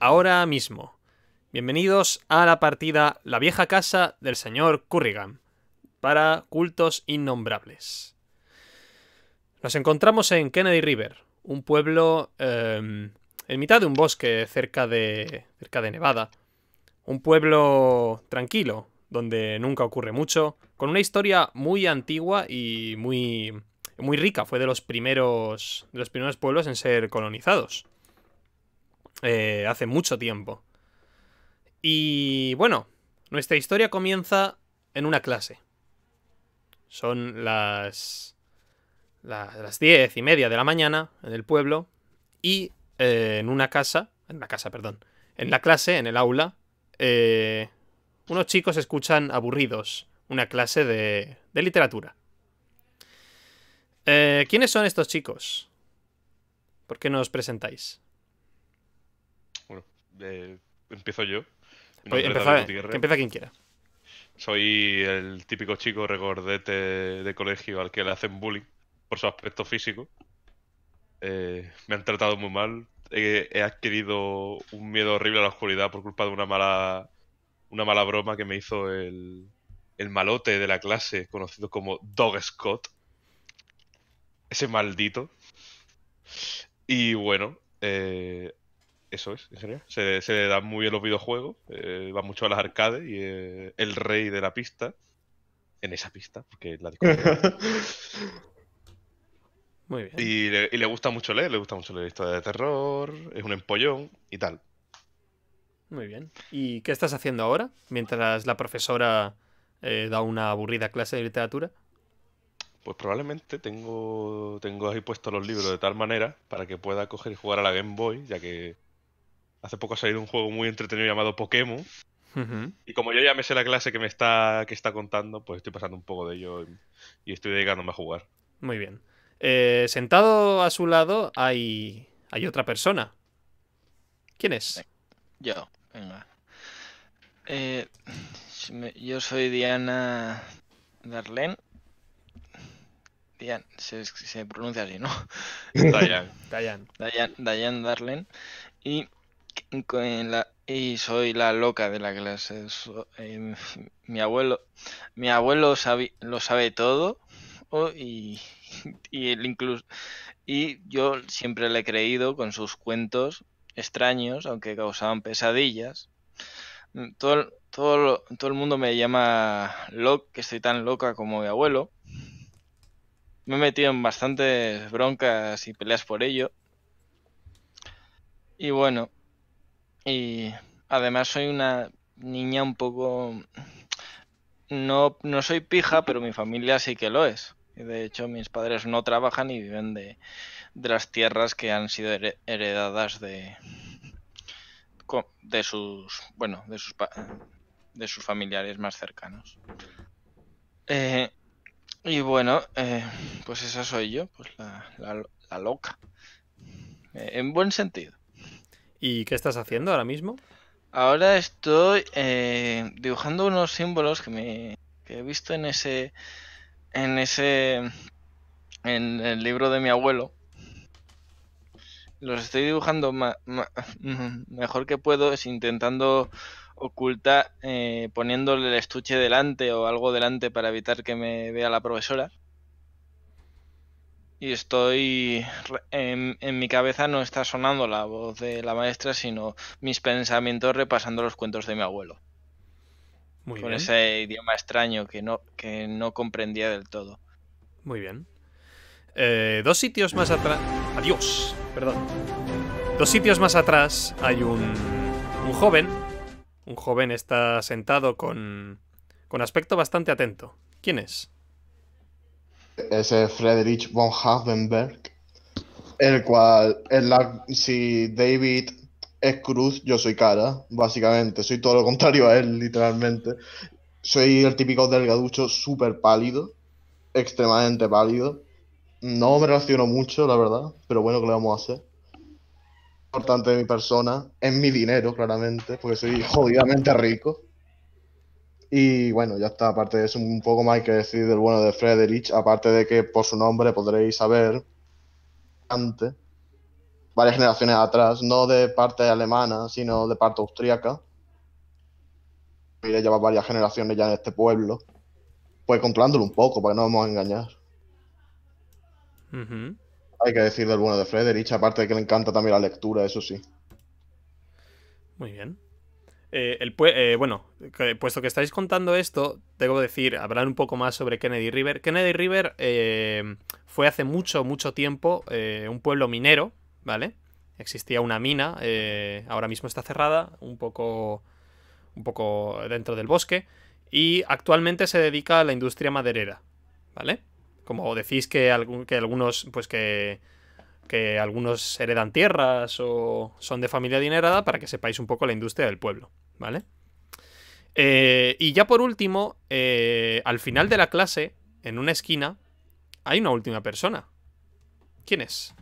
ahora mismo. Bienvenidos a la partida La vieja casa del señor Currigan, para cultos innombrables. Nos encontramos en Kennedy River, un pueblo em, en mitad de un bosque cerca de, cerca de Nevada. Un pueblo tranquilo, donde nunca ocurre mucho, con una historia muy antigua y muy, muy rica. Fue de los primeros, de los primeros pueblos en ser colonizados. Eh, hace mucho tiempo. Y bueno, nuestra historia comienza en una clase. Son las, las, diez y media de la mañana en el pueblo y eh, en una casa, en la casa, perdón, en la clase, en el aula, eh, unos chicos escuchan aburridos una clase de, de literatura. ¿Quiénes son estos chicos? ¿Por qué no os presentáis? Eh, empiezo yo. empieza, quien quiera. Soy el típico chico regordete de colegio al que le hacen bullying por su aspecto físico. Eh, me han tratado muy mal. He, adquirido un miedo horrible a la oscuridad por culpa de una mala, una mala broma que me hizo el, el malote de la clase, conocido como Dog Scott. Ese maldito. Y bueno, eh, eso es, en Se, se le dan muy bien los videojuegos, eh, va mucho a las arcades y eh, el rey de la pista. En esa pista, porque la Muy bien. Y le, gusta mucho leer, le gusta mucho leer historias de terror, es un empollón y tal. Muy bien. ¿Y qué estás haciendo ahora? Mientras la profesora eh, da una aburrida clase de literatura. Pues probablemente tengo, tengo ahí puestos los libros de tal manera para que pueda coger y jugar a la Game Boy, ya que Hace poco ha salido un juego muy entretenido llamado Pokémon. Y como yo ya me sé la clase que me está, que está contando, pues estoy pasando un poco de ello y, estoy dedicándome a jugar. Muy bien. Eh, sentado a su lado hay, hay otra persona. ¿Quién es? Yo, venga. Eh, yo soy Diana Darlene. Diana, se, pronuncia así, ¿no? Dayan. Dayan. Dayan, Darlene. Y y soy la loca de la clase. Eh, mi abuelo, mi abuelo lo sabe todo y, incluso, y yo siempre le he creído con sus cuentos extraños, aunque causaban pesadillas. Mm, todo, todo, el mundo me llama loca que estoy tan loca como mi abuelo. Me he metido en bastantes broncas y peleas por ello. Y bueno, y además soy una niña un poco... No, no soy pija, pero mi familia sí que lo es. y De hecho, mis padres no trabajan y viven de, las tierras que han sido heredadas de, de sus bueno de sus de sus familiares más cercanos eh, y bueno eh, pues esa soy yo pues la, la, loca eh, en buen sentido ¿Y qué estás haciendo ahora mismo? Ahora estoy eh, dibujando unos símbolos que me que he visto en ese en ese en el libro de mi abuelo. Los estoy dibujando mejor que puedo, es intentando ocultar eh, poniéndole el estuche delante o algo delante para evitar que me vea la profesora y estoy en, mi cabeza no está sonando la voz de la maestra, sino mis pensamientos repasando los cuentos de mi abuelo. Muy con ese idioma extraño que no, que no comprendía del todo. Muy bien. Eh, dos sitios más atrás. Adiós, perdón. Dos sitios más atrás hay un, un joven. Un joven está sentado con, con aspecto bastante atento. ¿Quién es? ese es Friedrich von Hagenberg, el cual es la, si David es Cruz, yo soy cara, básicamente, soy todo lo contrario a él, literalmente. Soy el típico delgaducho súper pálido, extremadamente pálido. No me relaciono mucho, la verdad, pero bueno, ¿qué le vamos a hacer? importante de mi persona es mi dinero, claramente, porque soy jodidamente rico. Y bueno, ya está, aparte es un poco más hay que decir del bueno de Frederich, aparte de que por su nombre podréis saber antes, varias generaciones atrás, no de parte alemana, sino de parte austríaca. Mire, lleva varias generaciones ya en este pueblo. Pues controlándolo un poco, para no vamos a engañar. Hay que decir del bueno de Frederich, aparte de que le encanta también la lectura, eso sí. Muy bien. Eh, eh, bueno, puesto que estáis contando esto, tengo que decir, hablar un poco más sobre Kennedy River. Kennedy River eh, fue hace mucho, mucho tiempo un pueblo minero, ¿vale? Existía una mina, ahora mismo está cerrada, un poco, un poco dentro del bosque, y actualmente se dedica a la industria maderera, ¿vale? Como decís que algunos, pues que que algunos heredan tierras o son de familia adinerada, para que sepáis un poco la industria del pueblo, ¿vale? Eh, y ya por último, eh, al final de la clase, en una esquina, hay una última persona. ¿Quién es?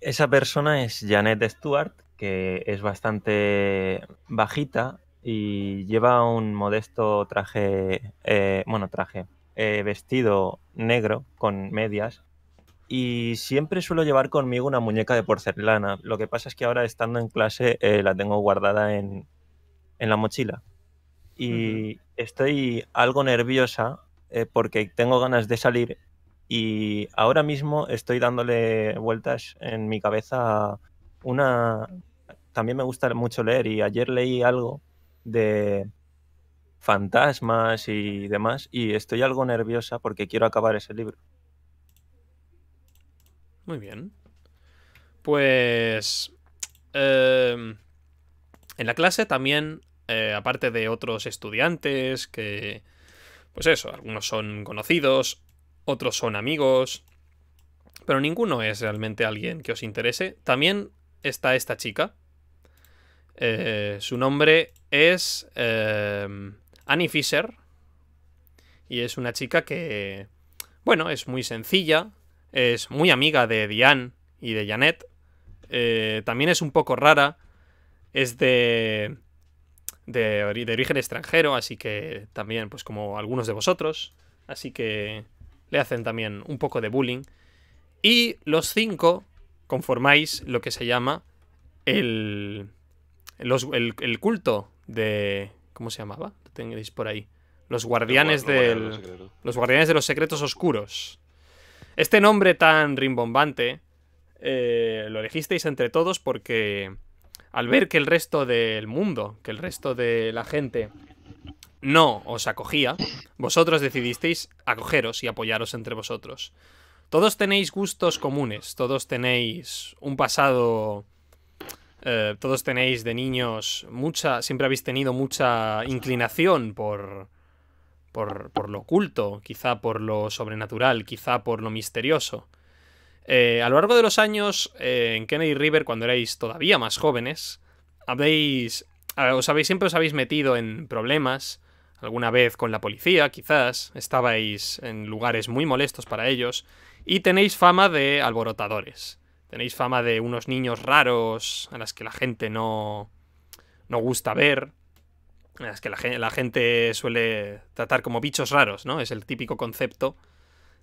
Esa persona es Janet Stewart, que es bastante bajita y lleva un modesto traje, eh, bueno, traje, vestido negro con medias y siempre suelo llevar conmigo una muñeca de porcelana. Lo que pasa es que ahora estando en clase eh, la tengo guardada en, la mochila. Y estoy algo nerviosa eh, porque tengo ganas de salir y ahora mismo estoy dándole vueltas en mi cabeza una... También me gusta mucho leer y ayer leí algo de fantasmas y demás y estoy algo nerviosa porque quiero acabar ese libro. Muy bien. Pues... Em, en la clase también, eh, aparte de otros estudiantes que... Pues eso, algunos son conocidos, otros son amigos, pero ninguno es realmente alguien que os interese. También está esta chica. Eh, su nombre es em, Annie Fisher. Y es una chica que, bueno, es muy sencilla, es muy amiga de Diane y de Janet. Eh, también es un poco rara. Es de, de, de, origen extranjero, así que también, pues como algunos de vosotros. Así que le hacen también un poco de bullying. Y los cinco conformáis lo que se llama el, el, culto de... ¿Cómo se llamaba? Lo tenéis por ahí. Los guardianes, los guardianes de los secretos oscuros. Este nombre tan rimbombante eh, lo elegisteis entre todos porque al ver que el resto del mundo, que el resto de la gente no os acogía, vosotros decidisteis acogeros y apoyaros entre vosotros. Todos tenéis gustos comunes, todos tenéis un pasado... Eh, todos tenéis de niños mucha... Siempre habéis tenido mucha inclinación por por, lo oculto, quizá por lo sobrenatural, quizá por lo misterioso. Eh, a lo largo de los años, eh, en Kennedy River, cuando erais todavía más jóvenes, habéis, os habéis siempre os habéis metido en problemas, alguna vez con la policía, quizás, estabais en lugares muy molestos para ellos, y tenéis fama de alborotadores. Tenéis fama de unos niños raros a las que la gente no, no gusta ver. Es que la, gente suele tratar como bichos raros, ¿no? Es el típico concepto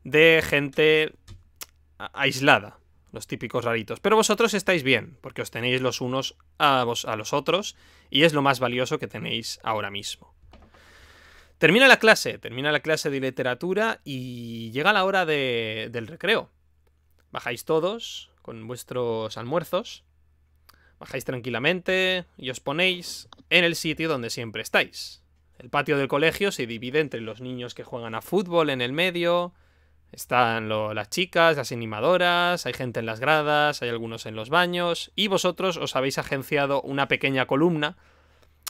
de gente aislada, los típicos raritos. Pero vosotros estáis bien, porque os tenéis los unos a, vos, a los otros y es lo más valioso que tenéis ahora mismo. Termina la clase, termina la clase de literatura y llega la hora del recreo. Bajáis todos con vuestros almuerzos Bajáis tranquilamente y os ponéis en el sitio donde siempre estáis. El patio del colegio se divide entre los niños que juegan a fútbol en el medio, están las chicas, las animadoras, hay gente en las gradas, hay algunos en los baños, y vosotros os habéis agenciado una pequeña columna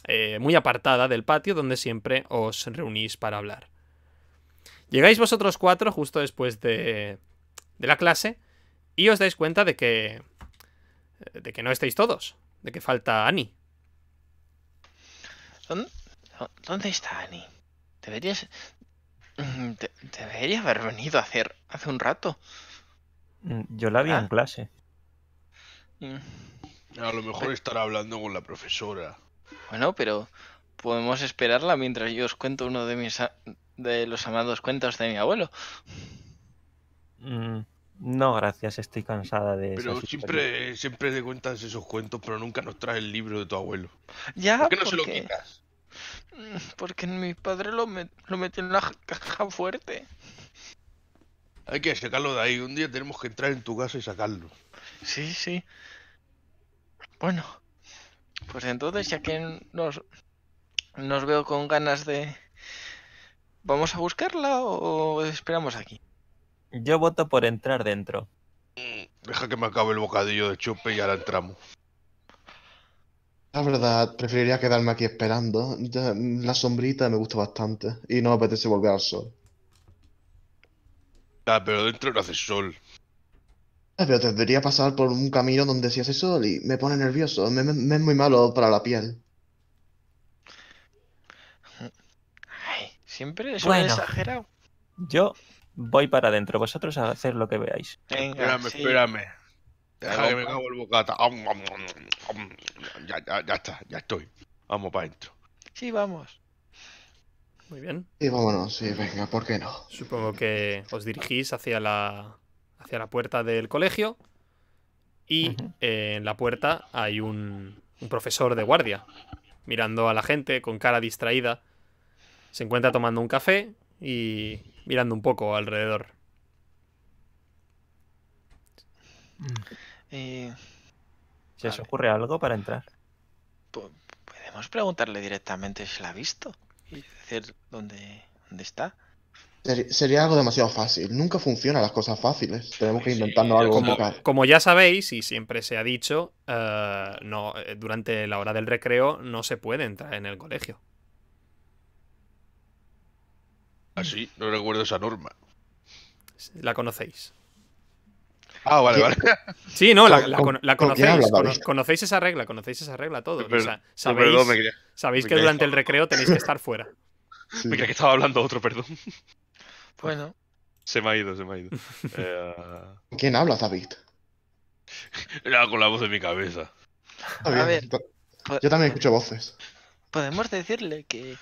eh, muy apartada del patio donde siempre os reunís para hablar. Llegáis vosotros cuatro justo después de, de la clase y os dais cuenta de que de que no estáis todos, de que falta Annie. ¿Dónde está Annie? Deberías. Mm, debería haber venido a hacer hace un rato. Mm, yo la vi en ah. clase. Mm. A lo mejor estará hablando con la profesora. Bueno, pero podemos esperarla mientras yo os cuento uno de mis de los amados cuentos de mi abuelo. No, gracias, estoy cansada de Pero siempre, siempre te cuentas esos cuentos, pero nunca nos traes el libro de tu abuelo. Ya, ¿Por qué no se lo quitas? Mm, porque mi padre lo, metió en la caja fuerte. Hay que sacarlo de ahí. Un día tenemos que entrar en tu casa y sacarlo. Sí, sí. Bueno, pues entonces ya que nos, nos veo con ganas de... ¿Vamos a buscarla o esperamos aquí? Yo voto por entrar dentro. Mm, deja que me acabe el bocadillo de chupe y ahora entramos. La verdad, preferiría quedarme aquí esperando. la sombrita me gusta bastante y no apetece volver al sol. Ah, pero dentro no hace sol. Ah, pero debería pasar por un camino donde sí hace sol y me pone nervioso. Me, es muy malo para la piel. Ay, siempre es un exagerado. Yo voy para adentro, vosotros a hacer lo que veáis. espérame, espérame. Déjame me cago el bocata. Ya, está, ya estoy. Vamos para adentro. Sí, vamos. Muy bien. Y vámonos, sí, venga, ¿por qué no? Supongo que os dirigís hacia la, hacia la puerta del colegio y eh, en la puerta hay un profesor de guardia mirando a la gente con cara distraída. Se encuentra tomando un café y mirando un poco alrededor. Mm. Eh, ¿Se os ocurre algo para entrar? Podemos preguntarle directamente si la ha visto y decir dónde, está. Sería algo demasiado fácil. Nunca funcionan las cosas fáciles. Tenemos que inventarnos algo como, ya sabéis, y siempre se ha dicho, eh, no, eh, durante la hora del recreo no se puede entrar en el colegio. Así, no recuerdo esa norma. La conocéis. Ah, vale, vale. Sí, no, la, conocéis. conocéis esa regla, conocéis esa regla todo. o sea, sabéis, que durante el recreo tenéis que estar fuera. Me creía que estaba hablando otro, perdón. Bueno. Se me ha ido, se me ha ido. Eh, ¿Quién habla, David? Era con la voz de mi cabeza. A ver, yo también escucho voces. Podemos decirle que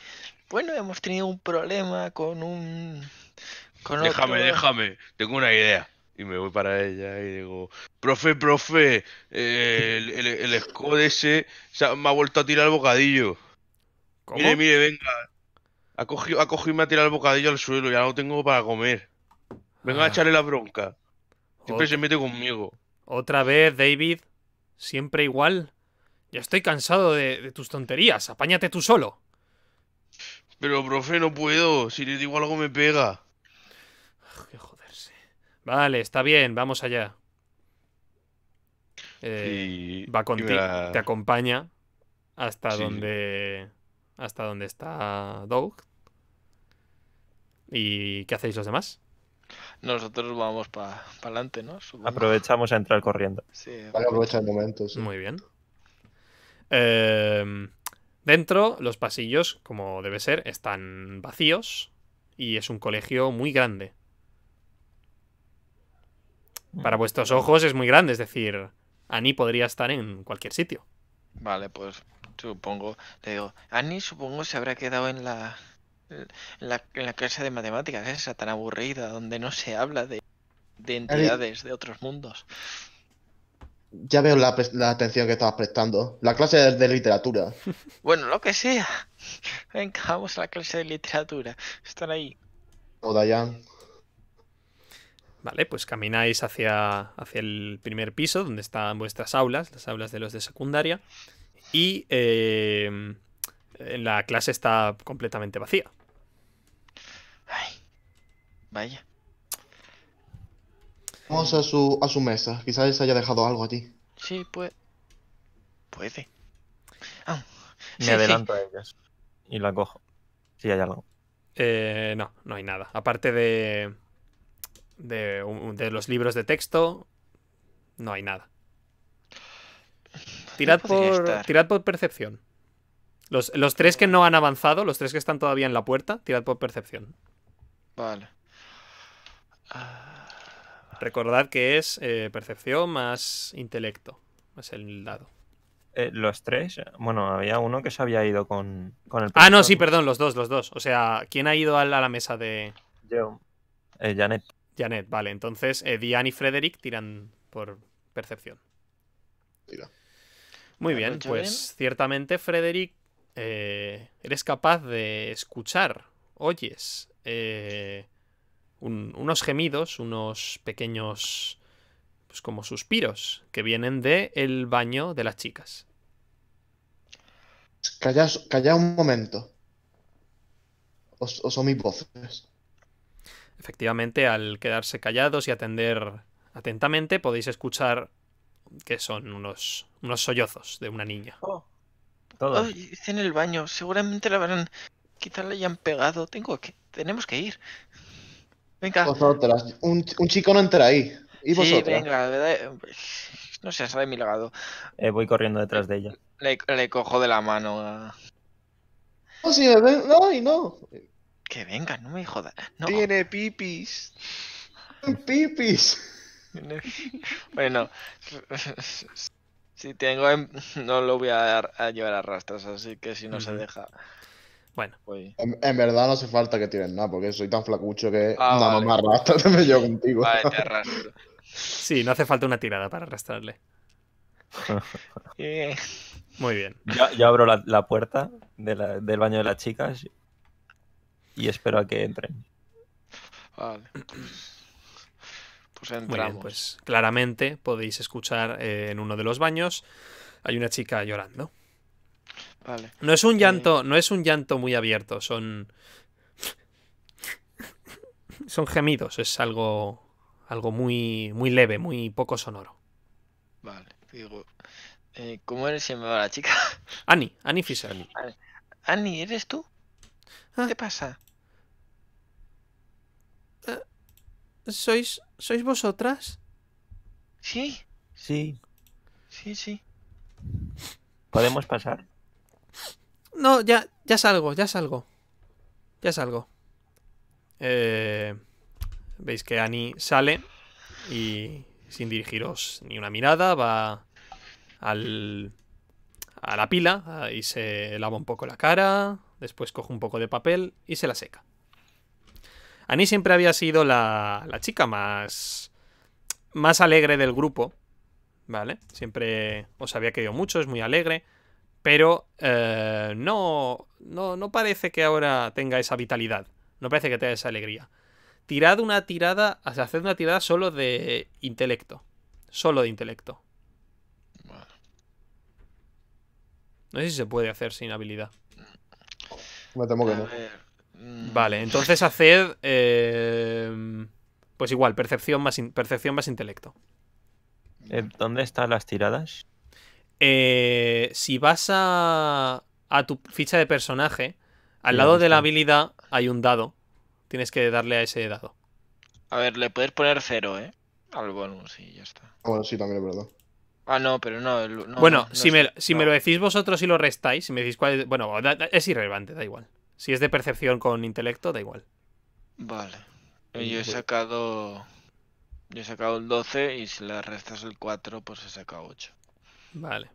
bueno, hemos tenido un problema con un... Con déjame, déjame, tengo una idea. Y me voy para ella y digo, profe, profe, el, el, el ese me ha vuelto a tirar el bocadillo. ¿Cómo? Mire, mire, venga. Ha cogido, ha cogido y me ha tirado el bocadillo al suelo, ya no tengo para comer. Venga a ah. echarle la bronca. Siempre se mete conmigo. Otra vez, David. Siempre igual. Ya estoy cansado de, de tus tonterías. Apáñate tú solo. Pero, profe, no puedo. Si le digo algo me pega. Que ah, qué joderse. Vale, está bien, vamos allá. Eh, va contigo, te acompaña hasta donde hasta está Doug. ¿Y qué hacéis los demás? Nosotros vamos para adelante, ¿no? Aprovechamos a entrar corriendo. Sí, momentos el momento. Muy bien. Eh, Dentro, los pasillos, como debe ser, están vacíos y es un colegio muy grande. Para mm. vuestros ojos es muy grande, es decir, Annie podría estar en cualquier sitio. Vale, pues supongo, le digo, Annie supongo se habrá quedado en la, la, clase de matemáticas, esa tan aburrida, donde no se habla de, de entidades de otros mundos. Ya veo la, atención que estabas prestando. La clase de, de, literatura. Bueno, lo que sea. Venga, vamos a la clase de literatura. Están ahí. O Vale, pues camináis hacia, hacia el primer piso, donde están vuestras aulas, las aulas de los de secundaria. Y eh, la clase está completamente vacía. Ay, vaya. Vamos a su, a su mesa. Quizás haya dejado algo a ti. Sí, pues. Puede. Ah, Me adelanto a ellas. Y la cojo. Si hay algo. Eh, no, no hay nada. Aparte de, de. los libros de texto, no hay nada. Tirad por, tirad por percepción. Los, los tres que no han avanzado, los tres que están todavía en la puerta, tirad por percepción. Vale. Ah, Recordad que es eh, percepción más intelecto, es el dado. Eh, los tres, bueno, había uno que se había ido con, con el. Ah, no, sí, perdón, los dos, los dos. O sea, ¿quién ha ido a la, mesa de. Yo. Eh, Janet. Janet, vale. Entonces, Diane y Frederick tiran por percepción. Muy bien, pues ciertamente, Frederick, eres capaz de escuchar, oyes, eh, unos gemidos, unos pequeños, pues como suspiros, que vienen del el baño de las chicas. Calla, callad un momento. Os, son mis voces. Efectivamente, al quedarse callados y atender atentamente, podéis escuchar que son unos, unos sollozos de una niña. Oh. Todo. Oh, en el baño. Seguramente la habrán Quizá la hayan pegado. Tengo que, tenemos que ir. Venga. Vosotras. Un, un chico no entra ahí. ¿Y sí, venga, eh, no se sabe mi legado. Eh, voy corriendo detrás de ella. Le, cojo de la mano. No, si no, no. Que venga, no me jodas. No. Tiene pipis. pipis. bueno, si tengo, em, no lo voy a, a llevar a rastras, así que si no se deja. Bueno. Pues en, verdad no hace falta que tiren nada, porque soy tan flacucho que ah, nada más yo contigo. sí, no hace falta una tirada para arrastrarle. Muy bien. Yo, abro la, puerta del baño de las chicas y espero a que entren. Vale. Pues entramos. pues claramente podéis escuchar eh, en uno de los baños hay una chica llorando. No es un eh. llanto, no es un llanto muy abierto, son son gemidos, es algo algo muy muy leve, muy poco sonoro. Vale, digo, eh, ¿cómo eres se va la chica? Annie, Annie Fisher. Annie, ¿eres tú? Ah. ¿Qué pasa? Eh, ¿Sois sois vosotras? Sí. Sí. Sí, sí. ¿Podemos pasar? no, ya, ya salgo, ya salgo. Ya salgo. Eh, veis que Ani sale y sin dirigiros ni una mirada va al, a la pila y se lava un poco la cara, después coge un poco de papel y se la seca. Ani siempre había sido la, la chica más, más alegre del grupo, ¿vale? Siempre os había querido mucho, es muy alegre pero eh, no, parece que ahora tenga esa vitalidad, no parece que tenga esa alegría. Tirad una tirada, o haced una tirada solo de intelecto, solo de intelecto. No sé si se puede hacer sin habilidad. Me temo que no. Mm. Vale, entonces haced. Eh, pues igual, percepción más, percepción más intelecto. Eh, ¿Dónde están las tiradas? Eh, si vas a, a tu ficha de personaje, al lado de la habilidad hay un dado. Tienes que darle a ese dado. A ver, le puedes poner cero, ¿eh? Al bonus y ya está. Ah, bueno, sí, también perdón Ah, no, pero no. bueno, si, me, lo decís vosotros y lo restáis, si me decís cuál es. Bueno, es irrelevante, da igual. Si es de percepción con intelecto, da igual. Vale. Yo he sacado. Yo he sacado el 12 y si le restas el 4, pues he sacado 8. Vale.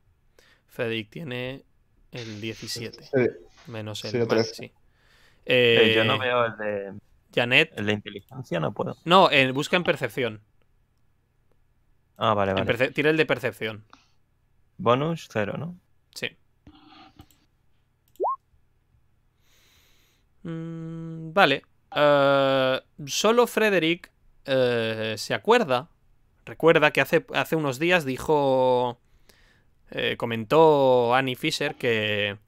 frederick tiene el 17. Menos el eh, yo no eh, veo el de. Janet. El de inteligencia no puedo. No, busca en percepción. Ah, vale, vale. Tira el de percepción. Bonus cero, ¿no? Sí. Mm, vale. Eh, solo Frederick se acuerda. Recuerda que hace, hace unos días dijo eh, comentó Annie Fisher que,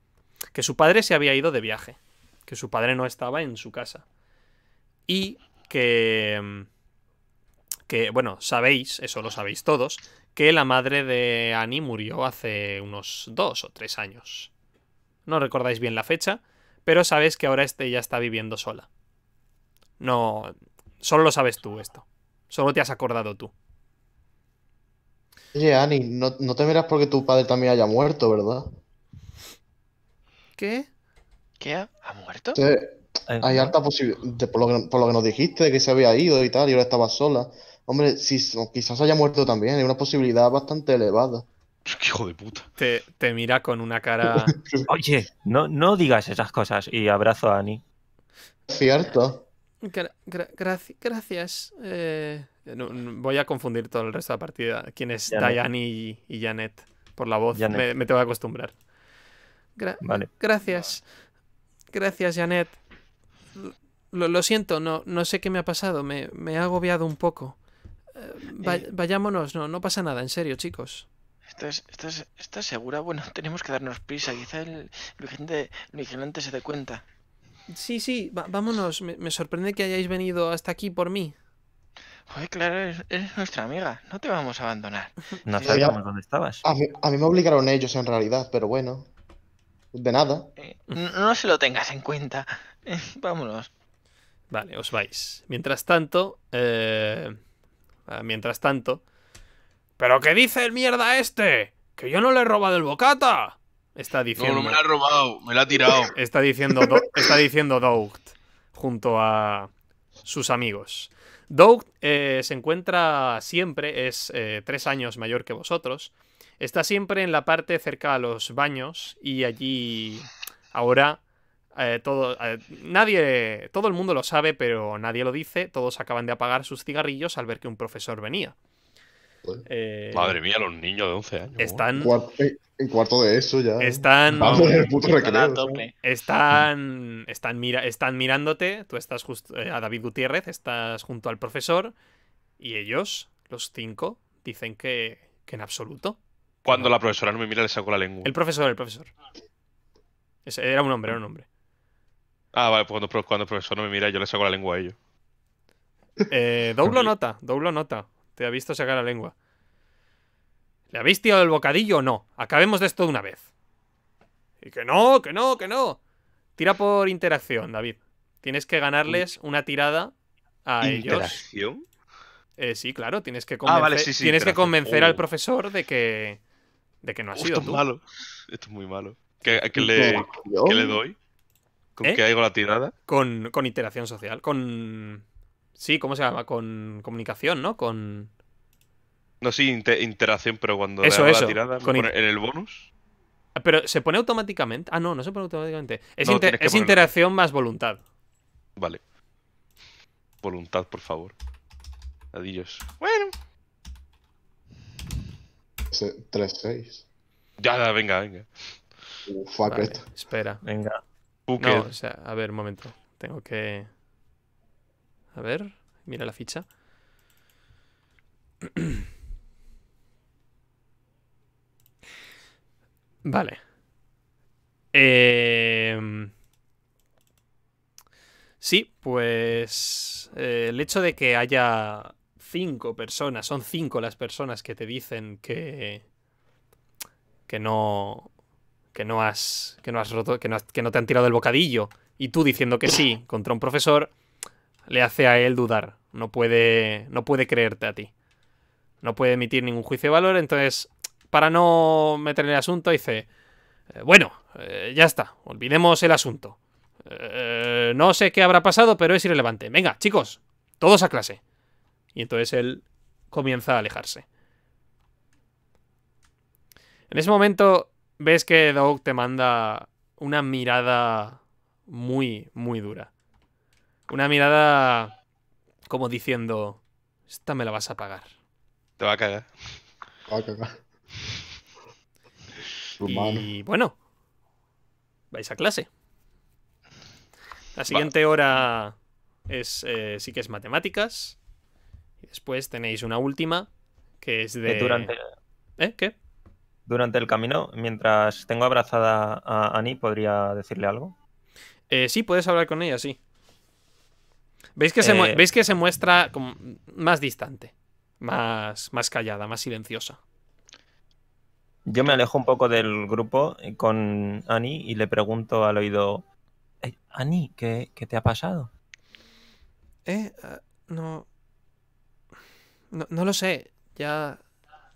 su padre se había ido de viaje, que su padre no estaba en su casa. Y que, que, bueno, sabéis, eso lo sabéis todos, que la madre de Annie murió hace unos dos o tres años. No recordáis bien la fecha, pero sabéis que ahora este ya está viviendo sola. No, solo lo sabes tú esto. Solo te has acordado tú. Oye, Ani, no, te miras porque tu padre también haya muerto, ¿verdad? ¿Qué? ¿Qué? ¿Ha muerto? Sí, hay alta posibilidad, por, lo que, nos dijiste, de que se había ido y tal, y ahora estaba sola. Hombre, si, quizás haya muerto también, hay una posibilidad bastante elevada. ¡Qué hijo de puta! Te, mira con una cara... Oye, no, no digas esas cosas y abrazo a Ani. Cierto gracias. Eh, voy a confundir todo el resto de la partida. ¿Quién es y, Janet? Por la voz. Me, tengo que acostumbrar. vale. Gracias. Gracias, Janet. Lo, siento, no, no sé qué me ha pasado. Me, ha agobiado un poco. Eh, eh. vayámonos, no, no pasa nada, en serio, chicos. ¿Estás, segura? Bueno, tenemos que darnos prisa. Quizá el vigilante se dé cuenta. Sí, sí, vámonos. Me, sorprende que hayáis venido hasta aquí por mí. Oye, claro, eres, nuestra amiga. No te vamos a abandonar. No sabíamos dónde estabas. A mí, me obligaron ellos en realidad, pero bueno. De nada. Eh, no, se lo tengas en cuenta. Eh, vámonos. Vale, os vais. Mientras tanto. Eh, ah, mientras tanto. ¿Pero qué dice el mierda este? ¡Que yo no le he robado el bocata! Está diciendo. No, me la ha robado, me la ha tirado. Está diciendo, está diciendo junto a sus amigos. Doug eh, se encuentra siempre, es eh, tres años mayor que vosotros. Está siempre en la parte cerca a los baños y allí ahora eh, todo, nadie, todo el mundo lo sabe, pero nadie lo dice. Todos acaban de apagar sus cigarrillos al ver que un profesor venía. Eh, Madre mía, los niños de 11 años. Están. Eh, en cuarto de eso ya. Están. Vamos el puto recreo. Están. Están, mirándote. Tú estás justo. Eh, a David Gutiérrez, estás junto al profesor. Y ellos, los cinco, dicen que, en absoluto. Cuando la profesora no me mira, le saco la lengua. El profesor, el profesor. era un hombre, era un hombre. Ah, vale, pues cuando, el profesor no me mira, yo le saco la lengua a ellos. Eh, nota, doblo nota. Te ha visto sacar la lengua. ¿Le habéis tirado el bocadillo o no? Acabemos de esto de una vez. Y que no, que no, que no. Tira por interacción, David. Tienes que ganarles una tirada a ¿Interacción? ellos. ¿Interacción? Eh, sí, claro, tienes que ah, convencer, tienes que convencer al oh. profesor de que, de que no ha oh, sido esto Es malo. Esto es muy malo. ¿Qué, le, doy? ¿Con ¿Eh? qué hago la tirada? Con, con, interacción social, con... Sí, ¿cómo se llama? Con comunicación, ¿no? Con. No, sí, interacción, pero cuando eso, le la tirada, en el bonus. Pero se pone automáticamente. Ah, no, no se pone automáticamente. Es, interacción más voluntad. Vale. Voluntad, por favor. Adiós. Bueno. 3-6. Ya, venga, venga. Espera. Venga. No, a ver, un momento. Tengo que. A ver, mira la ficha. Vale. Em, sí, pues eh, el hecho de que haya cinco personas, son cinco las personas que te dicen que que no que no has que no has roto que no, has, que no te han tirado el bocadillo y tú diciendo que sí contra un profesor le hace a él dudar. No puede, no puede creerte a ti. No puede emitir ningún juicio de valor. Entonces, para no meter en el asunto, dice, eh, bueno, eh, ya está, olvidemos el asunto. Eh, no sé qué habrá pasado, pero es irrelevante. Venga, chicos, todos a clase. Y entonces él comienza a alejarse. En ese momento ves que Doug te manda una mirada muy, muy dura. Una mirada como diciendo, esta me la vas a pagar. Te va a cagar. y bueno, vais a clase. La siguiente hora es eh, sí que es matemáticas. Y después tenéis una última que es de... Durante... ¿Eh? ¿Qué? Durante el camino, mientras tengo abrazada a Annie, ¿podría decirle algo? Eh, sí, puedes hablar con ella, sí. ¿Veis que, se, eh. ¿veis que se muestra más distante? Más, más callada, más silenciosa. Yo me alejo un poco del grupo eh, con Ani y le pregunto al oído, eh, Ani, ¿qué, te ha pasado? Eh, ah, no, no, lo sé. Ya,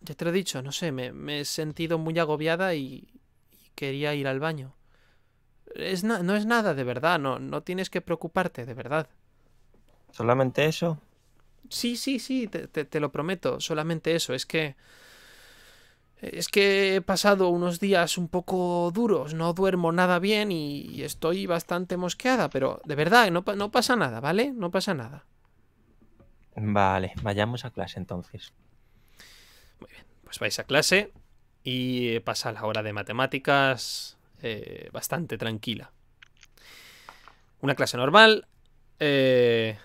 te lo he dicho, no sé. Me, he sentido muy agobiada y, quería ir al baño. no, no es nada, de verdad. No, no tienes que preocuparte, de verdad. ¿Solamente eso? Sí, sí, sí, te, lo prometo, solamente eso. Es que... Es que he pasado unos días un poco duros, no duermo nada bien y estoy bastante mosqueada, pero de verdad, no, pasa nada, ¿vale? No pasa nada. Vale, vayamos a clase entonces. Muy bien, pues vais a clase y pasa la hora de matemáticas eh, bastante tranquila. Una clase normal. Eh,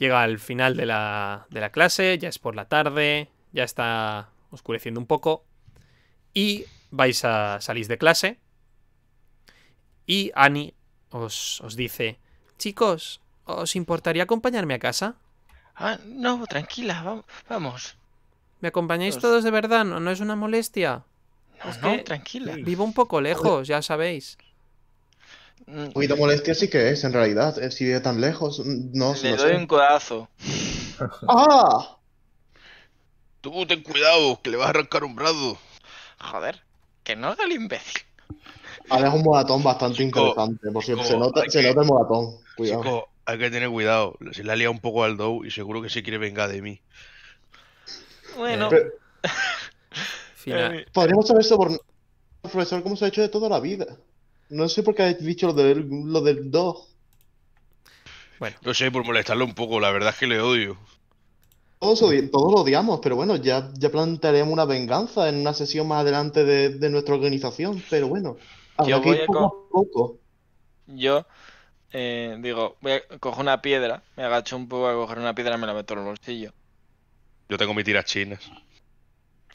Llega al final de la, clase, ya es por la tarde, ya está oscureciendo un poco y vais a salir de clase y Annie os, os dice, chicos, ¿os importaría acompañarme a casa? Ah, no, tranquila, vamos. ¿Me acompañáis pues todos de verdad? ¿No, ¿No, es una molestia? no, tranquila. Vivo un poco lejos, ya sabéis. Cuida mm. molestia sí que es, en realidad. Eh, si vive tan lejos, mm, no Le doy un codazo. ¡Ah! Tú ten cuidado, que le vas a arrancar un brazo. Joder, que no haga el imbécil. Ahora es un moratón bastante importante, interesante. Por si se, nota, se nota el moratón. Cuidado. hay que tener cuidado. Se le ha liado un poco al Dow y seguro que se quiere vengar de mí. Bueno. Eh, Podríamos Final. Podríamos saber sobornado profesor ¿cómo se ha hecho de toda la vida. No sé por qué habéis dicho lo del, lo del 2. Bueno. No sé, por molestarlo un poco, la verdad es que le odio. Todos, todos lo odiamos, pero bueno, ya, ya plantearemos una venganza en una sesión más adelante de, nuestra organización, pero bueno. Yo poco, a poco. Yo eh, digo, voy a coger una piedra, me agacho un poco a coger una piedra y me la meto en el bolsillo. Yo tengo mis tirachines.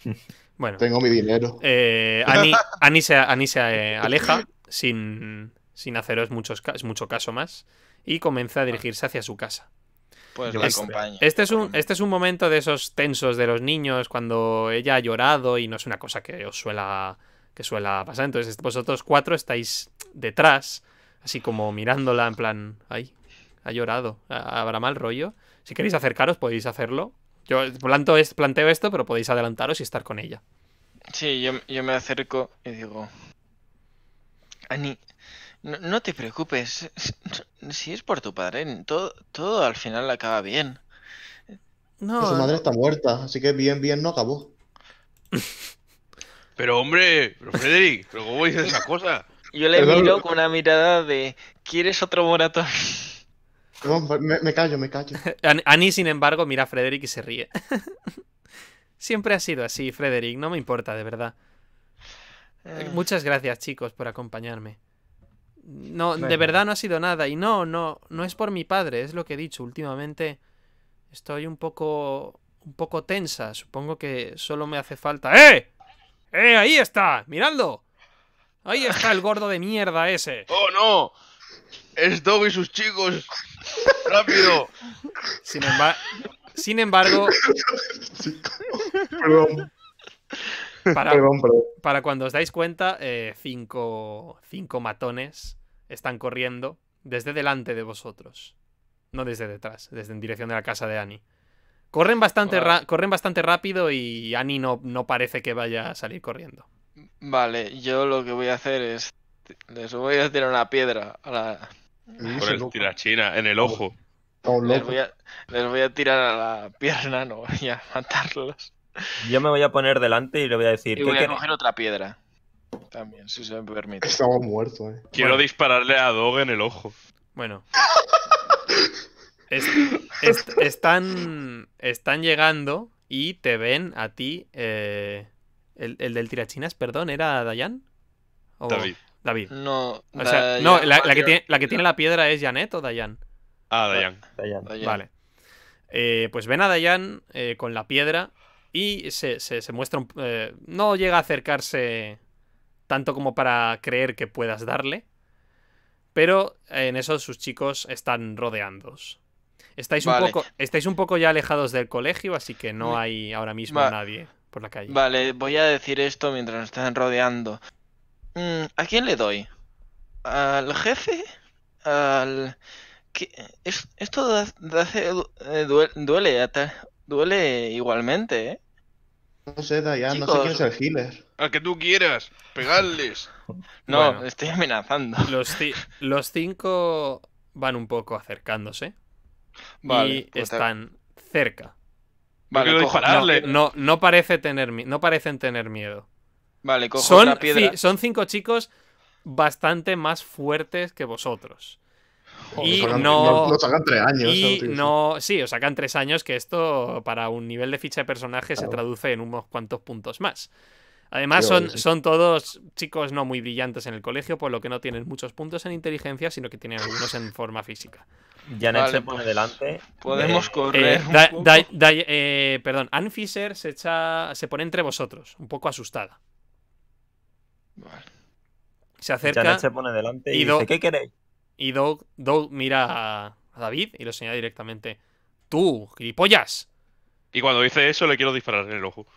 Bueno. Tengo mi dinero. Eh, Ani, se, aleja sin, haceros muchos, mucho caso más, y comienza a ah. dirigirse hacia su casa. Pues este, acompaña. Este es, un, este es un momento de esos tensos de los niños cuando ella ha llorado y no es una cosa que os suela, que suela pasar. Entonces vosotros cuatro estáis detrás, así como mirándola en plan, ay, ha llorado, habrá mal rollo. Si queréis acercaros podéis hacerlo. Yo planteo, planteo esto, pero podéis adelantaros y estar con ella. Sí, yo, yo me acerco y digo, Ani, no, te preocupes. Si es por tu padre, todo, todo al final acaba bien. No. su madre está muerta, así que bien, bien no acabó. Pero hombre, pero Frederick, ¿pero cómo dices esa cosa? Yo le miro con una mirada de ¿Quieres otro morato? me, callo, me callo. Ani, sin embargo, mira a Frederick y se ríe. Siempre ha sido así, Frederick, no me importa, de verdad. Eh. Muchas gracias, chicos, por acompañarme. No, de verdad no ha sido nada. Y no, no, no es por mi padre, es lo que he dicho. Últimamente estoy un poco. un poco tensa. Supongo que solo me hace falta. ¡Eh! ¡Eh! ¡Ahí está! mirando Ahí está el gordo de mierda ese. ¡Oh no! Es Dog y sus chicos. ¡Rápido! Sin, Sin embargo. Perdón. Para, cuando os dais cuenta, eh, cinco, cinco matones están corriendo desde delante de vosotros. No desde detrás, desde en dirección de la casa de Annie. Corren bastante, corren bastante rápido y Annie no, no parece que vaya a salir corriendo. Vale, yo lo que voy a hacer es. Les voy a tirar una piedra a la. Por el tirachina, en el ojo. Les voy, a, les voy a tirar a la pierna, no voy a matarlos. Yo me voy a poner delante y le voy a decir. Y voy a coger otra piedra. También, si se me permite. Estaba muerto, eh. Quiero dispararle a Dog en el ojo. Bueno. están, están llegando y te ven a ti. Eh, el, el, del tirachinas, perdón, ¿era Dayan? David. David. No, no la, que tiene, la, piedra es Janet o Dayan. Ah, Dayan. Dayan. Vale. Eh, pues ven a Dayan eh, con la piedra y se, muestra... Eh, no llega a acercarse tanto como para creer que puedas darle. Pero en eso sus chicos están rodeándos. Estáis, un poco, estáis un poco ya alejados del colegio, así que no mm, hay ahora mismo nadie por la calle. Vale, voy a decir esto mientras nos están rodeando. Mm, ¿A quién le doy? ¿Al jefe? ¿Al...? ¿Esto eh, duele, duele igualmente, ¿eh? No sé, Dayan, no sé quién es el healer. Al que tú quieras, pegarles. No, estoy amenazando. Los, cinco van un poco acercándose. Vale, y pues están cerca. Vale, No, no, parece tener, no parecen tener miedo. Vale, son cinco chicos bastante más fuertes que vosotros y no, sacan tres años. no, sí, os sacan tres años que esto para un nivel de ficha de personaje se traduce en unos cuantos puntos más. Además, son, son, todos chicos no muy brillantes en el colegio, por lo que no tienen muchos puntos en inteligencia, sino que tienen algunos en forma física. ya se pues pone delante. Podemos eh, correr. Eh, eh, perdón, Ann Fisher se, echa, se pone entre vosotros, un poco asustada. Se acerca. Janet se pone delante y dice: ¿Qué queréis? Y Doug, mira a, David y lo señala directamente: ¡Tú, gilipollas! Y cuando dice eso, le quiero disparar en el ojo.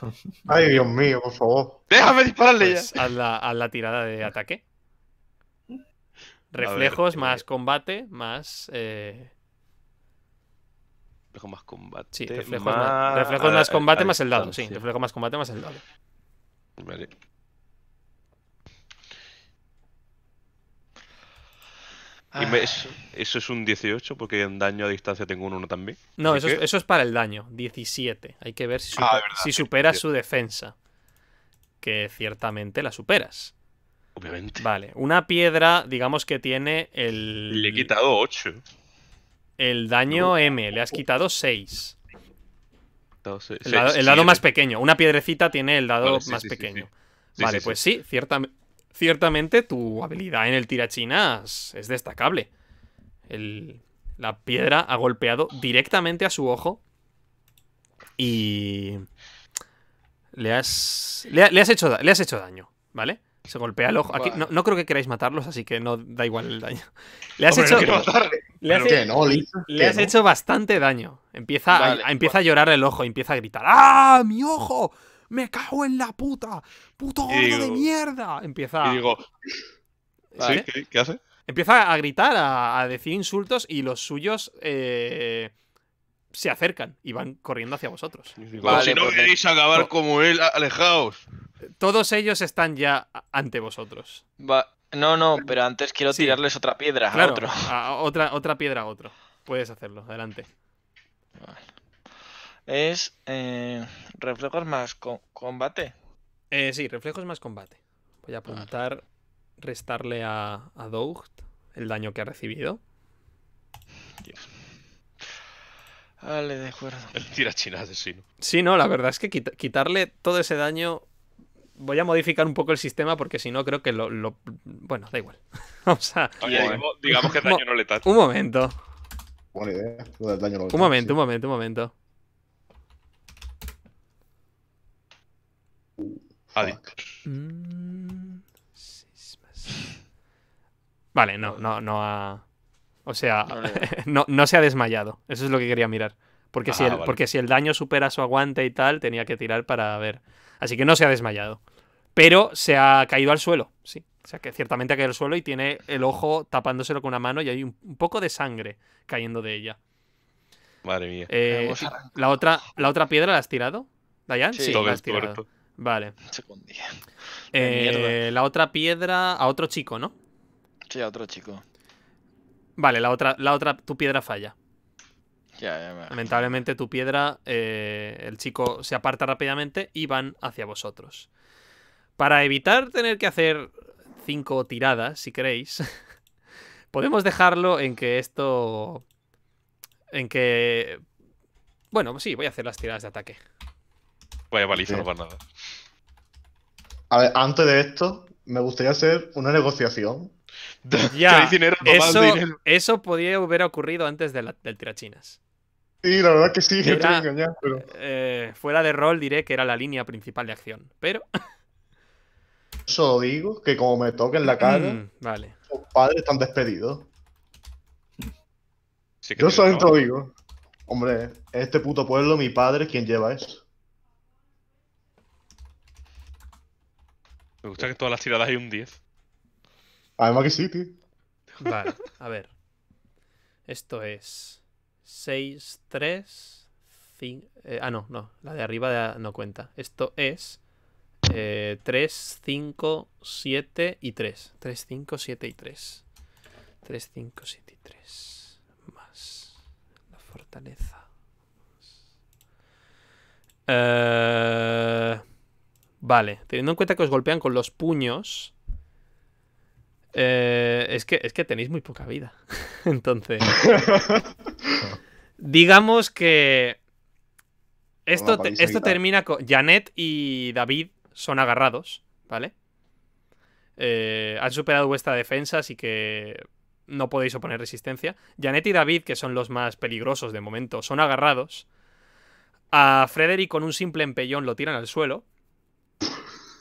Ay, Dios mío, por favor. Déjame dispararle pues, A ya. A la, tirada de ataque. Reflejos más combate, más. Eh... más combate. Sí, reflejos más, combate más el dado. Sí, Reflejos más combate más el dado. Vale. Ah. eso, es un 18 porque en daño a distancia tengo un 1 también. No, eso es, para el daño, 17. Hay que ver si, ah, superas su defensa. Que ciertamente la superas. Obviamente. Vale, una piedra, digamos que tiene el... Le he quitado 8. El daño M, le has quitado 6. el, dado, más pequeño. Una piedrecita tiene el dado más pequeño. vale, pues sí, ciertamente Ciertamente tu habilidad en el tirachinas es destacable. la piedra ha golpeado directamente a su ojo y le has, le, has, hecho, le has hecho daño, ¿vale? Se golpea el ojo. no, creo que queráis matarlos, así que no da igual el daño. Le has hecho. le has, hecho bastante daño. Empieza, a, empieza a llorar el ojo, empieza a gritar. ¡Ah! ¡Mi ojo! me cago en la puta, puto gordo de mierda. Empieza. a. ¿sí? ¿Qué, hace? Empieza a gritar, a, decir insultos y los suyos eh, se acercan y van corriendo hacia vosotros. si no pues queréis acabar como él, alejaos. Todos ellos están ya ante vosotros. No, no, pero antes quiero tirarles otra piedra a otro. otra, otra piedra a otro. Puedes hacerlo, adelante. Vale es eh, reflejos más combate. Eh, sí, reflejos más combate. Voy a apuntar, restarle a, a el daño que ha recibido. Dios. Vale, de acuerdo. El asesino. Sí, no, la verdad es que quitarle todo ese daño. Voy a modificar un poco el sistema porque si no creo que lo, Bueno, da igual. o sea digamos, que que daño no letal. Un momento. Buena idea. un momento, un momento, un momento. Mm, vale, no, no, no ha. O sea, no, se ha desmayado. Eso es lo que quería mirar. Porque, ah, si el, porque si el daño supera su aguante y tal, tenía que tirar para ver. Así que no se ha desmayado. Pero se ha caído al suelo, sí. O sea, que ciertamente ha caído al suelo y tiene el ojo tapándoselo con una mano y hay un, poco de sangre cayendo de ella. Madre mía. Eh, la, otra, la otra piedra la has tirado, Dayan. Sí, la has tirado. Vale. Eh, la otra piedra a otro chico, ¿no? Sí, a otro chico. Vale, la otra, la otra, tu piedra falla. Ya, ya Lamentablemente tu piedra, eh, el chico se aparta rápidamente y van hacia vosotros. Para evitar tener que hacer cinco tiradas, si queréis, podemos dejarlo en que esto... En que... Bueno, sí, voy a hacer las tiradas de ataque. Voy a balizarlo para nada. A ver, antes de esto, me gustaría hacer una negociación. Ya, eso, podría eso podía haber ocurrido antes del tirachinas. Sí, la verdad que sí, estoy eh, fuera de rol diré que era la línea principal de acción, pero... Eso digo, que como me toquen la cara, mm, vale. padres están despedidos. Yo solo digo. Hombre, este puto pueblo mi padre es quien lleva eso. Me gusta que todas las tiradas hay un 10. Además que sí, tío. Vale, a ver. Esto es 6, 3, eh, ah, no, no. La de arriba no cuenta. Esto es 3, 5, 7 y 3. 3, 5, 7 y 3. 3, 5, 7 y 3. Más la fortaleza. Eh... Vale, teniendo en cuenta que os golpean con los puños. Eh, es, que, es que tenéis muy poca vida. Entonces. digamos que. Esto, esto termina con. Janet y David son agarrados, ¿vale? Eh, han superado vuestra defensa, así que no podéis oponer resistencia. Janet y David, que son los más peligrosos de momento, son agarrados. A Frederick con un simple empellón lo tiran al suelo.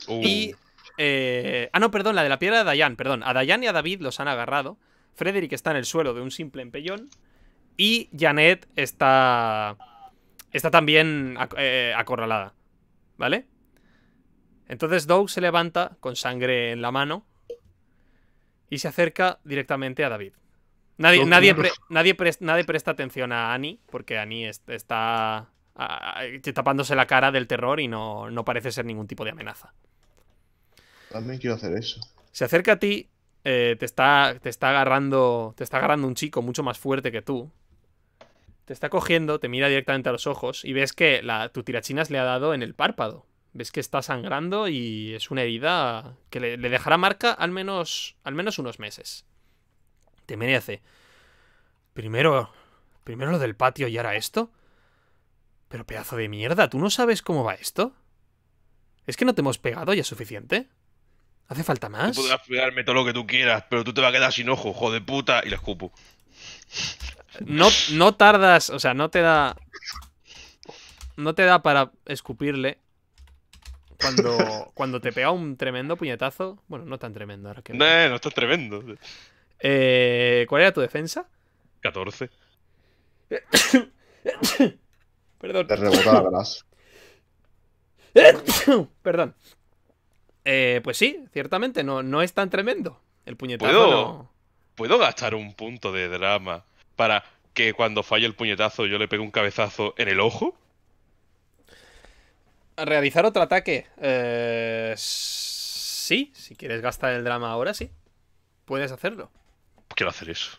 Y. Uh. Eh, ah, no, perdón, la de la piedra de Dayan, perdón. A Dayan y a David los han agarrado. Frederick está en el suelo de un simple empellón. Y Janet está. Está también eh, acorralada. ¿Vale? Entonces Doug se levanta con sangre en la mano. Y se acerca directamente a David. Nadie, nadie, presta atención a Annie, porque Annie está tapándose la cara del terror y no parece ser ningún tipo de amenaza. También quiero hacer eso. Se acerca a ti, eh, te, está, te, está agarrando, te está agarrando un chico mucho más fuerte que tú. Te está cogiendo, te mira directamente a los ojos y ves que la, tu tirachinas le ha dado en el párpado. Ves que está sangrando y es una herida que le, dejará marca al menos, al menos unos meses. Te merece. Primero, primero lo del patio y ahora esto. Pero pedazo de mierda, ¿tú no sabes cómo va esto? ¿Es que no te hemos pegado ya suficiente? ¿Hace falta más? Tú podrás pegarme todo lo que tú quieras, pero tú te vas a quedar sin ojo, hijo de puta, y le escupo. No, no tardas, o sea, no te da. No te da para escupirle cuando, cuando te pega un tremendo puñetazo. Bueno, no tan tremendo ahora que. No, no está tremendo. Eh, ¿Cuál era tu defensa? 14. Perdón. Te rebotó la Perdón. Eh, pues sí, ciertamente, no, es tan tremendo. El puñetazo ¿Puedo, gastar un punto de drama para que cuando falle el puñetazo yo le pegue un cabezazo en el ojo? Realizar otro ataque. Eh, sí, si quieres gastar el drama ahora, sí. Puedes hacerlo. Quiero hacer eso.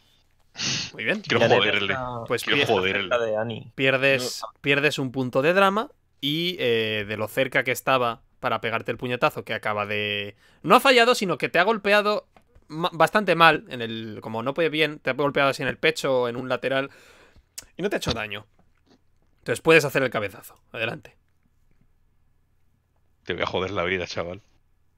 Muy bien. Quiero joderle. Pues Quiero Pierdes, pierdes un punto de drama y eh, de lo cerca que estaba para pegarte el puñetazo que acaba de... No ha fallado, sino que te ha golpeado bastante mal, en el como no puede bien, te ha golpeado así en el pecho o en un lateral y no te ha hecho daño. Entonces puedes hacer el cabezazo. Adelante. Te voy a joder la vida, chaval.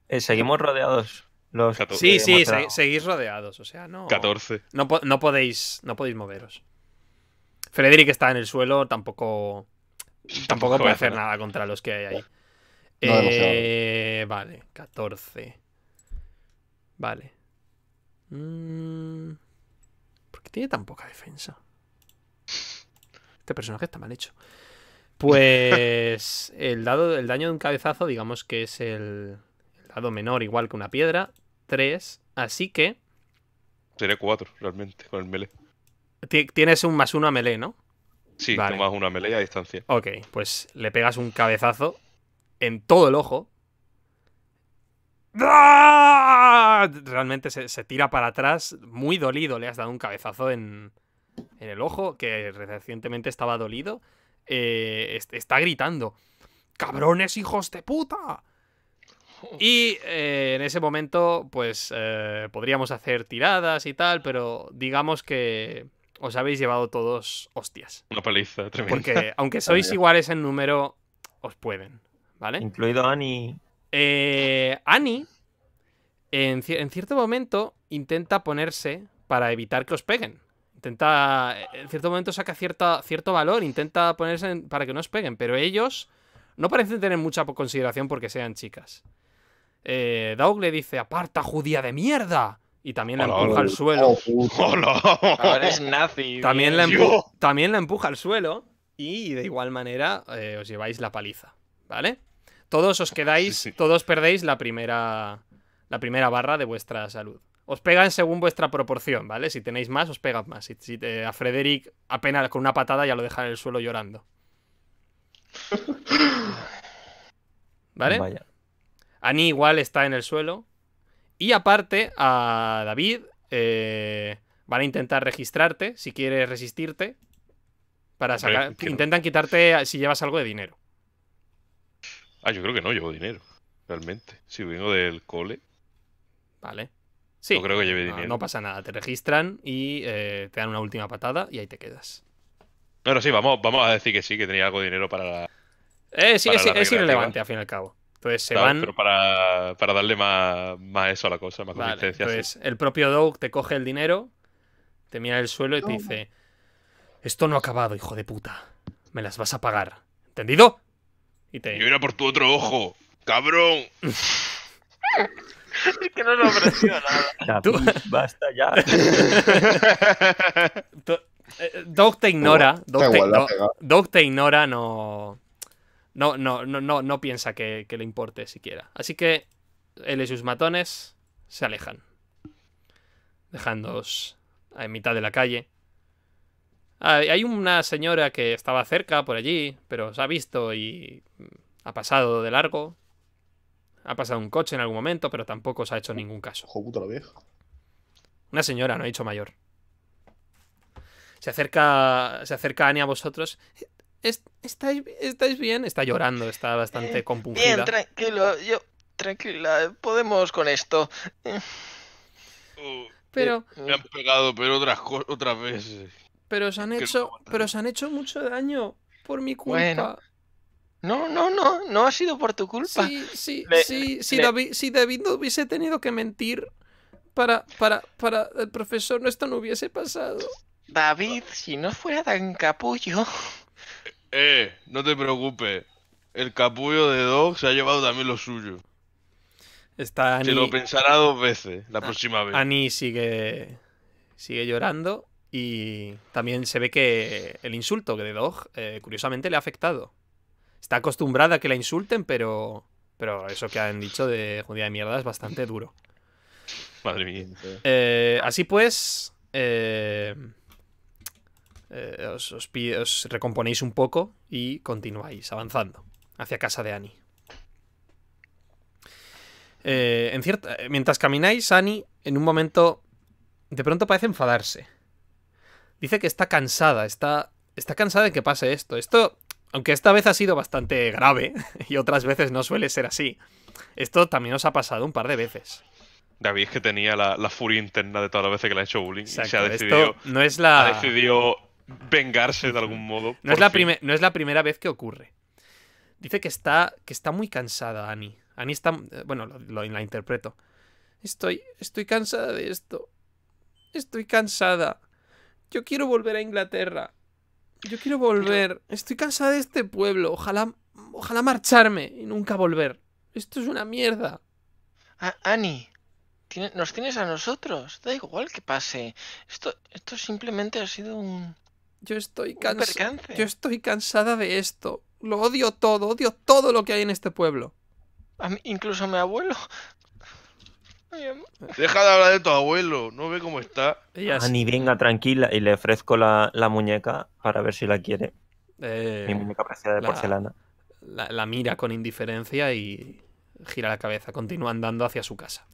Eh, seguimos rodeados. Los sí, sí, seguís rodeados, o sea, no. 14. No, podéis, no podéis moveros. Frederick está en el suelo, tampoco tampoco puede hacer nada contra los que hay ahí. Eh, vale, 14. Vale. Mm, ¿Por qué tiene tan poca defensa? Este personaje está mal hecho. Pues el, dado, del daño de un cabezazo, digamos que es el, el dado menor, igual que una piedra. 3. Así que. Sería 4, realmente, con el melee. Tienes un más uno a melee, ¿no? Sí, vale. más uno a melee a distancia. Ok, pues le pegas un cabezazo en todo el ojo. ¡Ah! Realmente se, tira para atrás, muy dolido. Le has dado un cabezazo en, el ojo, que recientemente estaba dolido. Eh, está gritando: ¡Cabrones, hijos de puta! Y eh, en ese momento, pues eh, podríamos hacer tiradas y tal, pero digamos que os habéis llevado todos hostias. Una paliza tremenda. Porque aunque sois iguales en número, os pueden. ¿vale? Incluido Annie. Eh, Annie, en, cierto momento, intenta ponerse para evitar que os peguen intenta en cierto momento saca cierta, cierto valor, intenta ponerse para que no os peguen, pero ellos no parecen tener mucha consideración porque sean chicas. Eh, Doug le dice, aparta judía de mierda. Y también la empuja al suelo. Oh, nazi. También la, también la empuja al suelo y de igual manera eh, os lleváis la paliza, ¿vale? Todos os quedáis, todos perdéis la primera, la primera barra de vuestra salud. Os pegan según vuestra proporción, ¿vale? Si tenéis más, os pegan más. Si, a Frederick apenas con una patada ya lo deja en el suelo llorando. ¿Vale? Vaya. Ani igual está en el suelo. Y aparte, a David eh, van a intentar registrarte si quieres resistirte. Para sacar, intentan quitarte si llevas algo de dinero. Ah, yo creo que no llevo dinero, realmente. Si vengo del cole. Vale. Sí. No creo que lleve dinero. No pasa nada, te registran y eh, te dan una última patada y ahí te quedas. Bueno, sí, vamos, vamos a decir que sí, que tenía algo de dinero para la. Eh, sí, es, irrelevante al fin y al cabo. Entonces se van. Pero para, darle más, más, eso a la cosa, más vale, Entonces, el propio Doug te coge el dinero, te mira el suelo y te dice: Esto no ha acabado, hijo de puta. Me las vas a pagar. ¿Entendido? Y Yo era por tu otro ojo, cabrón. es que no lo presiona. nada pues, basta ya. Eh, eh, Doug te ignora. Doug te, ignora, no no, no, no, no piensa que, le importe siquiera. Así que él y sus matones se alejan. dejándos en mitad de la calle. Hay una señora que estaba cerca por allí, pero se ha visto y mm, ha pasado de largo. Ha pasado un coche en algún momento, pero tampoco se ha hecho ningún caso. Ojo, la vieja. Una señora, no he dicho mayor. Se acerca, se acerca Annie a vosotros. ¿Estáis, ¿Estáis bien? Está llorando, está bastante eh, compungida. Bien, tranquilo, yo, tranquila, podemos con esto. Uh, pero... Me han pegado, pero otras, otras veces. Pero se han hecho, pero se han hecho mucho daño por mi culpa. No, no, no, no ha sido por tu culpa. Sí, sí, sí, Si, David, no hubiese tenido que mentir para, para, para el profesor, esto no hubiese pasado. David, si no fuera tan capullo. Eh, no te preocupes. El capullo de Doc se ha llevado también lo suyo. Está Se lo pensará dos veces la ah, próxima vez. Ani sigue, sigue llorando. Y también se ve que el insulto que de Dog, eh, curiosamente, le ha afectado. Está acostumbrada a que la insulten, pero, pero eso que han dicho de judía de mierda es bastante duro. Madre mía. Eh, así pues, eh, os, recomponéis un poco y continuáis avanzando hacia casa de Annie. en mientras camináis, Annie, en un momento, de pronto parece enfadarse dice que está cansada, está, está cansada de que pase esto. Esto, aunque esta vez ha sido bastante grave y otras veces no suele ser así, esto también nos ha pasado un par de veces. David es que tenía la, furia interna de todas las veces que le ha hecho bullying se ha decidido, no es la... vengarse de algún modo. No es, la no es la primera vez que ocurre. Dice que está, que está muy cansada Annie. Annie está... Bueno, lo, la interpreto. Estoy, estoy cansada de esto. Estoy cansada. Yo quiero volver a Inglaterra. Yo quiero volver. Estoy cansada de este pueblo. Ojalá, ojalá marcharme y nunca volver. Esto es una mierda. Ani, Annie, nos tienes a nosotros. Da igual que pase. Esto, esto simplemente ha sido un. Yo estoy cansada. Yo estoy cansada de esto. Lo odio todo. Odio todo lo que hay en este pueblo. incluso a mi abuelo. Deja de hablar de tu abuelo, no ve cómo está. Ani, ah, venga, tranquila, y le ofrezco la, muñeca para ver si la quiere. Eh, Mi muñeca de la, porcelana. La, mira con indiferencia y gira la cabeza. Continúa andando hacia su casa.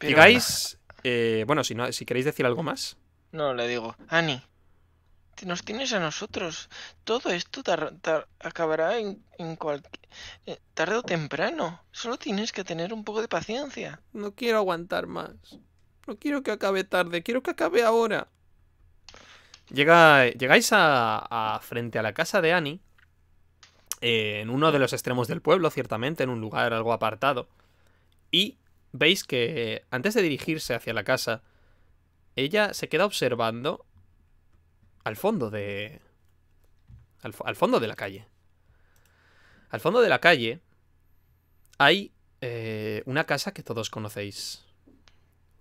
Digáis eh, bueno, si, no, si queréis decir algo más. No, le digo, Ani, nos tienes a nosotros. Todo esto acabará en, cualquier... Eh, tarde o temprano. Solo tienes que tener un poco de paciencia. No quiero aguantar más. No quiero que acabe tarde, quiero que acabe ahora. llegáis a, frente a la casa de Annie, eh, en uno de los extremos del pueblo, ciertamente, en un lugar algo apartado, y veis que antes de dirigirse hacia la casa, ella se queda observando al fondo de... Al, fondo de la calle. Al fondo de la calle hay eh, una casa que todos conocéis.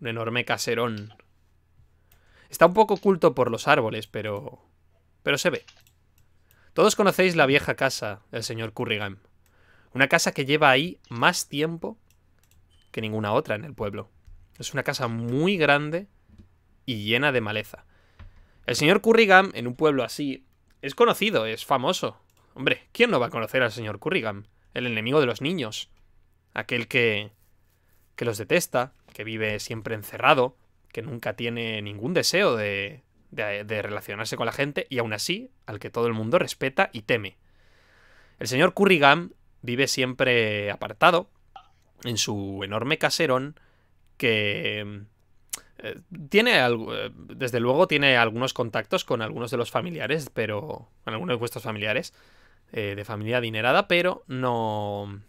Un enorme caserón. Está un poco oculto por los árboles, pero... Pero se ve. Todos conocéis la vieja casa del señor Currigan. Una casa que lleva ahí más tiempo que ninguna otra en el pueblo. Es una casa muy grande y llena de maleza. El señor Currigan, en un pueblo así, es conocido, es famoso. Hombre, ¿quién no va a conocer al señor Currigan? El enemigo de los niños. Aquel que... que los detesta, que vive siempre encerrado, que nunca tiene ningún deseo de, de, de relacionarse con la gente y aún así al que todo el mundo respeta y teme. El señor Currigan vive siempre apartado, en su enorme caserón, que eh, tiene algo, eh, desde luego tiene algunos contactos con algunos de los familiares, pero con algunos de vuestros familiares eh, de familia adinerada, pero no.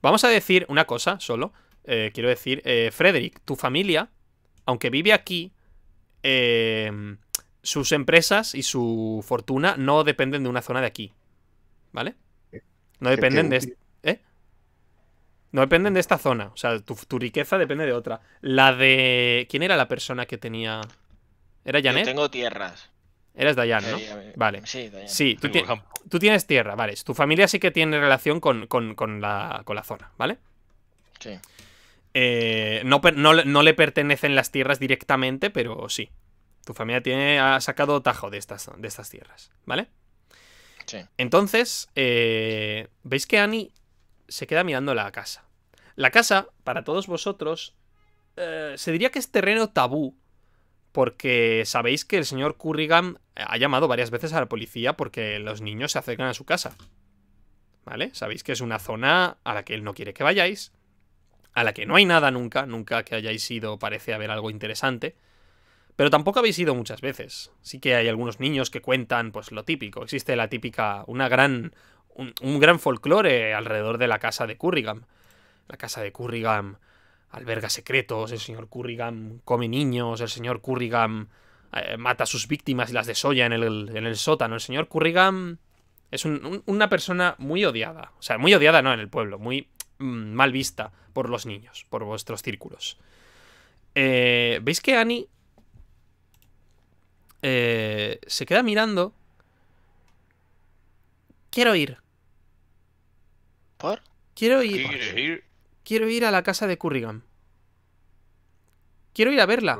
Vamos a decir una cosa solo. quiero decir, Frederick, tu familia, aunque vive aquí, sus empresas y su fortuna no dependen de una zona de aquí, ¿vale? No dependen de no dependen de esta zona. O sea, tu, riqueza depende de otra. La de. ¿Quién era la persona que tenía. ¿Era Janet? Yo tengo tierras. Eres Dayan, ¿no? vale. Sí, tú, tienes tierra, vale. Tu familia sí que tiene relación con, la, zona, ¿vale? Sí. Eh, no, le pertenecen las tierras directamente, pero sí. Tu familia tiene, ha sacado tajo de estas, de estas tierras, ¿vale? Sí. Entonces, eh, veis que ani se queda mirando la casa. La casa, para todos vosotros, eh, se diría que es terreno tabú, porque sabéis que el señor Currigan eh, ha llamado varias veces a la policía porque los niños se acercan a su casa. ¿Vale? Sabéis que es una zona a la que él no quiere que vayáis, a la que no hay nada nunca, nunca que hayáis ido parece haber algo interesante. Pero tampoco habéis ido muchas veces. Sí que hay algunos niños que cuentan, pues lo típico. Existe la típica, una gran, un, gran folclore alrededor de la casa de Currigan. La casa de Currigan alberga secretos, el señor Currigan come niños, el señor Currigan eh, mata a sus víctimas y las desolla en el, en el sótano. El señor Currigan es una persona muy odiada. O sea, muy odiada no en el pueblo, muy mm, mal vista por los niños, por vuestros círculos. Eh, ¿Veis que Annie eh, se queda mirando? Quiero ir. Quiero ir. Quiero ir a la casa de Currigan. Quiero ir a verla.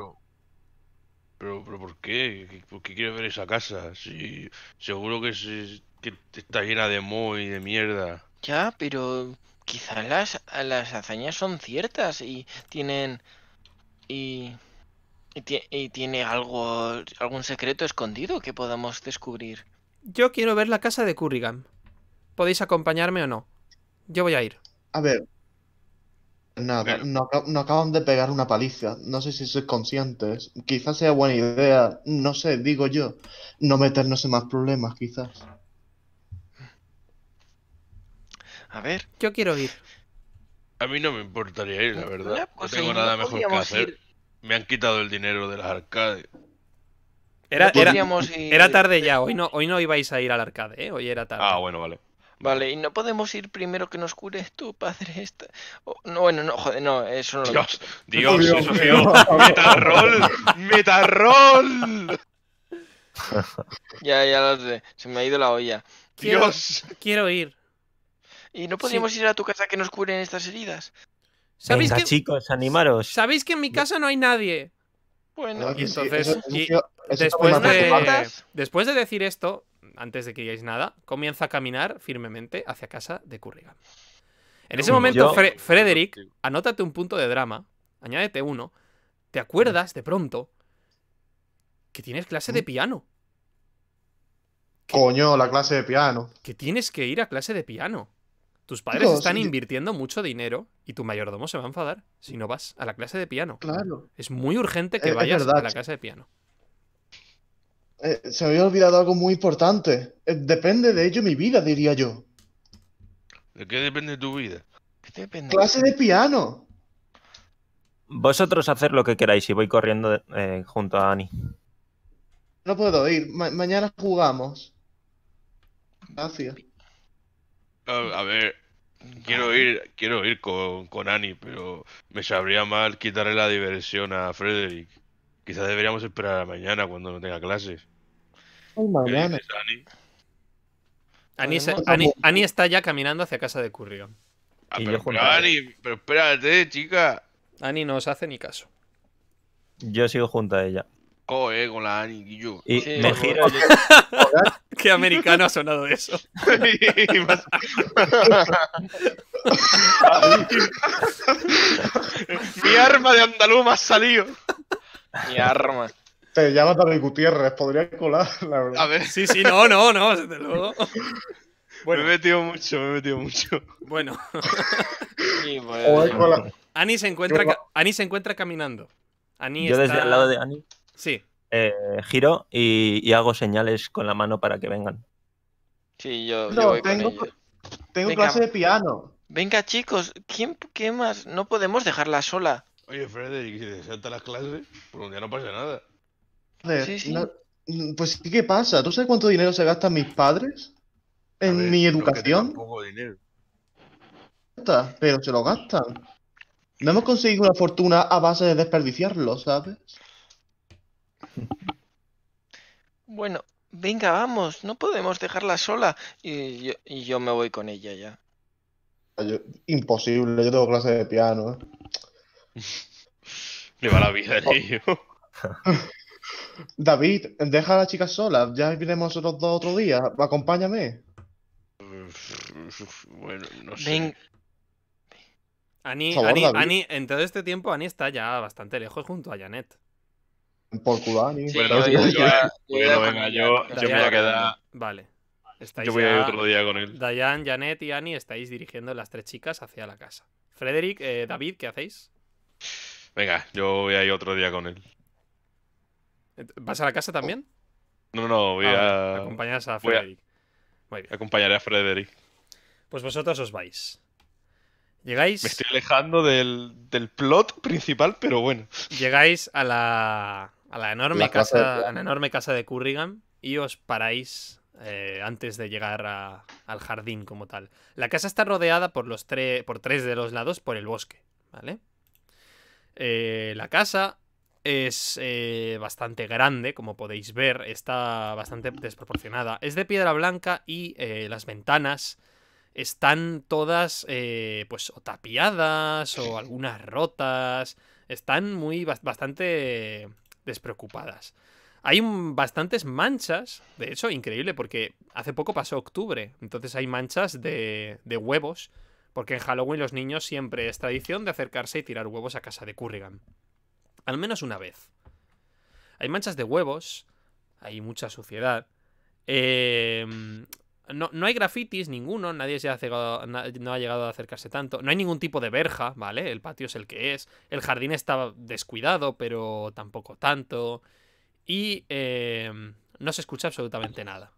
Pero, pero, ¿por qué? ¿Por qué quieres ver esa casa? Sí, seguro que, está llena de moho y de mierda. Ya, pero quizás las, las hazañas son ciertas y tienen. Y. Y, tiene algo, algún secreto escondido que podamos descubrir. Yo quiero ver la casa de Currigan. ¿Podéis acompañarme o no? Yo voy a ir. A ver. Nada, acaban de pegar una paliza. No sé si sois conscientes. Quizás sea buena idea, no sé, digo yo, no meternos en más problemas, quizás. A ver. Yo quiero ir. A mí no me importaría ir, la pues verdad. No tengo nada mejor que hacer. Me han quitado el dinero de las arcades. Era, era, tarde ya, hoy no, hoy no ibais a ir al arcade, ¿eh? hoy era tarde. Ah, bueno, vale. Vale, y no podemos ir primero que nos cure tu padre. Esta... Oh, no, bueno, no, joder, no, eso no lo Dios, Dios, Dios, eso sí. ¡Metarrol! ¡Metarrol! ya, ya lo sé. Se me ha ido la olla. Dios. Quiero ir. ¿Y no podríamos ir a tu casa que nos curen estas heridas? ¿Sabéis que... chicos, animaros. Sabéis que en mi casa no hay nadie. Bueno, entonces, después, de, después de decir esto, antes de que digáis nada, comienza a caminar firmemente hacia casa de Currigan. En ese momento, Frederick, anótate un punto de drama, añádete uno, te acuerdas de pronto que tienes clase de piano. Coño, la clase de piano. Que tienes que ir a clase de piano. Tus padres están invirtiendo mucho dinero y tu mayordomo se va a enfadar si no vas a la clase de piano. Claro. Es muy urgente que eh, vayas a la clase de piano. Eh, se había olvidado algo muy importante. Eh, depende de ello mi vida, diría yo. ¿De qué depende tu vida? ¿Qué depende? Clase de piano. Vosotros hacer lo que queráis y voy corriendo eh, junto a Ani. No puedo ir. mañana jugamos. Gracias. A, ver, quiero ir, quiero ir con, con Ani, pero me sabría mal quitarle la diversión a Frederick. Quizás deberíamos esperar a mañana cuando no tenga clases. Ay, mañana. Ani? está ya caminando hacia casa de Currio. Ah, pero, espérate, chica. Ani no os hace ni caso. Yo sigo junto a ella. Oh, con la Ani y yo. me giro. Qué americano ha sonado eso. Mi arma de andaluz ha salido. Mi arma. Te llama David Gutiérrez, podría colar, la verdad. A ver, sí, sí, no, no, no, desde luego. Bueno. Me he metido mucho, me he metido mucho. Bueno. Ani se encuentra, caminando. Ani Yo desde al lado de Ani. Sí. Eh, giro y, hago señales con la mano para que vengan. Sí, yo, no, tengo, tengo clase de piano. Venga, chicos, ¿quién, ¿quién más? No podemos dejarla sola. Oye, Freddy, si salta las clases, pues un día no pasa nada. Mm, pues sí pasa. ¿Tú sabes cuánto dinero se gastan mis padres en mi educación? Poco dinero. Pero se lo gastan. No hemos conseguido una fortuna a base de desperdiciarlo, ¿sabes? Bueno, venga, vamos. No podemos dejarla sola. Y yo, me voy con ella ya. imposible, yo tengo clase de piano. ¿eh? Me va la vida, tío. Oh. David, deja a la chica sola. Ya iremos los dos otro día. Acompáñame. Bueno, no sé. Ani, en todo este tiempo, Ani está ya bastante lejos junto a Janet. Por culo, Ani. bueno, venga, yo, me voy a quedar. Vale. yo voy a ir otro día con él. Diane, Janet y Ani estáis dirigiendo las tres chicas hacia la casa. Frederick, eh, David, ¿qué hacéis? Venga, yo voy a ir otro día con él. ¿Vas a la casa también? No, no, voy ah, a. acompañar a Frederick. Acompañaré a Frederick. Pues vosotros os vais. Llegáis. Me estoy alejando del, plot principal, pero bueno. Llegáis a la, a la enorme casa, de... a la enorme casa de Currigan y os paráis eh, antes de llegar al jardín como tal. La casa está rodeada por los por tres de los lados por el bosque, ¿vale? Eh, la casa es eh, bastante grande, como podéis ver, está bastante desproporcionada. Es de piedra blanca y eh, las ventanas están todas pues o tapiadas o algunas rotas, están muy bastante despreocupadas. Hay bastantes manchas, de hecho, increíble, porque hace poco pasó octubre, entonces hay manchas de huevos porque en Halloween los niños siempre es tradición de acercarse y tirar huevos a casa de Currigan. Al menos una vez. Hay manchas de huevos, hay mucha suciedad. Em, no, hay grafitis ninguno, nadie se ha llegado, no ha llegado a acercarse tanto. No hay ningún tipo de verja, ¿vale? El patio es el que es. El jardín está descuidado, pero tampoco tanto. Y em, no se escucha absolutamente nada.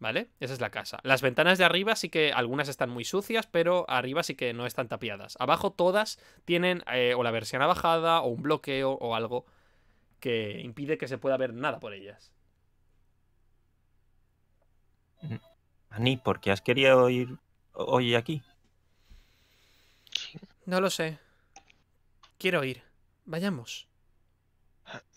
¿Vale? Esa es la casa. Las ventanas de arriba sí que algunas están muy sucias, pero arriba sí que no están tapiadas. Abajo todas tienen eh, o la versión abajada o un bloqueo o algo que impide que se pueda ver nada por ellas. Ani, ¿por qué has querido ir hoy aquí? No lo sé. Quiero ir. Vayamos.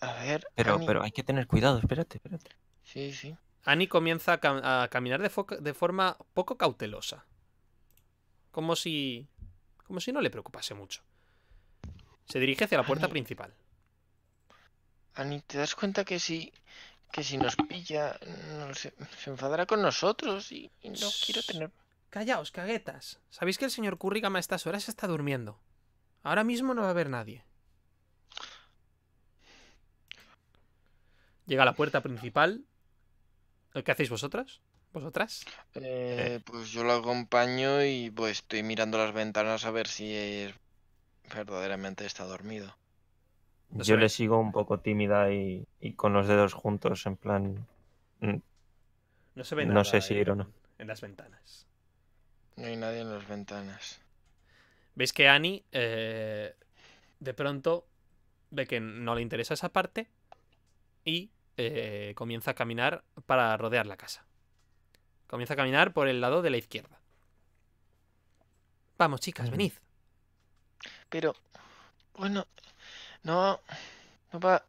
A, ver. Pero, pero hay que tener cuidado, espérate, espérate. Sí, sí. Ani comienza a, caminar de, forma poco cautelosa. Como si. como si no le preocupase mucho. Se dirige hacia la puerta principal. Ani, ¿te das cuenta que si. que si nos pilla. se enfadará con nosotros y, no quiero tener. Callaos, caguetas. ¿Sabéis que el señor Currigama a estas horas está durmiendo? Ahora mismo no va a haber nadie. Llega a la puerta principal ¿Qué hacéis vosotras? ¿Vosotras? Eh, eh. pues yo lo acompaño y pues, estoy mirando las ventanas a ver si verdaderamente está dormido. Yo le sigo un poco tímida y, con los dedos juntos, en plan. Mm, no se ve No sé si ir o no. En las ventanas. No hay nadie en las ventanas. Veis que Annie eh, de pronto ve que no le interesa esa parte y eh, comienza a caminar para rodear la casa. Comienza a caminar por el lado de la izquierda. Vamos, chicas, venid. Pero, bueno, no, no va.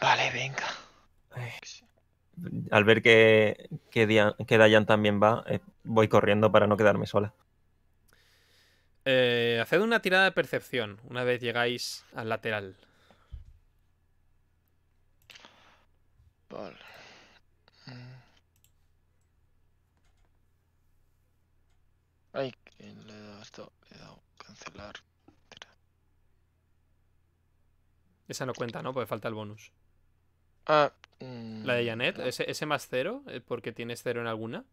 Vale, venga. Al ver que, que, Dayan también va, eh, voy corriendo para no quedarme sola. Eh, haced una tirada de percepción una vez llegáis al lateral. Vale. Mm. Ay, le he dado esto, le he dado cancelar. Esa no cuenta, ¿no? Porque falta el bonus. Ah, la de mm, Janet, ¿Ese, más cero, eh, porque tienes cero en alguna.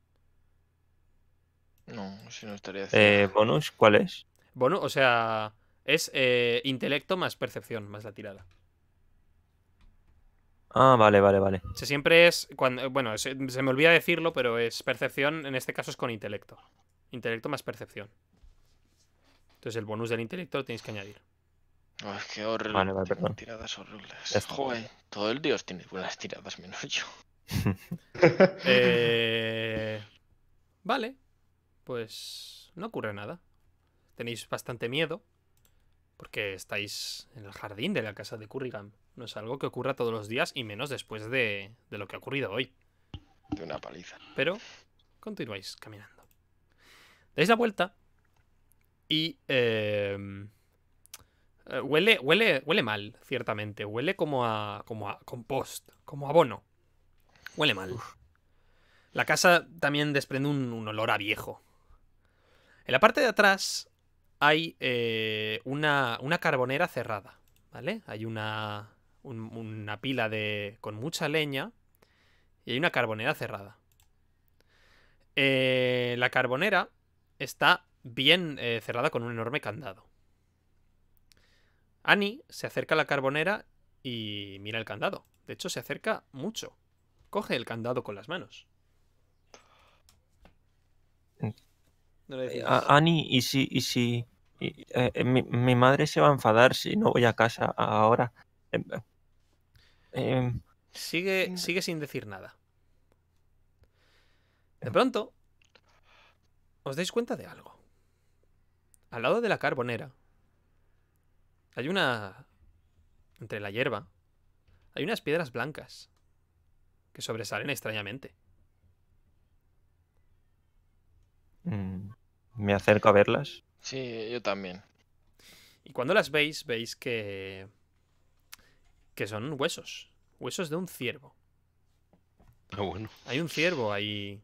No, si no estaría eh, cero. ¿Bonus cuál es? Bonus, o sea, es eh, intelecto más percepción, más la tirada. Ah, vale, vale, vale. siempre es. Cuando, bueno, se, me olvida decirlo, pero es percepción, en este caso es con intelecto. Intelecto más percepción. Entonces el bonus del intelecto lo tenéis que añadir. Ay, qué horrible. Tiradas horribles. todo el dios tiene buenas tiradas, menos yo. eh... Vale. Pues no ocurre nada. Tenéis bastante miedo. Porque estáis en el jardín de la casa de Currigan. No es algo que ocurra todos los días y menos después de, lo que ha ocurrido hoy. De una paliza. Pero continuáis caminando. Dais la vuelta y... Em, eh, huele, huele, huele mal, ciertamente. Huele como a, como a compost, como abono. Huele mal. La casa también desprende un, olor a viejo. En la parte de atrás hay eh, una, una, carbonera cerrada, ¿vale? Hay una, una pila de con mucha leña y hay una carbonera cerrada. Eh, la carbonera está bien eh, cerrada con un enorme candado. Annie se acerca a la carbonera y mira el candado. De hecho, se acerca mucho. Coge el candado con las manos. Annie, ¿y si, eh, mi, mi, madre se va a enfadar si no voy a casa ahora? Em, sigue, sigue sin decir nada. De em. pronto, os dais cuenta de algo. Al lado de la carbonera hay una... Entre la hierba hay unas piedras blancas que sobresalen extrañamente. Mm, Me acerco a verlas. Sí, yo también. Y cuando las veis, veis que que son huesos, huesos de un ciervo. Ah, bueno. Hay un ciervo ahí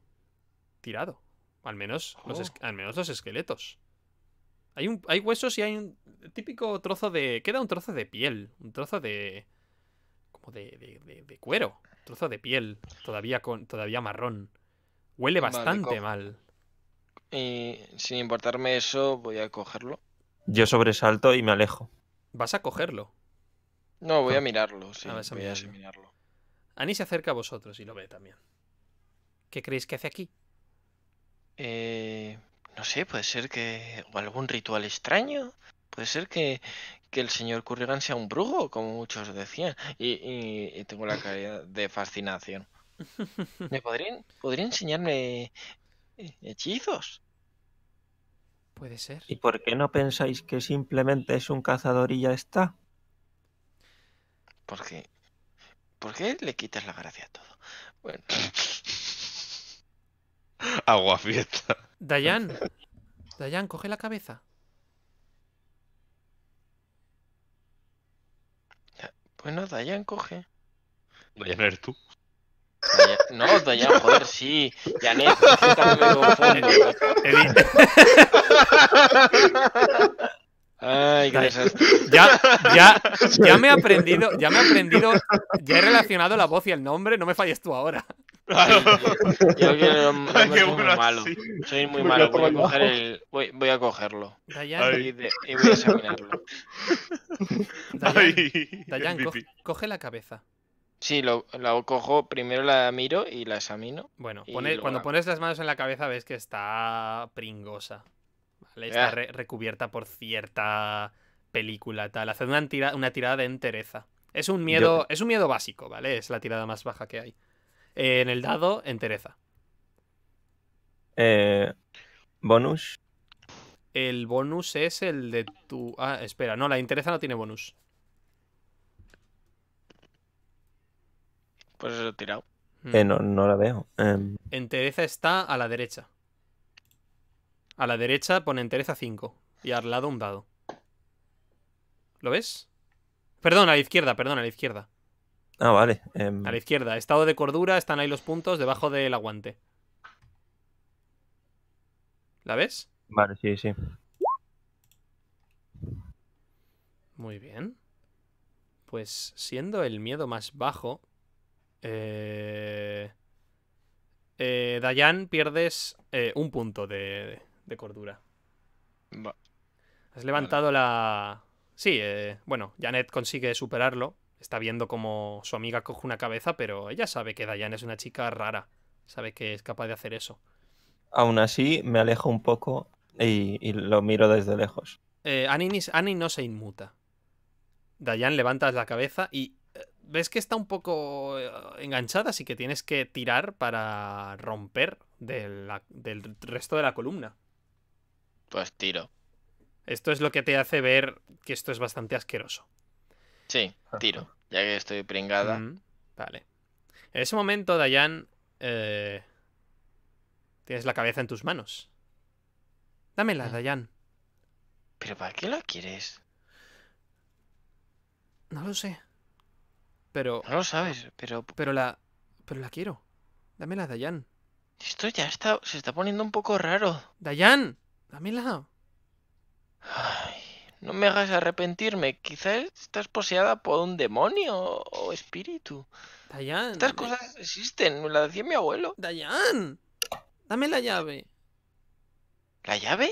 tirado, al menos, los, oh. al menos esqueletos. Hay, un, hay huesos y hay un típico trozo de... Queda un trozo de piel, un trozo de... como de, de, cuero, trozo de piel, todavía, con, todavía marrón. Huele bastante mal. Y sin importarme eso, voy a cogerlo. Yo sobresalto y me alejo. Vas a cogerlo. No, voy a mirarlo, sí. Ah, a se acerca a vosotros y lo ve también. ¿Qué creéis que hace aquí? Eh, no sé, puede ser que algún ritual extraño. Puede ser que, el señor Currigan sea un brujo, como muchos decían. Y, tengo la calidad de fascinación. podría enseñarme eh, hechizos? Puede ser. ¿Y por qué no pensáis que simplemente es un cazador y ya está? Porque. ¿Por qué le quitas la gracia a todo? Bueno. Agua fiesta. Dayan. Dayan, coge la cabeza. Bueno, Dayan coge. Dayan eres tú. No, Dayan, joder, sí. Janet, me Ay, gracias. Ya, ya, me he aprendido, ya me he aprendido, ya he relacionado la voz y el nombre, no me falles tú ahora. Claro. Yo, soy muy malo. Voy a, cogerlo. Dayan. Y, voy a examinarlo. Dayan, coge la cabeza. Sí, lo, la cojo, primero la miro y la examino. Bueno, cuando pones las manos en la cabeza ves que está pringosa está recubierta por cierta película, tal. Hacer una, una tirada de entereza. Es un miedo, es un miedo básico, ¿vale? Es la tirada más baja que hay. Eh, en el dado, entereza. Eh, bonus. El bonus es el de tu. Ah, espera, no, la entereza no tiene bonus. Pues eso he tirado. Hmm. Eh, no, no la veo. Em. Entereza está a la derecha. A la derecha pone entereza 5. Y al lado un dado. ¿Lo ves? Perdón, a la izquierda, perdón, a la izquierda. Ah, vale. Em. A la izquierda. Estado de cordura, están ahí los puntos debajo del aguante. ¿La ves? Vale, sí, sí. Muy bien. Pues siendo el miedo más bajo... Eh... Eh, Dayan, pierdes eh, un punto de, de cordura. Has levantado la... Sí, eh, bueno, Janet consigue superarlo. Está viendo cómo su amiga coge una cabeza, pero ella sabe que Dayan es una chica rara. Sabe que es capaz de hacer eso. Aún así, me alejo un poco y, lo miro desde lejos. Eh, Annie, no se inmuta. Dayan levantas la cabeza y eh, ves que está un poco enganchada, así que tienes que tirar para romper del resto de la columna. Pues tiro. Esto es lo que te hace ver que esto es bastante asqueroso. Sí, tiro, ya que estoy pringada. Mm, vale. En ese momento, Dayan, eh, tienes la cabeza en tus manos. Dámela, mm. Dayan. ¿Pero para qué la quieres? No lo sé. Pero. No lo sabes, pero. Pero la. Pero la quiero. Dámela, Dayan. Esto ya está. se está poniendo un poco raro. ¡Dayan! Dámela. no me hagas arrepentirme. Quizás estás poseada por un demonio o espíritu. Dayan. Estas cosas existen. Me las decía mi abuelo. Dayan. Dame la llave. ¿La llave?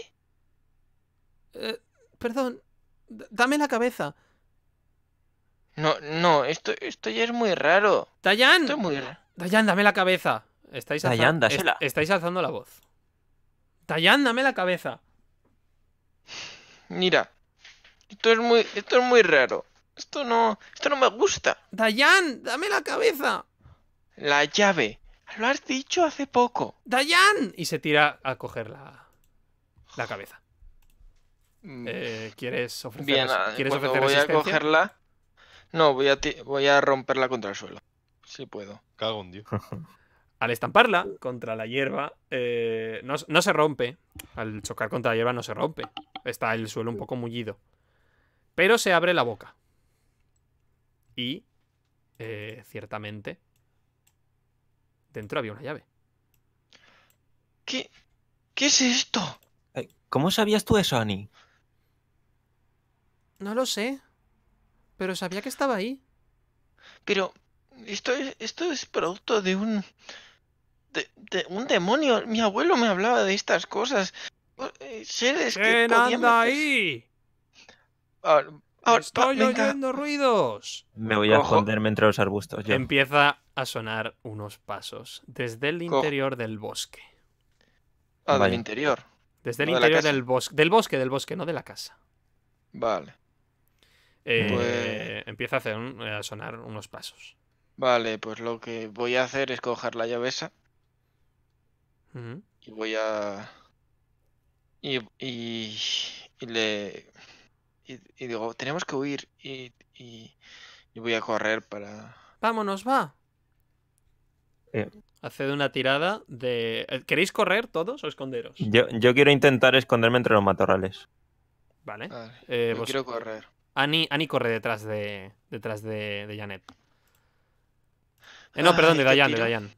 Eh, perdón. Dame la cabeza. No, no, esto, esto ya es muy raro. Dayan. muy Dayan, dame la cabeza. Dayan, estáis alzando la voz dame la cabeza. Mira, esto es muy, esto es muy raro. Esto no, esto no me gusta. Dayan, dame la cabeza. La llave. Lo has dicho hace poco. Dayan. Y se tira a coger la, cabeza. Mm. Eh, ¿Quieres ofrecer, Bien, ¿quieres voy a cogerla. No, voy a, voy a romperla contra el suelo. Si puedo. Cago un Dios. Al estamparla contra la hierba, eh, no, se rompe. Al chocar contra la hierba no se rompe. Está el suelo un poco mullido. Pero se abre la boca. Y, eh, ciertamente, dentro había una llave. ¿Qué, ¿Qué es esto? Eh, ¿Cómo sabías tú eso, Ani? No lo sé. Pero sabía que estaba ahí. Pero esto esto es producto de un un demonio. Mi abuelo me hablaba de estas cosas. Eh, seres ¿Quién que anda ahí? Estoy oyendo ruidos. Me voy a esconderme entre los arbustos. Empieza a sonar unos pasos desde el interior del bosque. Ah, del interior. Desde el interior del bosque. Del bosque, del bosque, no de la casa. Vale. Eh, pues- empieza a, sonar unos pasos. Vale, pues lo que voy a hacer es coger la llave esa y voy a. Y, y, le. Y, digo, tenemos que huir. Y, y, voy a correr para. ¡Vámonos, va! Eh. Haced una tirada de. Eh, ¿Queréis correr todos o esconderos? Yo, quiero intentar esconderme entre los matorrales. Vale. Eh, yo quiero correr. Ani, corre detrás de. detrás de, Janet. Eh, no, ah, perdón, de este Dayan, de Dayan.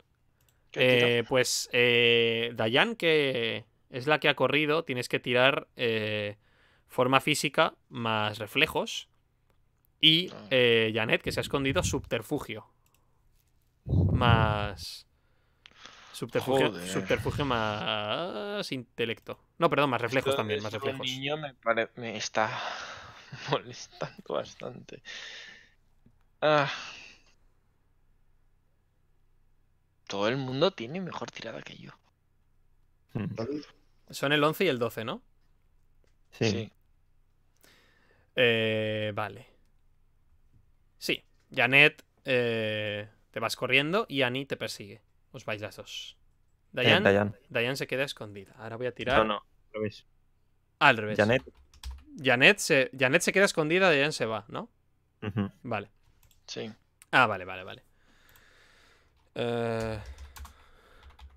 Eh, pues eh, Dayan, que es la que ha corrido, tienes que tirar eh, forma física más reflejos. Y ah. Janet, que se ha escondido, subterfugio. Más. Subterfugio, subterfugio más intelecto. No, perdón, más reflejos también, más reflejos. niño me, me está molestando bastante. Ah, todo el mundo tiene mejor tirada que yo. Hmm. Son el 11 y el 12, ¿no? Sí. Eh, vale. Sí, Janet eh, te vas corriendo y Annie te persigue. Os vais las dos. Eh, Diane se queda escondida. Ahora voy a tirar. No, no, al revés. Janet. Janet se, queda escondida, Diane se va, ¿no? Vale. Sí. Ah, vale, vale, vale. Eh,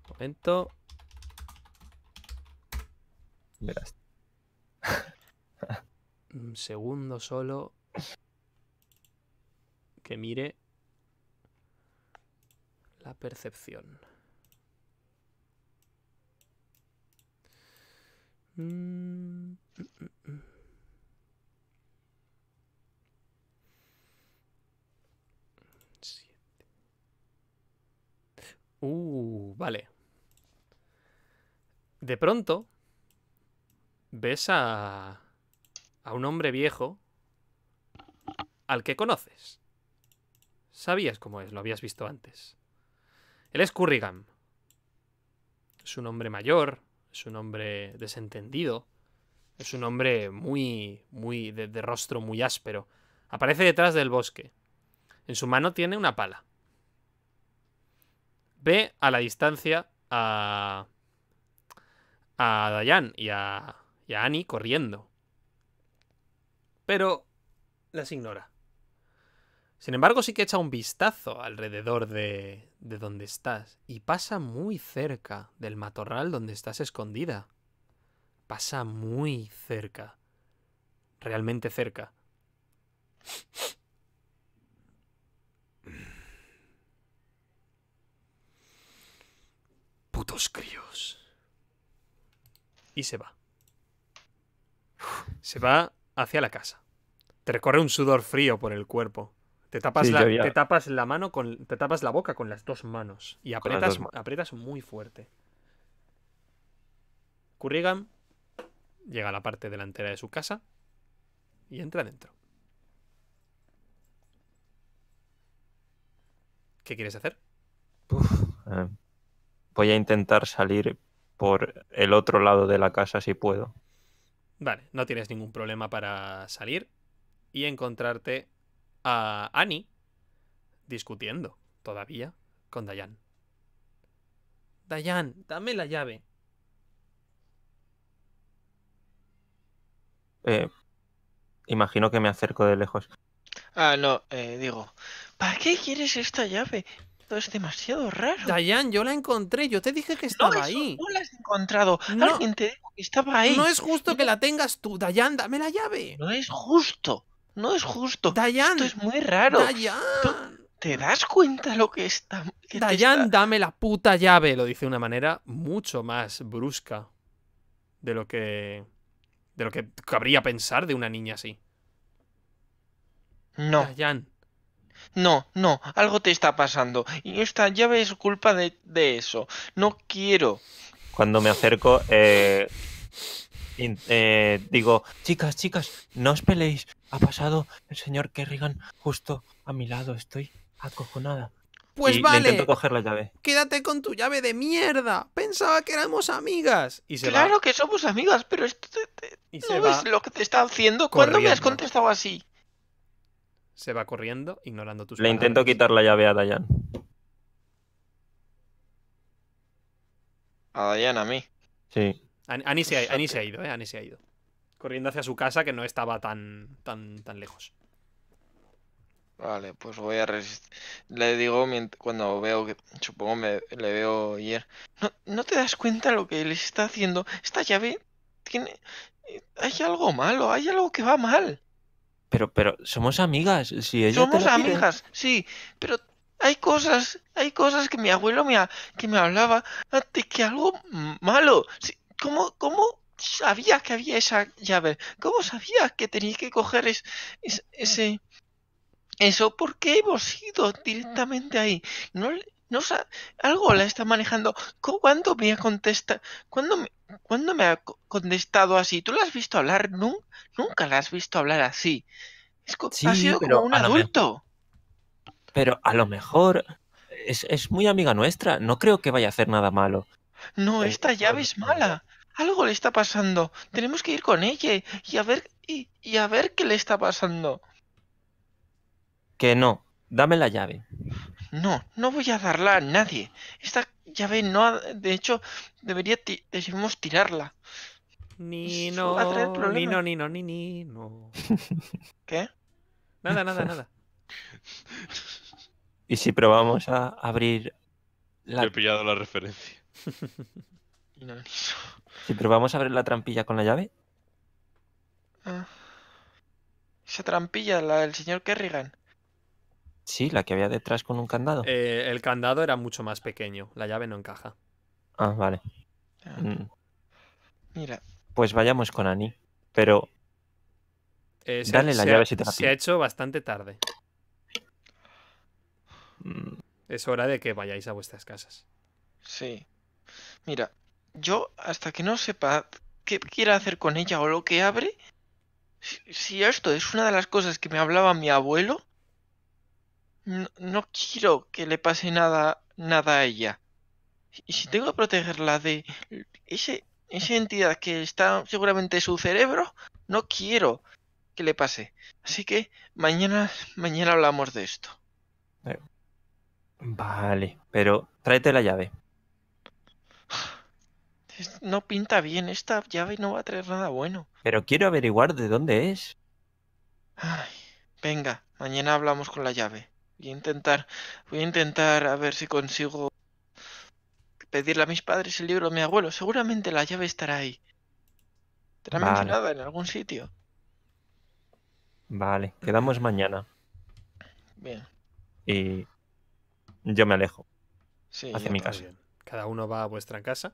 momento. Un segundo solo. Que mire la percepción. Mm, mm, mm, Uh, vale. De pronto, ves a, a un hombre viejo al que conoces. Sabías cómo es, lo habías visto antes. Él es Currigan. Es un hombre mayor, es un hombre desentendido, es un hombre muy, muy, de rostro muy áspero. Aparece detrás del bosque. En su mano tiene una pala ve a la distancia a, a Dayan y a, y a Annie corriendo. Pero las ignora. Sin embargo, sí que echa un vistazo alrededor de, de donde estás y pasa muy cerca del matorral donde estás escondida. Pasa muy cerca. Realmente cerca. Putos críos. Y se va. Se va hacia la casa. Te recorre un sudor frío por el cuerpo. Te tapas, la, mano con. Te tapas la boca con las dos manos. Y aprietas, muy fuerte. Currigan llega a la parte delantera de su casa y entra dentro. ¿Qué quieres hacer? Eh, voy a intentar salir por el otro lado de la casa si puedo. Vale, no tienes ningún problema para salir y encontrarte a Annie discutiendo todavía con Dayan. Dayan, dame la llave. Eh, imagino que me acerco de lejos. Ah, no, eh, digo, ¿para qué quieres esta llave? Esto es demasiado raro. Dayan, yo la encontré. Yo te dije que estaba ahí. No la has encontrado. Alguien te dijo que estaba ahí. No es justo que la tengas tú. Dayan, dame la llave. No es justo. No es justo. Dayan. Esto es muy raro. Dayan. ¿Te das cuenta lo que está? Dayan, dame la puta llave. Lo dice de una manera mucho más brusca de lo que. de lo que cabría pensar de una niña así. No. Dayan. No, no, algo te está pasando. Y esta llave es culpa de, eso. No quiero. Cuando me acerco, eh, eh, digo, chicas, chicas, no os peleéis. Ha pasado el señor Kerrigan justo a mi lado. Estoy acojonada. Pues vale. la llave. Quédate con tu llave de mierda. Pensaba que éramos amigas. Y claro que somos amigas, pero esto ves lo que te está haciendo? ¿Cuándo me has contestado así? se va corriendo, ignorando tus Le intento quitar la llave a Dayan. A Dayan, a mí. Sí. Ani, se ha, ido, ¿eh? Ani se ha ido. Corriendo hacia su casa que no estaba tan, tan, tan lejos. Vale, pues voy a resistir. Le digo cuando veo que. Supongo me, le veo ayer. ¿No, ¿No te das cuenta lo que él está haciendo? Esta llave tiene. Eh, hay algo malo, hay algo que va mal. Pero, pero, somos amigas. Si ella somos amigas, sí, pero hay cosas, hay cosas que mi abuelo me, que me hablaba de que algo malo. ¿Cómo, cómo que había esa llave? ¿Cómo sabía que tenía que coger ese... Eso, ¿por qué hemos ido directamente ahí? No, no algo la está manejando. ¿Cuándo me contesta? ¿Cuándo me, ¿Cuándo me ha contestado así? ¿Tú la has visto hablar? Nunca, nunca la has visto hablar así. Es ha sido como un adulto. Pero a lo mejor es, es, muy amiga nuestra. No creo que vaya a hacer nada malo. No, eh, esta llave es mala. Algo le está pasando. Tenemos que ir con ella y a ver, y, a ver qué le está pasando. Que no. Dame la llave. No, no voy a darla a nadie. Está ya ve, no de hecho, debería deberíamos tirarla. Pues, ni no, ni no, ni no, ni no. ¿Qué? Nada, nada, nada. ¿Y si probamos a abrir la... He pillado la referencia. no, Si probamos a abrir la trampilla con la llave. Ah. Esa trampilla, la del señor Kerrigan. Sí, la que había detrás con un candado. Eh, el candado era mucho más pequeño, la llave no encaja. Ah, vale. Mm. Mira. Pues vayamos con Ani, pero... Eh, dale la llave ha, si te Se ha hecho bastante tarde. Mm. Es hora de que vayáis a vuestras casas. Sí. Mira, yo hasta que no sepa qué quiera hacer con ella o lo que abre, si esto es una de las cosas que me hablaba mi abuelo, no, quiero que le pase nada, nada a ella. Y si tengo que protegerla de ese, esa entidad que está seguramente en su cerebro, no quiero que le pase. Así que mañana, mañana hablamos de esto. Eh, vale, pero tráete la llave. No pinta bien, esta llave y no va a traer nada bueno. Pero quiero averiguar de dónde es. venga, mañana hablamos con la llave. Voy a intentar, voy a intentar a ver si consigo pedirle a mis padres el libro de mi abuelo. Seguramente la llave estará ahí. ¿Te la mencionada en algún sitio? Vale, quedamos mañana. Bien. Y yo me alejo. Sí, hacia mi casa. Cada uno va a vuestra casa.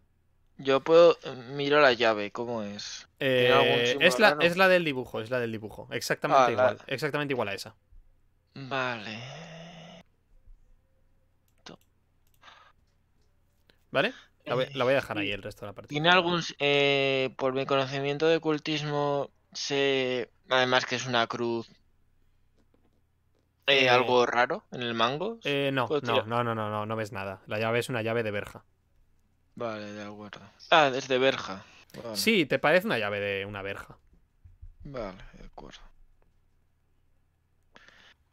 Yo puedo. Eh, miro la llave, ¿cómo es? Eh, es, la, es, la, del dibujo, es la del dibujo. Exactamente ah, Exactamente igual a esa. Vale. ¿Vale? La voy, a dejar ahí eh, el resto de la partida. ¿Tiene algún, eh, por mi conocimiento de cultismo, sé, además que es una cruz, eh, eh, algo raro en el mango? no, no, no, no, no, no, no ves nada. La llave es una llave de verja. Vale, de acuerdo. Ah, es de verja. Sí, te parece una llave de una verja. Vale, de acuerdo.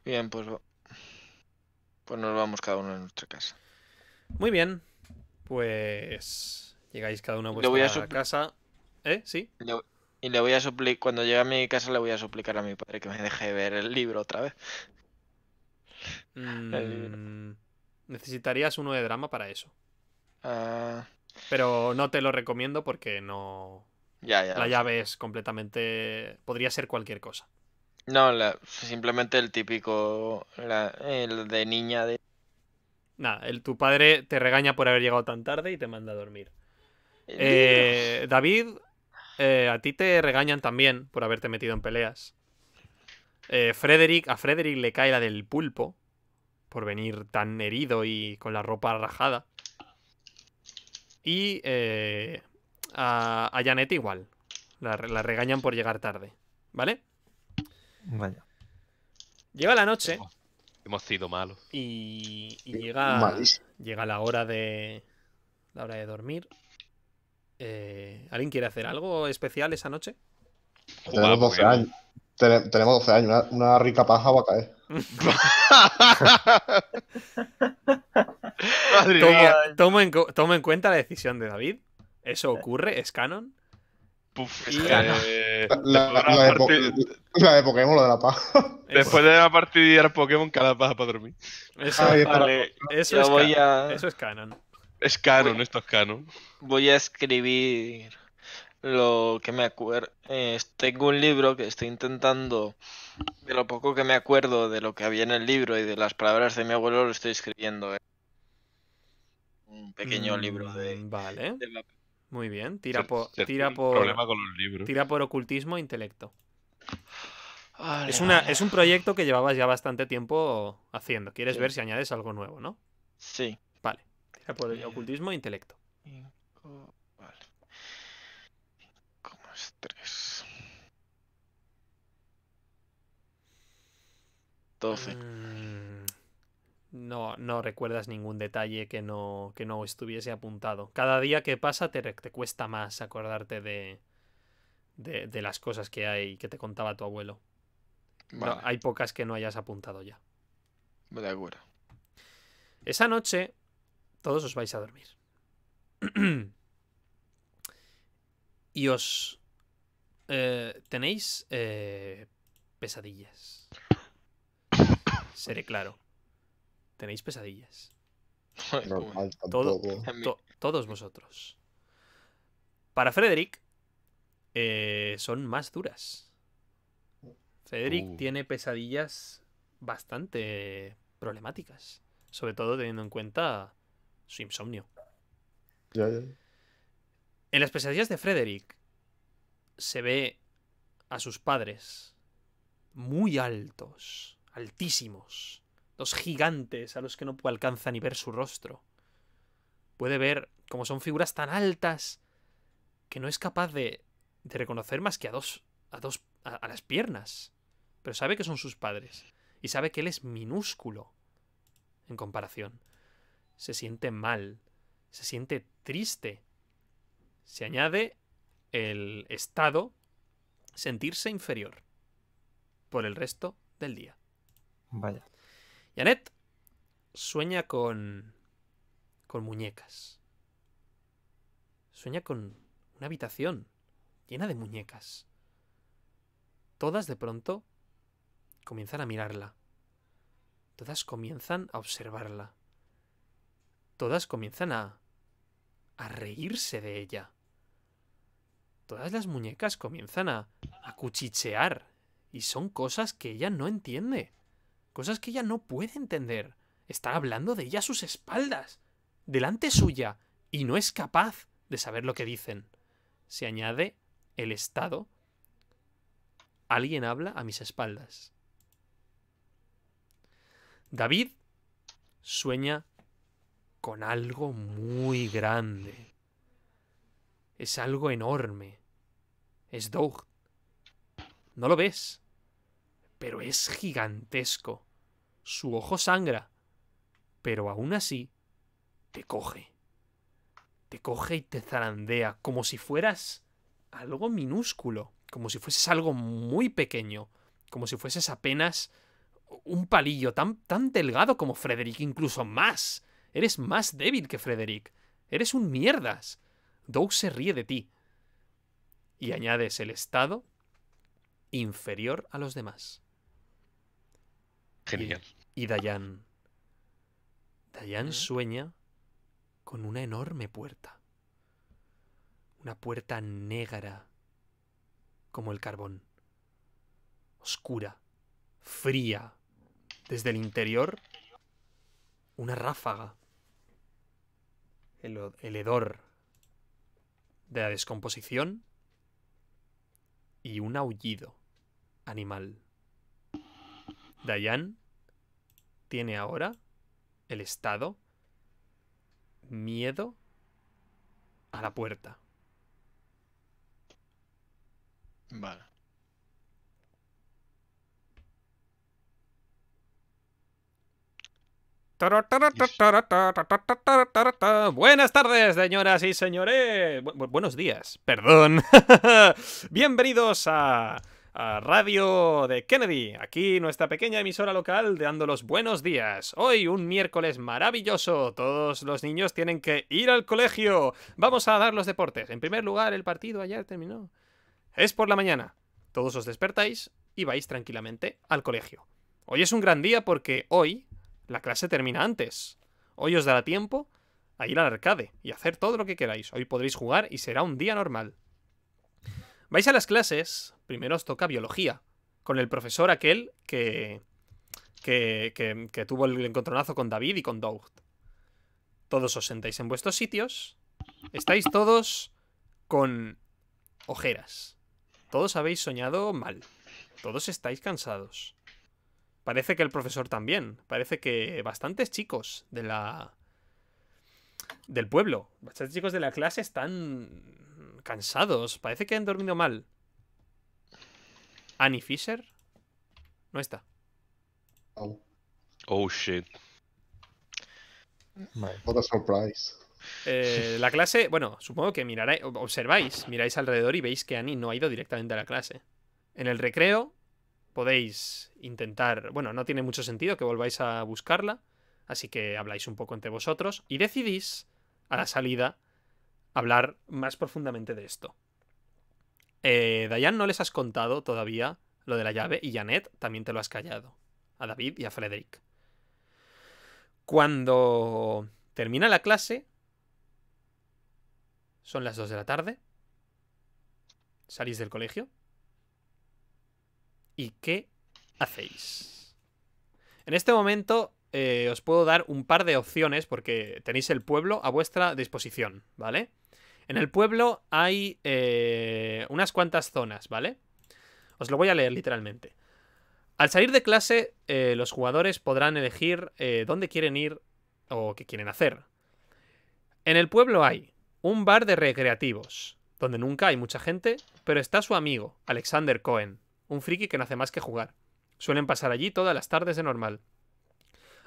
Bien, pues, pues nos vamos cada uno a nuestra casa. Muy bien. Pues llegáis cada uno a vuestra voy a casa. ¿Eh? ¿Sí? y le voy a suplicar, cuando llegue a mi casa le voy a suplicar a mi padre que me deje ver el libro otra vez. Mm, necesitarías uno de drama para eso. Ah. Pero no te lo recomiendo porque no... la llave es completamente... Podría ser cualquier cosa. No, simplemente el típico, la, el de niña de... Nada, tu padre te regaña por haber llegado tan tarde y te manda a dormir. Eh, eh, David, eh, a ti te regañan también por haberte metido en peleas. Frederick, a Frederick le cae la del pulpo por venir tan herido y con la ropa rajada. Y a, a, Janet igual. La, la regañan por llegar tarde. ¿Vale? Llega la noche. Hemos sido malos. Y, llega, la hora de. La hora de dormir. Eh, ¿Alguien quiere hacer algo especial esa noche? Tenemos 12 años. tenemos años. Una, rica paja va a caer. Toma en, en cuenta la decisión de David. Eso ocurre, es canon la, de Pokémon, lo de la paja. Después de la partida de Pokémon, cada paja para dormir. Eso, ah, es eso, es, canon. Es canon, esto es canon. Voy a escribir lo que me acuerdo. Eh, tengo un libro que estoy intentando, de lo poco que me acuerdo de lo que había en el libro y de las palabras de mi abuelo, lo estoy escribiendo. Eh. Un pequeño mm, libro de, vale. de muy bien, tira, por, tira por. Tira por ocultismo e intelecto. es, una, es un proyecto que llevabas ya bastante tiempo haciendo. Quieres ver si añades algo nuevo, ¿no? Sí. Vale. Tira por ocultismo e intelecto. vale. Doce. Mm no, no recuerdas ningún detalle que no, que no estuviese apuntado. Cada día que pasa te, te cuesta más acordarte de, de, las cosas que hay que te contaba tu abuelo. hay pocas que no hayas apuntado ya. De acuerdo. Esa noche todos os vais a dormir. y os eh, tenéis eh, pesadillas. Seré claro tenéis pesadillas. todos vosotros. Para Frederick, eh, son más duras. Frederick uh. tiene pesadillas bastante problemáticas. Sobre todo teniendo en cuenta su insomnio. En las pesadillas de Frederick se ve a sus padres muy altos, altísimos, dos gigantes a los que no alcanza ni ver su rostro. Puede ver como son figuras tan altas que no es capaz de, reconocer más que a dos, a dos, a las piernas. Pero sabe que son sus padres y sabe que él es minúsculo en comparación. Se siente mal, se siente triste. Se añade el estado sentirse inferior por el resto del día. Vaya. Janet sueña con. con muñecas. Sueña con una habitación llena de muñecas. Todas de pronto comienzan a mirarla. Todas comienzan a observarla. Todas comienzan a. a reírse de ella. Todas las muñecas comienzan a, a cuchichear. Y son cosas que ella no entiende cosas que ella no puede entender. Están hablando de ella a sus espaldas, delante suya, y no es capaz de saber lo que dicen. Se añade el estado. Alguien habla a mis espaldas. David sueña con algo muy grande. Es algo enorme. Es Doug. No lo ves, pero es gigantesco su ojo sangra, pero aún así te coge. Te coge y te zarandea como si fueras algo minúsculo, como si fueses algo muy pequeño, como si fueses apenas un palillo tan, tan delgado como Frederick, incluso más. Eres más débil que Frederick. Eres un mierdas. Doug se ríe de ti. Y añades el estado inferior a los demás. Genial y Dayan. Dayan sueña con una enorme puerta. Una puerta negra como el carbón. Oscura, fría. Desde el interior, una ráfaga. El, hedor de la descomposición y un aullido animal. Dayan tiene ahora el Estado miedo a la puerta. Buenas tardes, señoras y señores. buenos días, perdón. Bienvenidos a a Radio de Kennedy, aquí nuestra pequeña emisora local dando los buenos días. Hoy un miércoles maravilloso, todos los niños tienen que ir al colegio. Vamos a dar los deportes. En primer lugar, el partido ayer terminó. Es por la mañana. Todos os despertáis y vais tranquilamente al colegio. Hoy es un gran día porque hoy la clase termina antes. Hoy os dará tiempo a ir al arcade y hacer todo lo que queráis. Hoy podréis jugar y será un día normal. Vais a las clases, primero os toca biología, con el profesor aquel que, que, que, tuvo el encontronazo con David y con Doug. Todos os sentáis en vuestros sitios, estáis todos con ojeras. Todos habéis soñado mal, todos estáis cansados. Parece que el profesor también. Parece que bastantes chicos de la. del pueblo. Bastantes chicos de la clase están cansados. Parece que han dormido mal. Annie Fisher no está. Oh, oh shit. what a surprise. Eh, la clase, bueno, supongo que miraréis, observáis, miráis alrededor y veis que Annie no ha ido directamente a la clase. En el recreo podéis intentar, bueno, no tiene mucho sentido que volváis a buscarla, así que habláis un poco entre vosotros y decidís a la salida hablar más profundamente de esto. Eh, Diane no les has contado todavía lo de la llave y Janet también te lo has callado. A David y a Frederick. Cuando termina la clase, son las 2 de la tarde, salís del colegio. ¿Y qué hacéis? En este momento eh, os puedo dar un par de opciones porque tenéis el pueblo a vuestra disposición, ¿vale? En el pueblo hay eh, unas cuantas zonas, ¿vale? Os lo voy a leer literalmente. Al salir de clase, eh, los jugadores podrán elegir eh, dónde quieren ir o qué quieren hacer. En el pueblo hay un bar de recreativos, donde nunca hay mucha gente, pero está su amigo, Alexander Cohen, un friki que no hace más que jugar. Suelen pasar allí todas las tardes de normal.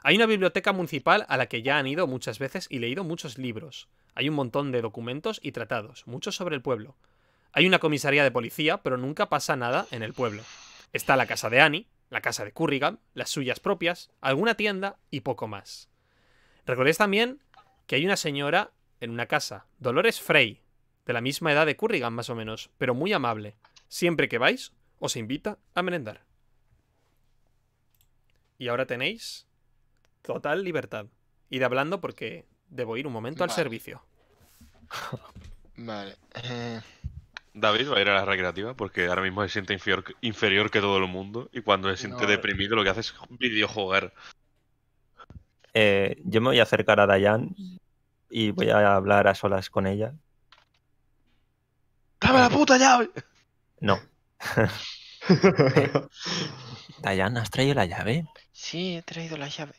Hay una biblioteca municipal a la que ya han ido muchas veces y leído muchos libros. Hay un montón de documentos y tratados, muchos sobre el pueblo. Hay una comisaría de policía, pero nunca pasa nada en el pueblo. Está la casa de Annie, la casa de Currigan, las suyas propias, alguna tienda y poco más. Recordéis también que hay una señora en una casa, Dolores Frey, de la misma edad de Currigan más o menos, pero muy amable. Siempre que vais, os invita a merendar. Y ahora tenéis total libertad. Ir hablando porque debo ir un momento al servicio. Vale. Eh. David va a ir a la recreativa porque ahora mismo se siente inferior, que todo el mundo y cuando se siente deprimido lo que hace es videojugar. Eh, yo me voy a acercar a Dayan y voy a hablar a solas con ella. ¡Dame la puta llave! No. Dayan, ¿has traído la llave? Sí, he traído la llave.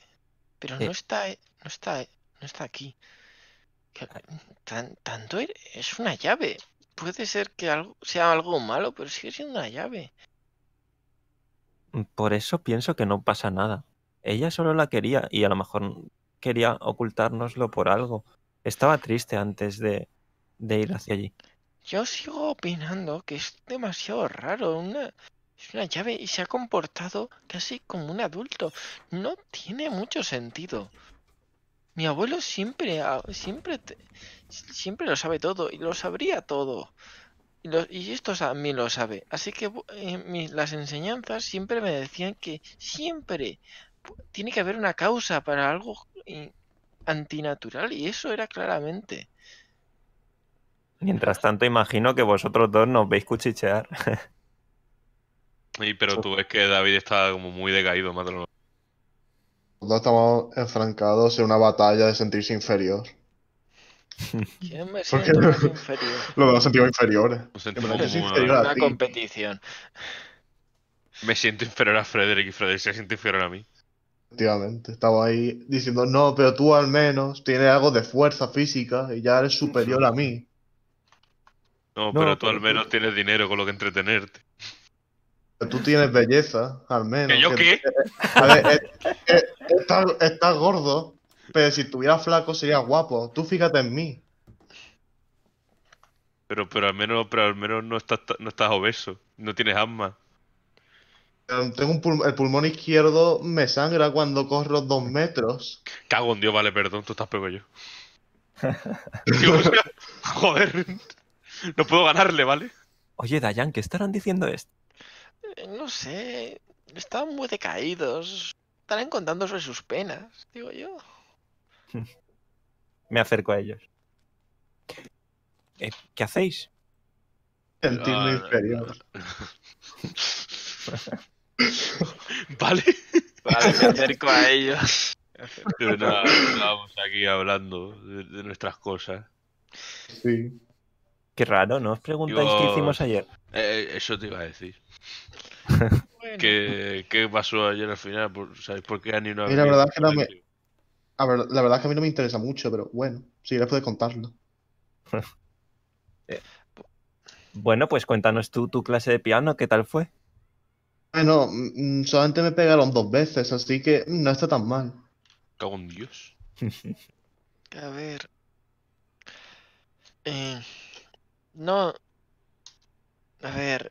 Pero no está, no está, no está aquí. Tan, tanto es una llave. Puede ser que algo, sea algo malo, pero sigue siendo una llave. Por eso pienso que no pasa nada. Ella solo la quería y a lo mejor quería ocultárnoslo por algo. Estaba triste antes de, de ir hacia allí. Yo sigo opinando que es demasiado raro. Una, es una llave y se ha comportado casi como un adulto. No tiene mucho sentido. Mi abuelo siempre, siempre, siempre lo sabe todo y lo sabría todo. Y, esto a mí lo sabe. Así que eh, las enseñanzas siempre me decían que siempre tiene que haber una causa para algo antinatural y eso era claramente. Mientras tanto, imagino que vosotros dos nos veis cuchichear. pero tú ves que David está como muy decaído, más de lo Nosotros estamos enfrancados en una batalla de sentirse inferior. ¿Quién me siente inferior? Lo de los sentimos inferiores. Nos sentimos inferior una, competición. Me siento inferior a Frederick y Frederick se siente inferior a mí. Efectivamente, estaba ahí diciendo, no, pero tú al menos tienes algo de fuerza física y ya eres superior a mí. No, pero tú al menos tienes dinero con lo que entretenerte tú tienes belleza, al menos. ¿Que yo qué? Estás gordo, pero si estuvieras flaco sería guapo. Tú fíjate en mí. Pero, pero al menos, pero al menos no estás, no estás obeso, no tienes asma. Tengo el pulmón izquierdo me sangra cuando corro dos metros. Cago en Dios, vale, perdón, tú estás pego yo. joder, no puedo ganarle, ¿vale? Oye, Dayan, ¿qué estarán diciendo esto? no sé, estaban muy decaídos. Están contando sobre sus penas, digo yo. Me acerco a ellos. Eh, ¿Qué hacéis? Sentirme inferior. Ah, vale. Vale, me acerco a ellos. estábamos aquí hablando de, nuestras cosas. Sí. Qué raro, ¿no? Os preguntáis qué hicimos ayer. Eh, eh, eso te iba a decir. ¿Qué, pasó ayer al final? ¿Sabéis por qué Ani no la verdad, que a ver, la verdad es que a mí no me interesa mucho, pero bueno, si quieres puedes contarlo. Eh, bueno, pues cuéntanos tú tu clase de piano, ¿qué tal fue? Bueno, mm, solamente me pegaron dos veces, así que mm, no está tan mal. Cago en Dios. a ver. Eh, no. A ver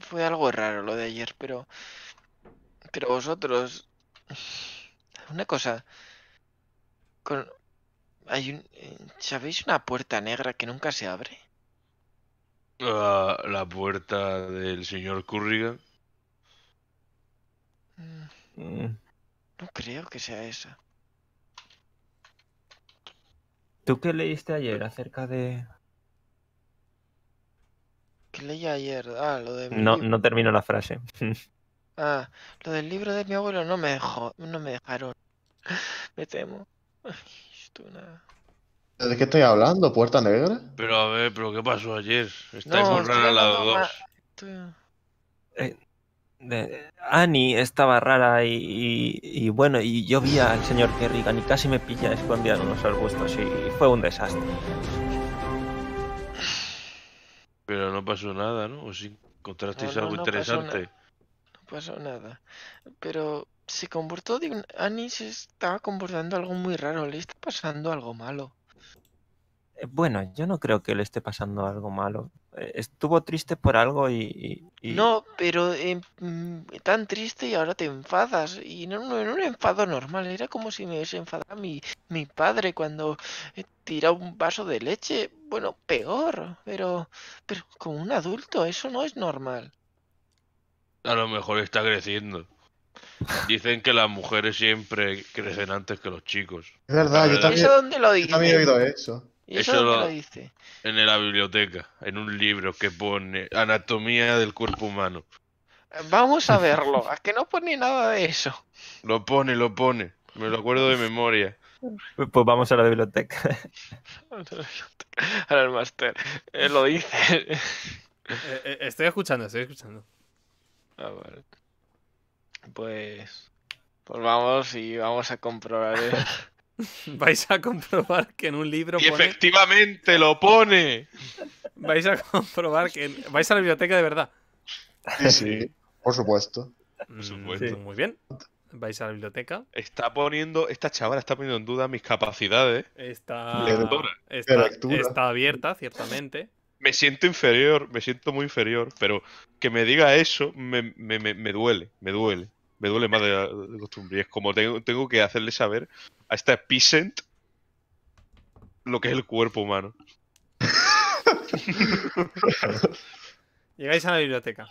fue algo raro lo de ayer, pero... Pero vosotros... Una cosa... Con... Hay un... Eh, ¿Sabéis una puerta negra que nunca se abre? La, puerta del señor Currigan. Mm. No creo que sea esa. ¿Tú qué leíste ayer acerca de, leí ayer. Ah, no, no termino la frase. Ah, lo del libro de mi abuelo no me dejó, no me dejaron. Me temo. ¿De qué estoy hablando? ¿Puerta negra? Pero a ver, pero ¿qué pasó ayer? Estáis rara la eh, de dos. Annie estaba rara y, bueno, y yo vi al señor Kerrigan y casi me pilla escondiendo unos arbustos y fue un desastre. Pero no pasó nada, ¿no? ¿O si encontrasteis algo interesante? no pasó nada. Pero se comportó de un... Annie se estaba comportando algo muy raro. Le está pasando algo malo. Eh, bueno, yo no creo que le esté pasando algo malo. Eh, estuvo triste por algo y... No, pero em, mm, tan triste y ahora te enfadas. Y no, en un enfado normal, era como si me desenfadara mi, mi padre cuando eh, tira un vaso de leche. Bueno, peor, pero, pero como un adulto, eso no es normal. A lo mejor está creciendo. Dicen que las mujeres siempre crecen antes que los chicos. Es verdad, yo también, dónde lo dije. yo también he oído eso eso, lo, dice? En la biblioteca, en un libro que pone Anatomía del cuerpo humano. Vamos a verlo. ¿A que no pone nada de eso? Lo pone, lo pone. Me lo acuerdo de memoria. Pues, vamos a la biblioteca. Al máster. Eh, lo dice. Eh, eh, estoy escuchando, estoy escuchando. Ah, vale. Pues. Pues vamos y vamos a comprobar. vais a comprobar que en un libro. Y efectivamente lo pone. Vais a comprobar que. Vais a la biblioteca de verdad. Sí, por supuesto. Mm, supuesto. Pues muy bien. Vais a la biblioteca. Está poniendo. Esta chavala está poniendo en duda mis capacidades. Está. Lectura. Está, abierta, ciertamente. Me siento inferior, me siento muy inferior, pero que me diga eso me, duele, me duele me duele más de, costumbre. Y es como tengo, tengo, que hacerle saber a esta piscent. lo que es el cuerpo humano. Llegáis a la biblioteca.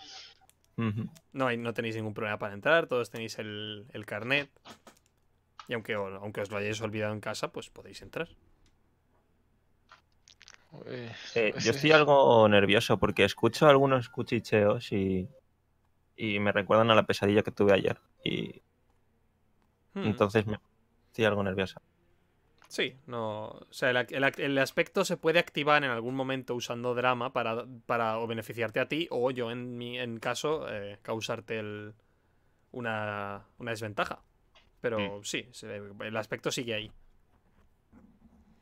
No, no tenéis ningún problema para entrar, todos tenéis el, carnet. Y aunque, aunque os lo hayáis olvidado en casa, pues podéis entrar. Pues, eh, yo pues, estoy eh. algo nervioso porque escucho algunos cuchicheos y, me recuerdan a la pesadilla que tuve ayer. Y hmm. entonces me algo nerviosa. Sí, no. O sea, el, aspecto se puede activar en algún momento usando drama para, o beneficiarte a ti, o yo en mi en caso, eh, causarte una, desventaja. Pero mm. sí, el aspecto sigue ahí.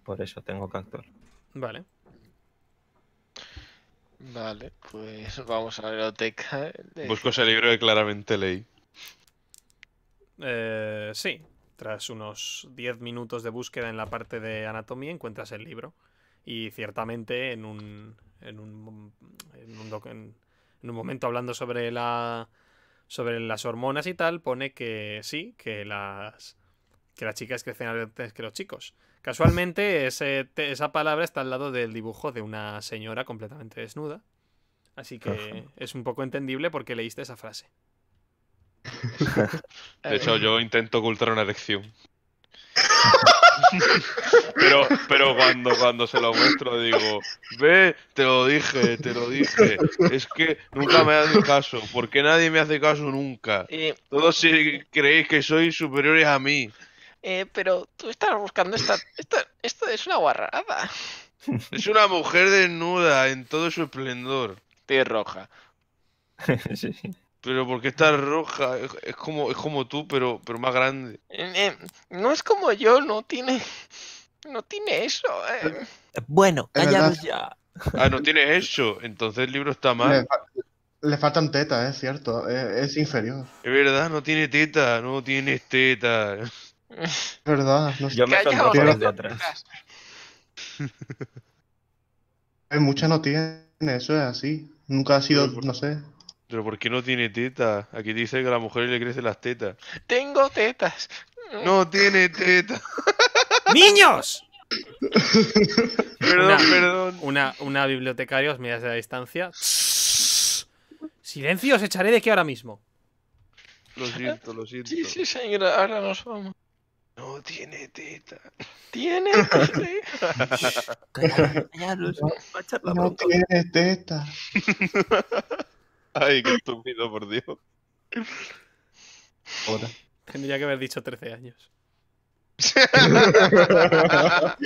Por eso tengo que actuar. Vale. Vale, pues vamos a la biblioteca. Busco ese libro que claramente leí. Eh, sí, tras unos 10 minutos de búsqueda en la parte de anatomía encuentras el libro. Y ciertamente en un, en un, en un, momento hablando sobre, la, sobre las hormonas y tal, pone que sí, que las, que las chicas crecen antes que los chicos. Casualmente esa palabra está al lado del dibujo de una señora completamente desnuda. Así que es un poco entendible porque leíste esa frase. De hecho, yo intento ocultar una elección. pero pero cuando, cuando se lo muestro digo, ve, te lo dije, te lo dije. Es que nunca me dado caso. porque nadie me hace caso nunca? Eh, Todos creéis que sois superiores a mí. Eh, pero tú estás buscando esta, Esto es una guarrada. Es una mujer desnuda en todo su esplendor. Te roja. sí. Pero porque está roja, es, como es como tú, pero pero más grande. no es como yo, no tiene no tiene eso. Eh. Bueno, ya. Ah, no tiene eso, entonces el libro está mal. Le, faltan tetas, es cierto, eh, es, inferior. Es verdad, no tiene teta, no tiene teta. Es verdad, no sé Yo me Hay Muchas no tiene, eso es así. Nunca ha sido, no sé, pero ¿por qué no tiene teta? Aquí dice que a la mujer le crecen las tetas. Tengo tetas. Mm. No tiene teta. ¡Niños! perdón, perdón. Una, una bibliotecaria os mira desde la distancia. Silencio, os echaré de aquí ahora mismo. Lo siento, lo siento. Sí, sí, señora, ahora nos vamos. No tiene teta. Tiene teta. no tiene teta. Ay, qué estúpido, por Dios. Hola. Tendría que haber dicho 13 años.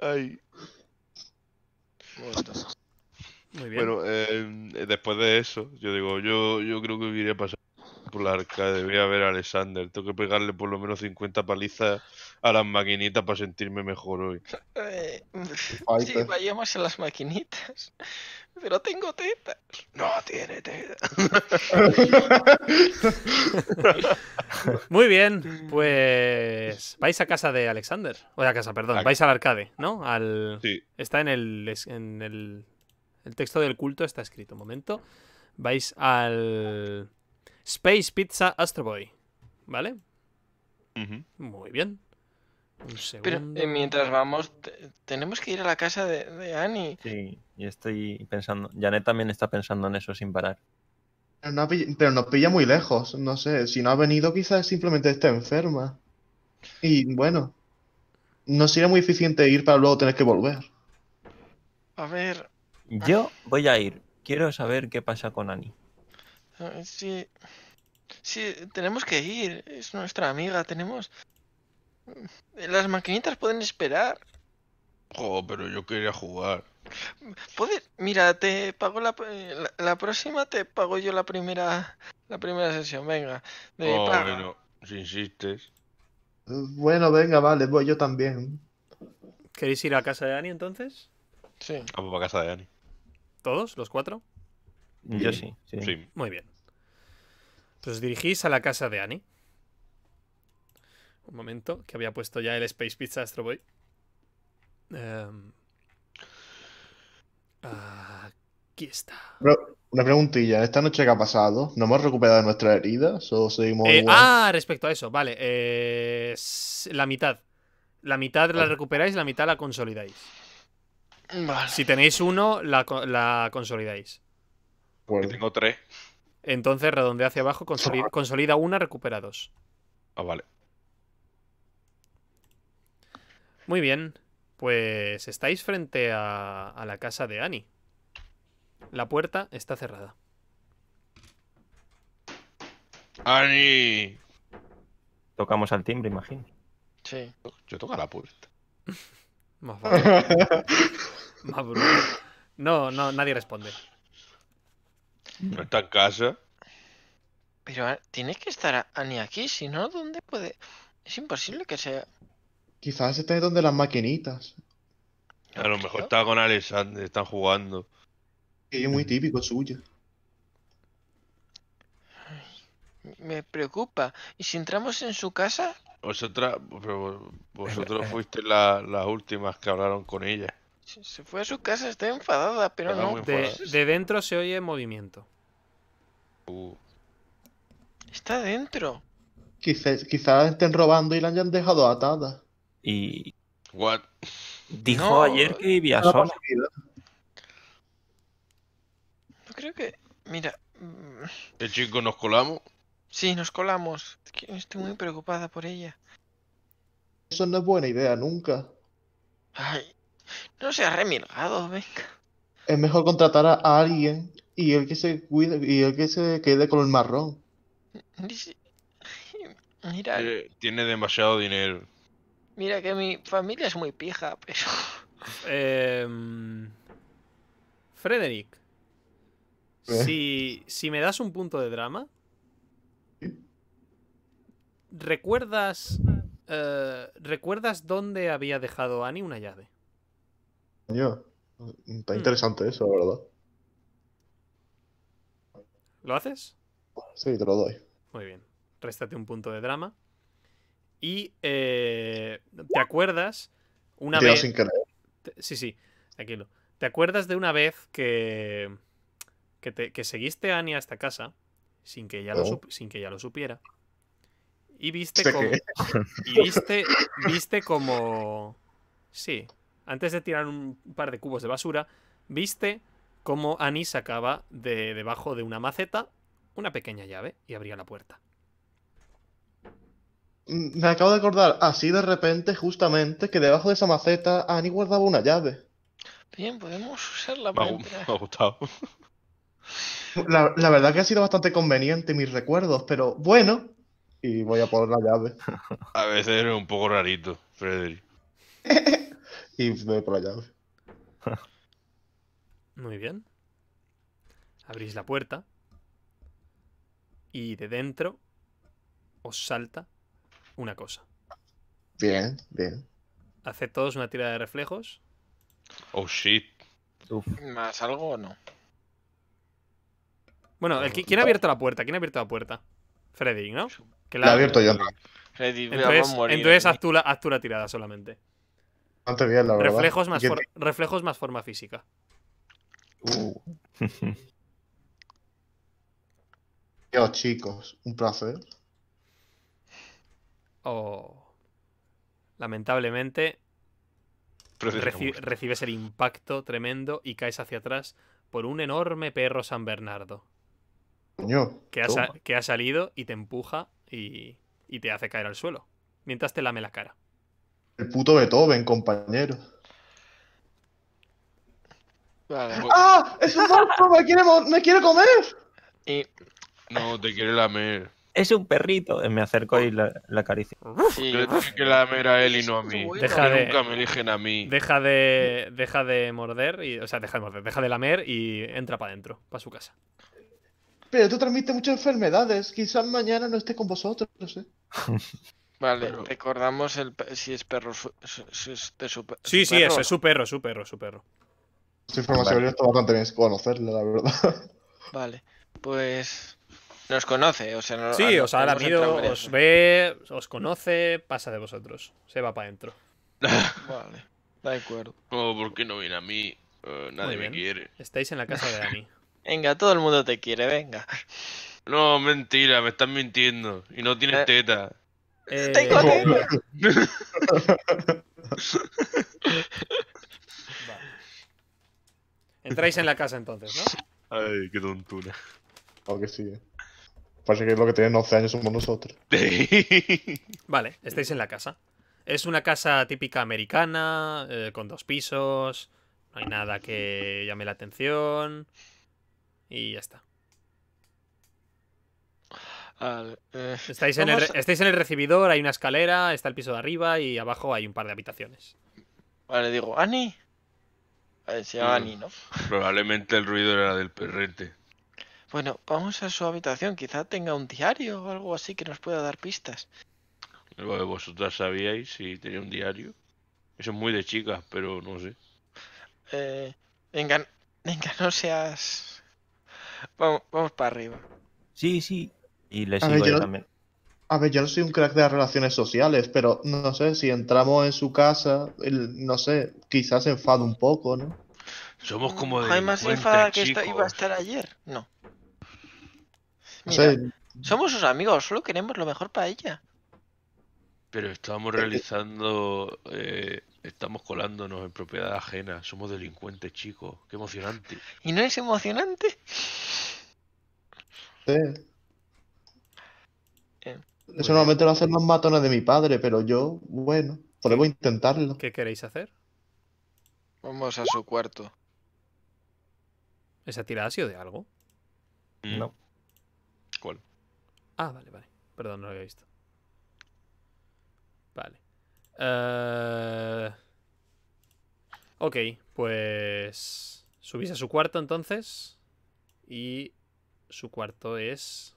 Ay. Muy bien. Bueno, eh, después de eso, yo digo, yo, yo creo que iré a pasar por la arcade, voy a ver a Alexander. Tengo que pegarle por lo menos 50 palizas a las maquinitas para sentirme mejor hoy. Eh, sí, vayamos a las maquinitas. Pero tengo teta. No tiene teta. Muy bien, pues vais a casa de Alexander. O a casa, perdón. Vais al arcade, ¿no? Al... Está en el, el... texto del culto está escrito. Un momento. Vais al... Space Pizza Astro Boy. ¿Vale? Muy bien. Pero eh, mientras vamos, tenemos que ir a la casa de, Annie. Sí, y estoy pensando. Janet también está pensando en eso sin parar. Pero, nos pilla muy lejos, no sé. Si no ha venido, quizás simplemente esté enferma. Y bueno, no sería muy eficiente ir para luego tener que volver. A ver. Yo voy a ir. Quiero saber qué pasa con Annie. Eh, sí. Sí, tenemos que ir. Es nuestra amiga. Tenemos las maquinitas pueden esperar. Oh, pero yo quería jugar. mira, te pago eh, la, próxima, te pago yo la primera, la primera sesión, venga. Oh, bueno, si insistes. Bueno, venga, vale, voy yo también. ¿Queréis ir a casa de Annie entonces? Sí. Ah, pues, Vamos a casa de Annie. ¿Todos? ¿Los cuatro? Yo sí, sí. sí. Muy bien. Entonces pues dirigís a la casa de Annie. Un momento, que había puesto ya el Space Pizza Astro Boy. Em, aquí está. una preguntilla, ¿esta noche que ha pasado? ¿No hemos recuperado nuestra herida o seguimos eh, Ah, respecto a eso, vale. Eh, la mitad. La mitad la recuperáis, la mitad la consolidáis. Si tenéis uno, la, consolidáis. Pues Yo Tengo tres. Entonces redondea hacia abajo, consolida una, recupera dos. Ah, vale. Muy bien, pues estáis frente a, la casa de Annie. La puerta está cerrada. ¡Annie! Tocamos al timbre, imagino. Sí. Yo toco a la puerta. Más No, no, nadie responde. ¿No está en casa? Pero tiene que estar Annie aquí, si no, ¿dónde puede...? Es imposible que sea... Quizás está donde las maquinitas. A lo mejor está con Alexander, están jugando. Es muy típico suyo. Me preocupa. ¿Y si entramos en su casa? Vosotras, vosotros eh, eh. fuisteis las últimas que hablaron con ella. Se fue a su casa, está enfadada, pero no. De, dentro se oye movimiento. Está dentro. Quizás, quizás estén robando y la hayan dejado atada. Y. What? Dijo ayer que vivía sola. Yo creo que. Mira. Mm, ¿El chico nos colamos? Sí, nos colamos. estoy muy preocupada por ella. Eso no es buena idea, nunca. Ay. No ha remilgado, venga. Es mejor contratar a alguien y el que se cuide y el que se quede con el marrón. Mira. Eh, tiene demasiado dinero. Mira que mi familia es muy pija, pero... Em, Frederick, eh. si, me das un punto de drama, ¿recuerdas eh, ¿Recuerdas dónde había dejado Annie una llave? Yo. Está hmm. interesante eso, la verdad. ¿Lo haces? Sí, te lo doy. Muy bien. Réstate un punto de drama. Y eh, te acuerdas una vez. Sí, sí, ¿Te acuerdas de una vez que, que, te, seguiste a Annie a esta casa sin que ella, lo, oh. sin que lo supiera? Y viste como. viste, como. Sí. Antes de tirar un par de cubos de basura, viste cómo Annie sacaba de debajo de una maceta una pequeña llave y abría la puerta. Mm, me acabo de acordar, así de repente, justamente, que debajo de esa maceta Annie guardaba una llave. Bien, podemos usarla Me gustado. La, verdad que ha sido bastante conveniente mis recuerdos, pero bueno. Y voy a poner la llave. A veces es un poco rarito, Frederick. y me voy por la llave. Muy bien. Abrís la puerta. Y de dentro os salta una cosa. Bien, bien. hace todos una tira de reflejos. Oh shit. ¿Más algo o no? Bueno, el, ¿quién ha abierto la puerta? ¿Quién ha abierto la puerta? Freddy, ¿no? la, abierto yo. Freddy, entonces, morir, entonces ¿eh? haz, tú la, tirada solamente. reflejos Más reflejos más forma física. Uh. Dios, chicos, un placer. Lamentablemente, recibes el impacto tremendo y caes hacia atrás por un enorme perro San Bernardo. que, ha salido y te empuja y, te hace caer al suelo. Mientras te lame la cara. El puto Beethoven, compañero. ¡Ah! ¡Es un ¡Me quiere, comer! No, te quiere lamer es un perrito. Eh, me acerco y la, la acaricio. que la mera él y no a mí. Deja nunca me eligen a mí. Deja de, deja de morder, y, o sea, deja de morder, deja de lamer y entra para adentro, para su casa. Pero tú transmites muchas enfermedades. Quizás mañana no esté con vosotros, no Vale, recordamos el, si es perro su, Sí, sí, Es, su perro, su perro, su perro. Esta información vale. está bastante que conocerla, la verdad. Vale, pues nos conoce, o sea, no, Sí, ah, os ha lamido, os ve, os conoce, pasa de vosotros, se va para adentro. vale, de acuerdo. No, oh, ¿por qué no viene a mí? Eh, nadie me quiere. Estáis en la casa de Dani. venga, todo el mundo te quiere, venga. No, mentira, me estás mintiendo. Y no tienes eh. teta. Eh, Tengo teta. Entráis en la casa entonces, ¿no? Ay, qué tontura. Aunque sí, eh. Parece que lo que tiene 11 años somos nosotros. vale, estáis en la casa. Es una casa típica americana, eh, con dos pisos, no hay nada que llame la atención. Y ya está. Eh, estáis, en el, estáis, en el, recibidor, hay una escalera, está el piso de arriba y abajo hay un par de habitaciones. Vale, digo, Ani. Eh, mm, Ani, ¿no? Probablemente el ruido era del perrete. Bueno, vamos a su habitación. Quizá tenga un diario o algo así que nos pueda dar pistas. ¿Vosotras sabíais si tenía un diario? Eso es muy de chicas, pero no sé. Eh, venga, no seas... Vamos, para arriba. Sí, sí. Y le sigo yo, también. A ver, yo no soy un crack de las relaciones sociales, pero no sé, si entramos en su casa, no sé, quizás se un poco, ¿no? Somos como de... Hay más enfada que iba a estar ayer. No. Somos sus amigos, solo queremos lo mejor para ella. Pero estamos eh, eh. realizando. Eh, estamos colándonos en propiedad ajena. Somos delincuentes, chicos. Qué emocionante. ¿Y no es emocionante? Sí. Eso normalmente lo hacen los matones de mi padre, pero yo, bueno, podemos intentarlo. ¿Qué queréis hacer? Vamos a su cuarto. ¿Esa tirada ha sido de algo? Mm. No. Ah, vale, vale. Perdón, no lo había visto. Vale. Eh, ok, pues... Subís a su cuarto entonces. Y su cuarto es...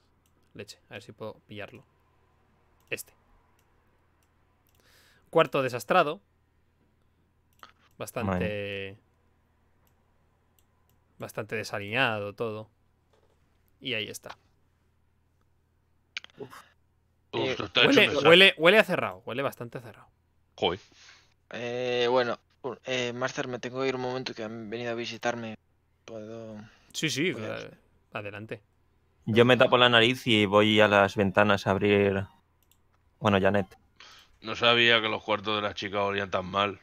Leche, a ver si puedo pillarlo. Este. Cuarto desastrado. Bastante... Bastante desaliñado todo. Y ahí está. Eh, huele, huele, a cerrado, huele bastante cerrado. Joder. Eh, bueno, eh, Master, me tengo que ir un momento que han venido a visitarme. ¿Puedo...? Sí, sí, adelante. Yo me tapo la nariz y voy a las ventanas a abrir... Bueno, Janet. No sabía que los cuartos de las chicas olían tan mal.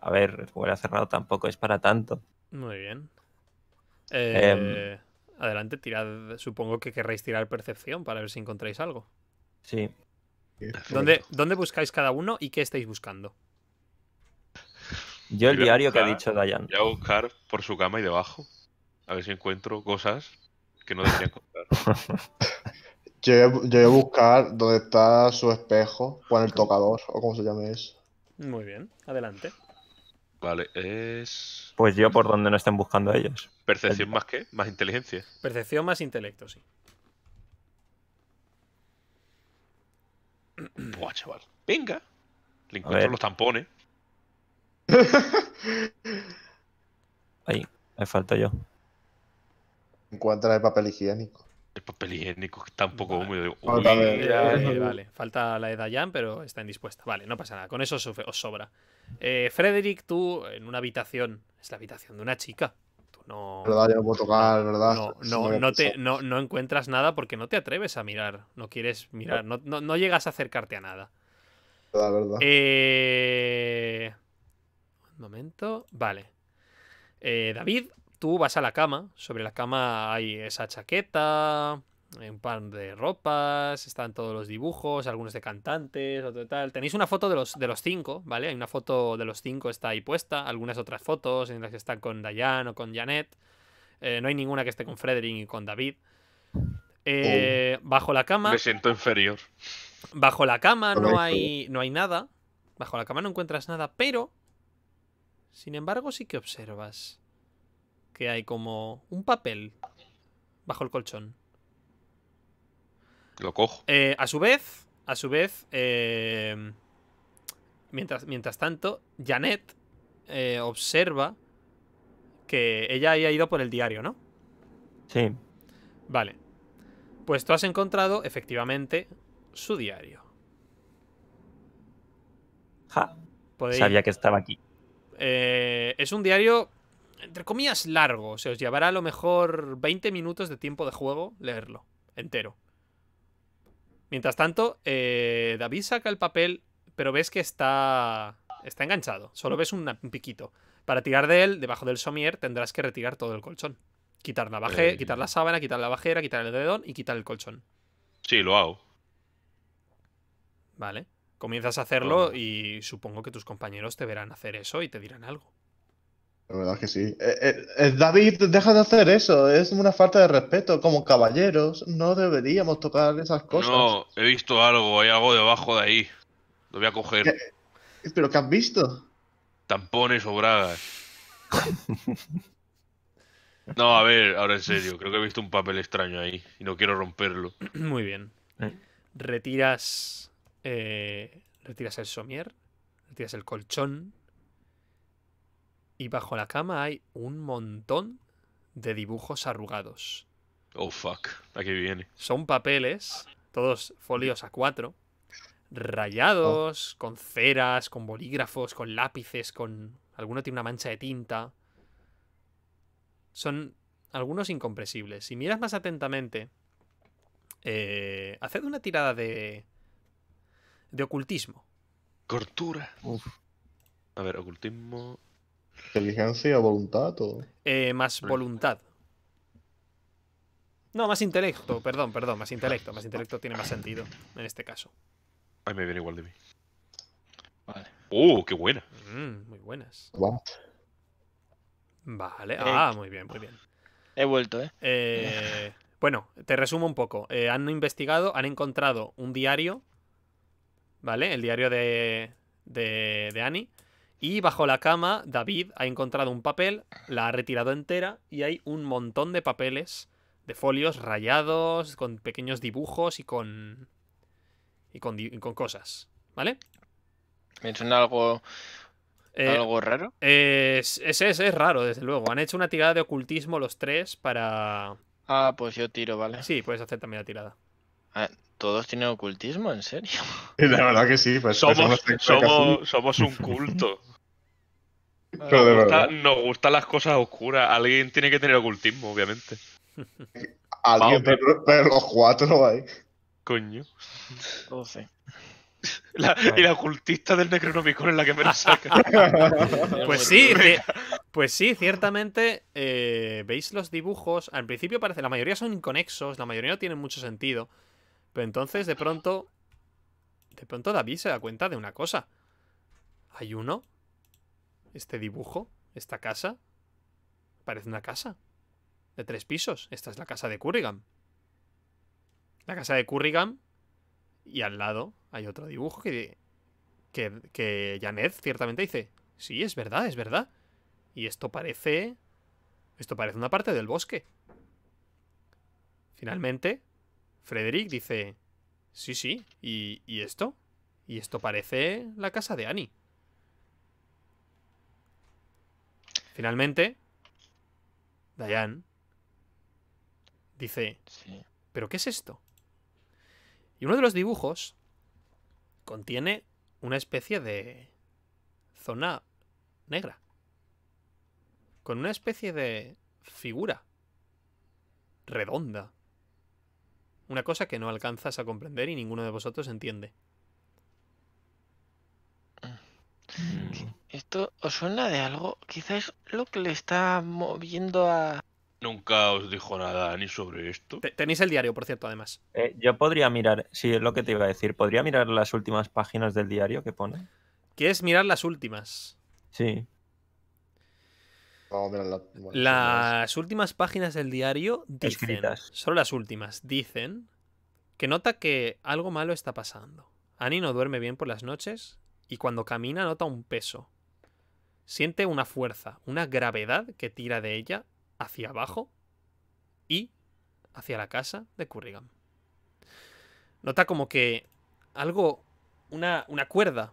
a ver, huele a cerrado tampoco es para tanto. Muy bien. Em, eh... Adelante, tirad. Supongo que querréis tirar percepción para ver si encontráis algo. Sí. ¿Dónde, buscáis cada uno y qué estáis buscando? Yo el diario que ha dicho Dayan. Voy a buscar por su cama y debajo. A ver si encuentro cosas que no debería encontrar. yo, voy a buscar dónde está su espejo o el tocador o como se llame eso. Muy bien, adelante. Vale, es. Pues yo por donde no estén buscando a ellos. ¿Percepción más qué? ¿Más inteligencia? Percepción más intelecto, sí. Buah, chaval. Venga. Le encuentro los tampones. Ahí, me falta yo. Encuentra el papel higiénico. El papel higiénico está un poco húmedo. Ah, vale. vale, falta la de Dayan, pero está indispuesta. Vale, no pasa nada. Con eso os sobra. Eh, Frederick, tú en una habitación, es la habitación de una chica. no. te, encuentras nada porque no te atreves a mirar. No quieres mirar. No, llegas a acercarte a nada. Eh, un momento. Vale. Eh, David, tú vas a la cama. Sobre la cama hay esa chaqueta, un pan de ropas, están todos los dibujos, algunos de cantantes, otro tal. Tenéis una foto de los, de los cinco, ¿vale? Hay una foto de los cinco, está ahí puesta, algunas otras fotos en las que están con Diane o con Janet. Eh, no hay ninguna que esté con Frederick y con David. Eh, oh. bajo la cama. Me siento inferior. Bajo la cama no hay, no hay nada. Bajo la cama no encuentras nada, pero. Sin embargo, sí que observas que hay como un papel bajo el colchón. Lo cojo. Eh, a su vez, a su vez, eh, mientras, mientras tanto, Janet eh, observa que ella haya ido por el diario, ¿no? Sí. Vale. Pues tú has encontrado, efectivamente, su diario. Ja. Sabía que estaba aquí. es un diario, entre comillas, largo. Se os llevará a lo mejor 20 minutos de tiempo de juego leerlo entero. Mientras tanto, eh, David saca el papel, pero ves que está, está enganchado. Solo ves un piquito. Para tirar de él, debajo del somier, tendrás que retirar todo el colchón. Quitar, la eh. quitar la sábana, quitar la bajera, quitar el dedón y quitar el colchón. Sí, lo hago. Vale. Comienzas a hacerlo y supongo que tus compañeros te verán hacer eso y te dirán algo. La verdad es que sí. Eh, eh, eh, David, deja de hacer eso. Es una falta de respeto. Como caballeros, no deberíamos tocar esas cosas. No, he visto algo. Hay algo debajo de ahí. Lo voy a coger. ¿Pero qué has visto? Tampones o bragas. no, a ver, ahora en serio. Creo que he visto un papel extraño ahí. Y no quiero romperlo. Muy bien. Retiras. retiras el somier. Retiras el colchón y bajo la cama hay un montón de dibujos arrugados. Oh, fuck. Aquí viene. Son papeles, todos folios a cuatro, rayados, oh. con ceras, con bolígrafos, con lápices, con... Alguno tiene una mancha de tinta. Son algunos incompresibles. Si miras más atentamente, eh, haced una tirada de... de ocultismo. Cortura. A ver, ocultismo... Inteligencia, voluntad todo. Eh, más mm. voluntad. No, más intelecto, perdón, perdón, más intelecto. Más intelecto tiene más sentido en este caso. Ay, me viene igual de mí. Vale. ¡Uh, qué buena! Mm, muy buenas. Vale, eh, ah, muy bien, muy bien. He vuelto, ¿eh? eh bueno, te resumo un poco. han investigado, han encontrado un diario, ¿vale? El diario de, de, de Annie. Y bajo la cama, David ha encontrado un papel, la ha retirado entera y hay un montón de papeles, de folios rayados, con pequeños dibujos y con. y con, cosas. ¿Vale? ¿Me algo. Eh, ¿Algo raro? Es, es, raro, desde luego. Han hecho una tirada de ocultismo los tres para. Ah, pues yo tiro, ¿vale? Sí, puedes hacer también la tirada. Ah, Todos tienen ocultismo, en serio. La verdad que sí, pues, pues somos, somos un culto nos, gustan las cosas oscuras. Alguien tiene que tener ocultismo, obviamente. Alguien, pero, los cuatro hay. Coño. No y la ocultista del Necronomicon es la que me lo saca. pues sí, pues sí, ciertamente eh, veis los dibujos. Al principio parece, la mayoría son inconexos, la mayoría no tienen mucho sentido. Pero entonces de pronto, de pronto David se da cuenta de una cosa. Hay uno este dibujo, esta casa, parece una casa de tres pisos. Esta es la casa de Currigan. La casa de Currigan y al lado hay otro dibujo que, que, que Janet ciertamente dice, sí, es verdad, es verdad. Y esto parece... Esto parece una parte del bosque. Finalmente, Frederick dice, sí, sí, ¿y, y esto? Y esto parece la casa de Annie. Finalmente, Diane dice, ¿pero qué es esto? Y uno de los dibujos contiene una especie de zona negra. Con una especie de figura redonda. Una cosa que no alcanzas a comprender y ninguno de vosotros entiende. Mm. ¿Esto os suena de algo? Quizás lo que le está moviendo a... Nunca os dijo nada ni sobre esto. Tenéis el diario, por cierto, además. Eh, yo podría mirar, sí, es lo que te iba a decir. ¿Podría mirar las últimas páginas del diario que pone? ¿Quieres mirar las últimas? Sí. Vamos a la- Las últimas páginas del diario dicen, solo las últimas, dicen que nota que algo malo está pasando. Ani no duerme bien por las noches y cuando camina nota un peso. Siente una fuerza, una gravedad que tira de ella hacia abajo y hacia la casa de Currigan. Nota como que algo, una, una cuerda,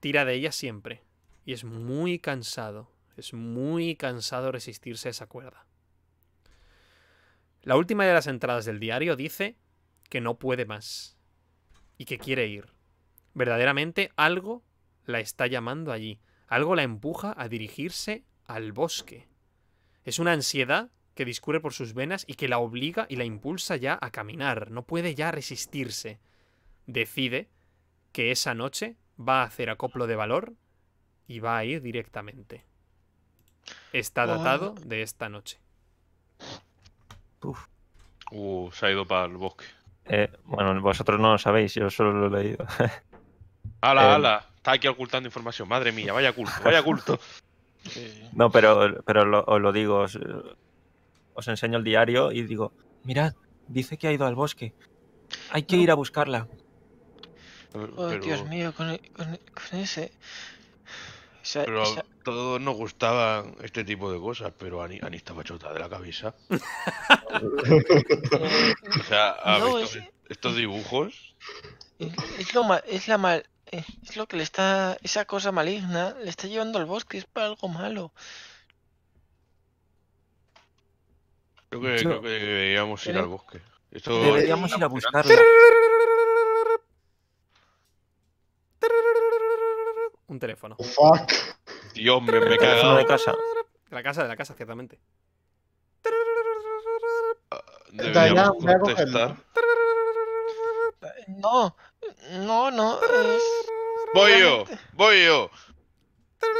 tira de ella siempre. Y es muy cansado, es muy cansado resistirse a esa cuerda. La última de las entradas del diario dice que no puede más y que quiere ir. Verdaderamente algo la está llamando allí, algo la empuja a dirigirse al bosque. Es una ansiedad que discurre por sus venas y que la obliga y la impulsa ya a caminar, no puede ya resistirse. Decide que esa noche va a hacer acoplo de valor y va a ir directamente. Está ah. datado de esta noche. Uf. Uh, se ha ido para el bosque. Eh, bueno, vosotros no lo sabéis, yo solo lo he leído. Ala, ala, está aquí ocultando información. Madre mía, vaya culto, vaya culto. No, pero, pero os lo digo, os, enseño el diario y digo, mirad, dice que ha ido al bosque. Hay que ir a buscarla. oh, Dios mío, con, e, e, ese... pero todos nos gustaban este tipo de cosas, pero Ani, Ani estaba chota de la cabeza. o sea, ¿ha visto estos dibujos? Es, lo es la mal, es lo que le está. Esa cosa maligna le está llevando al bosque, es para algo malo. Creo que, creo que deberíamos ir al bosque. Deberíamos ir a buscarla. Un teléfono. fuck. Dios, me, me he cagado. de casa. la casa, de la casa, ciertamente. Ah, deberíamos No, no, no. Voy yo, voy yo.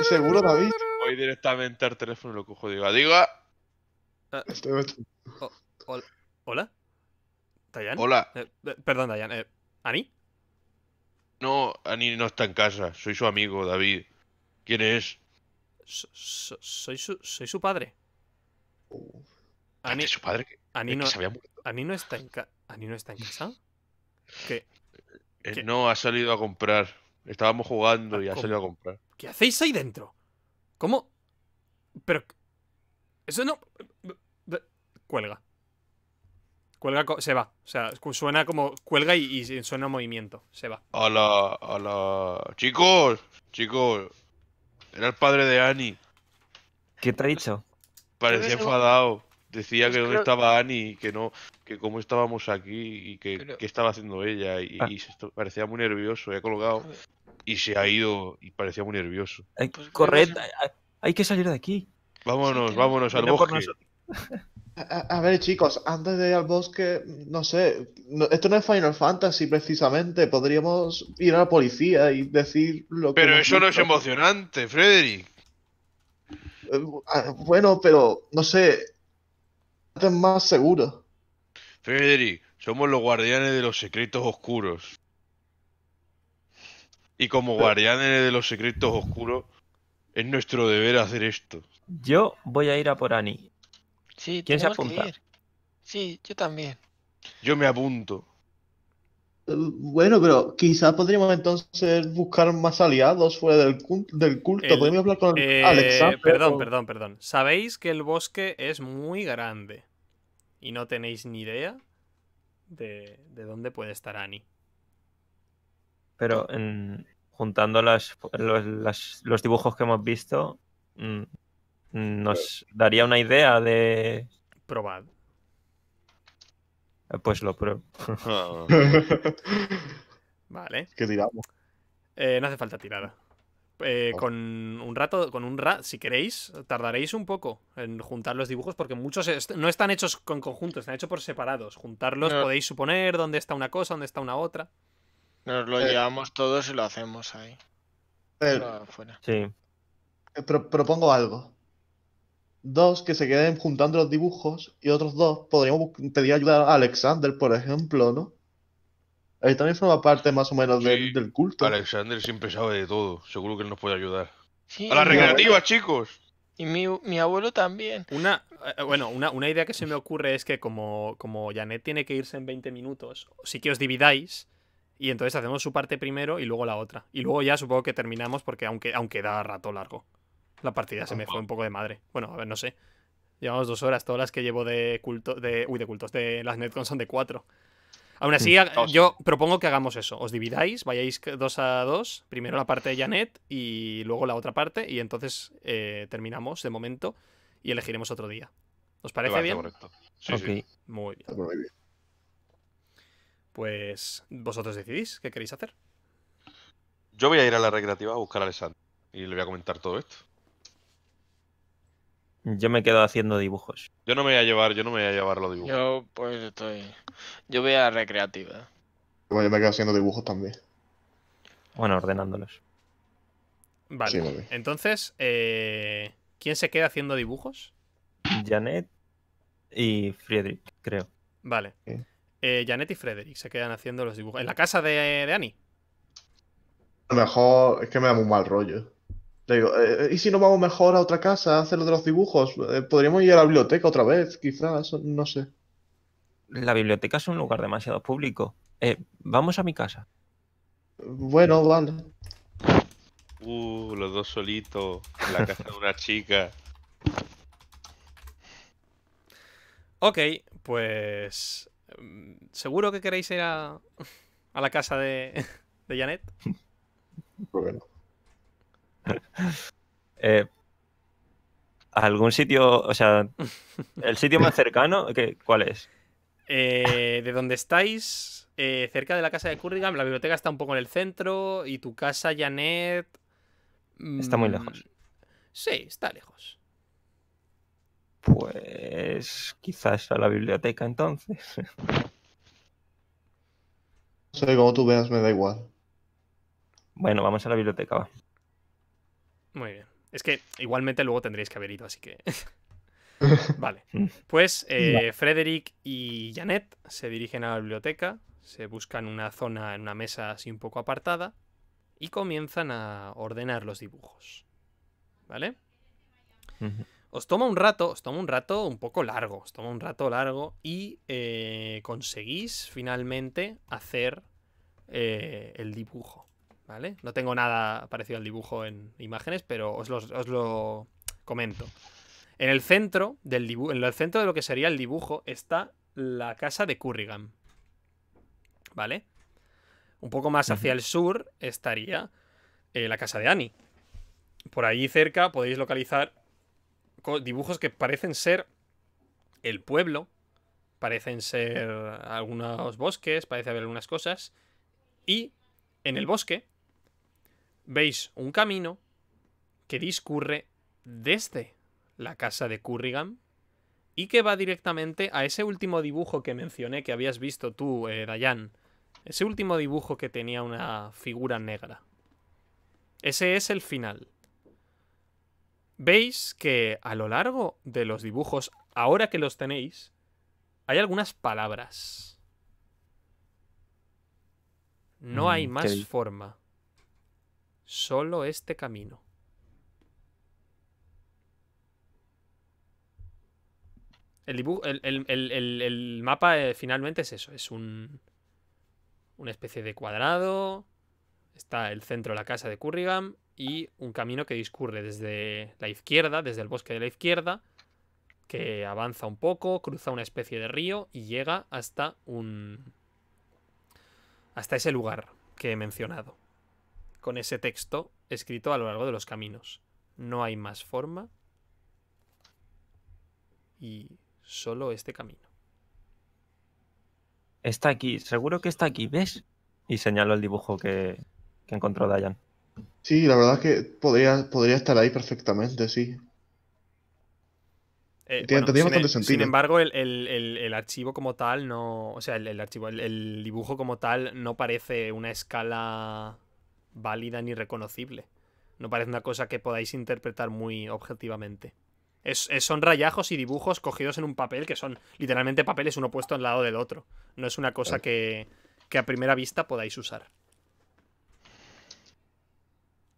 ¿Seguro, David? Voy directamente al teléfono y lo cojo. Digo, diga. Ah. Ah. Oh, ¿Hola? ¿Dayan? Hola. Eh, eh, perdón, Dayan. Eh, ¿Ani? No, Ani no está en casa. Soy su amigo, David. ¿Quién es? soy, su, soy su padre. su padre? Ani no, está en Ani no está en casa. ¿Qué? No, ha salido a comprar. Estábamos jugando y ha ah, salido a comprar. ¿Qué hacéis ahí dentro? ¿Cómo? Pero... Eso no... Cuelga. Cuelga, se va. O sea, suena como... Cuelga y, y suena movimiento. Se va. A la... A la... Chicos, chicos. Era el padre de Annie. ¿Qué te ha dicho? Parecía enfadado decía que dónde estaba Annie, que no, que cómo estábamos aquí y que, qué estaba haciendo ella y, ah. parecía muy nervioso, y ha colgado y se ha ido y parecía muy nervioso. Pues hay, hay, que salir de aquí. Vámonos, vámonos al bosque. A, ver, chicos, antes de ir al bosque, no sé, esto no es Final Fantasy precisamente, podríamos ir a la policía y decir lo que... Pero eso no es emocionante, Frederick. Eh, ah, bueno, pero no sé, más seguro. Frederick, somos los guardianes de los secretos oscuros. Y como guardianes de los secretos oscuros, es nuestro deber hacer esto. Yo voy a ir a por Ani. Sí, ¿Quién se apunta? Sí, yo también. Yo me apunto. Bueno, pero quizás podríamos entonces buscar más aliados fuera del, culto. hablar con eh, Perdón, perdón, perdón. Sabéis que el bosque es muy grande y no tenéis ni idea de, dónde puede estar Annie. Pero en, juntando los, dibujos que hemos visto, mm, nos daría una idea de. Probad. Eh, pues lo pruebo. vale. ¿Qué tiramos? Eh, no hace falta tirar eh, con un rato, con un rat. si queréis, tardaréis un poco en juntar los dibujos porque muchos no están hechos con conjuntos, están hechos por separados. Juntarlos podéis suponer dónde está una cosa, dónde está una otra. Nos lo llevamos todos y lo hacemos ahí. Sí. propongo algo dos que se queden juntando los dibujos y otros dos podríamos pedir ayuda a Alexander, por ejemplo, ¿no? Ahí también forma parte más o menos del, culto. Alexander siempre sabe de todo, seguro que él nos puede ayudar. a la recreativa, chicos. Y mi, abuelo también. Una, eh, bueno, una, idea que se me ocurre es que como, como Janet tiene que irse en 20 minutos, sí que os dividáis y entonces hacemos su parte primero y luego la otra. Y luego ya supongo que terminamos porque aunque, aunque da rato largo. La partida se me fue un poco de madre. Bueno, a ver, no sé. Llevamos dos horas, todas las que llevo de culto, de. Uy, de cultos, de las netcons son de cuatro. Aún así, mm. oh, yo propongo que hagamos eso. Os dividáis, vayáis dos a dos. Primero la parte de Janet y luego la otra parte. Y entonces eh, terminamos de momento y elegiremos otro día. ¿Os parece bien? Correcto. Sí, sí. Muy bien. Muy bien. Pues vosotros decidís qué queréis hacer. Yo voy a ir a la recreativa a buscar a Alessandro y le voy a comentar todo esto. Yo me quedo haciendo dibujos. Yo no me voy a llevar, yo no me voy a llevar los dibujos. Yo pues estoy. Yo voy a recreativa. yo me quedo haciendo dibujos también. Bueno, ordenándolos. Vale. Entonces, eh, ¿quién se queda haciendo dibujos? Janet y Friedrich, creo. Vale. Eh, Janet y Frederick se quedan haciendo los dibujos. ¿En la casa de, de Annie? A lo mejor es que me da un mal rollo. Le digo, eh, eh, ¿y si no vamos mejor a otra casa a hacer lo de los dibujos? Eh, Podríamos ir a la biblioteca otra vez, quizás, no sé. La biblioteca es un lugar demasiado público. vamos a mi casa. Bueno, vale. Uh, los dos solitos, en la casa de una chica. Ok, pues... Mm, ¿Seguro que queréis ir a, a la casa de, de Janet? Bueno. Eh, ¿Algún sitio, o sea, el sitio más cercano, ¿qué, cuál es? Eh, de donde estáis, eh, cerca de la casa de Currigan, la biblioteca está un poco en el centro y tu casa, Janet... Está muy mm, lejos. Sí, está lejos. Pues quizás a la biblioteca entonces. Soy como tú veas, me da igual. Bueno, vamos a la biblioteca, va. Muy bien. Es que igualmente luego tendréis que haber ido, así que. vale. Pues eh, Frederick y Janet se dirigen a la biblioteca, se buscan una zona en una mesa así un poco apartada y comienzan a ordenar los dibujos. ¿Vale? Os toma un rato, os toma un rato un poco largo, os toma un rato largo y eh, conseguís finalmente hacer eh, el dibujo. ¿vale? No tengo nada parecido al dibujo en imágenes, pero os, lo comento. En el centro del en el centro de lo que sería el dibujo está la casa de Currigan. ¿Vale? Un poco más hacia el sur estaría eh, la casa de Annie. Por ahí cerca podéis localizar dibujos que parecen ser el pueblo, parecen ser algunos bosques, parece haber algunas cosas. Y en el bosque veis un camino que discurre desde la casa de Currigan y que va directamente a ese último dibujo que mencioné que habías visto tú, eh, Dayan. Ese último dibujo que tenía una figura negra. Ese es el final. Veis que a lo largo de los dibujos, ahora que los tenéis, hay algunas palabras. No mm, hay más forma solo este camino. El, el, mapa eh, finalmente es eso, es un, una especie de cuadrado, está el centro de la casa de Currigan y un camino que discurre desde la izquierda, desde el bosque de la izquierda, que avanza un poco, cruza una especie de río y llega hasta un hasta ese lugar que he mencionado con ese texto escrito a lo largo de los caminos. No hay más forma y solo este camino. Está aquí, seguro que está aquí, ¿ves? Y señalo el dibujo que, encontró Dayan. Sí, la verdad es que podría, podría estar ahí perfectamente, sí. Eh, sin, e- embargo, el, el, archivo como tal no. O sea, el, archivo, el, dibujo como tal no parece una escala válida ni reconocible. No parece una cosa que podáis interpretar muy objetivamente. Es, son rayajos y dibujos cogidos en un papel que son literalmente papeles uno puesto al lado del otro. No es una cosa que, a primera vista podáis usar.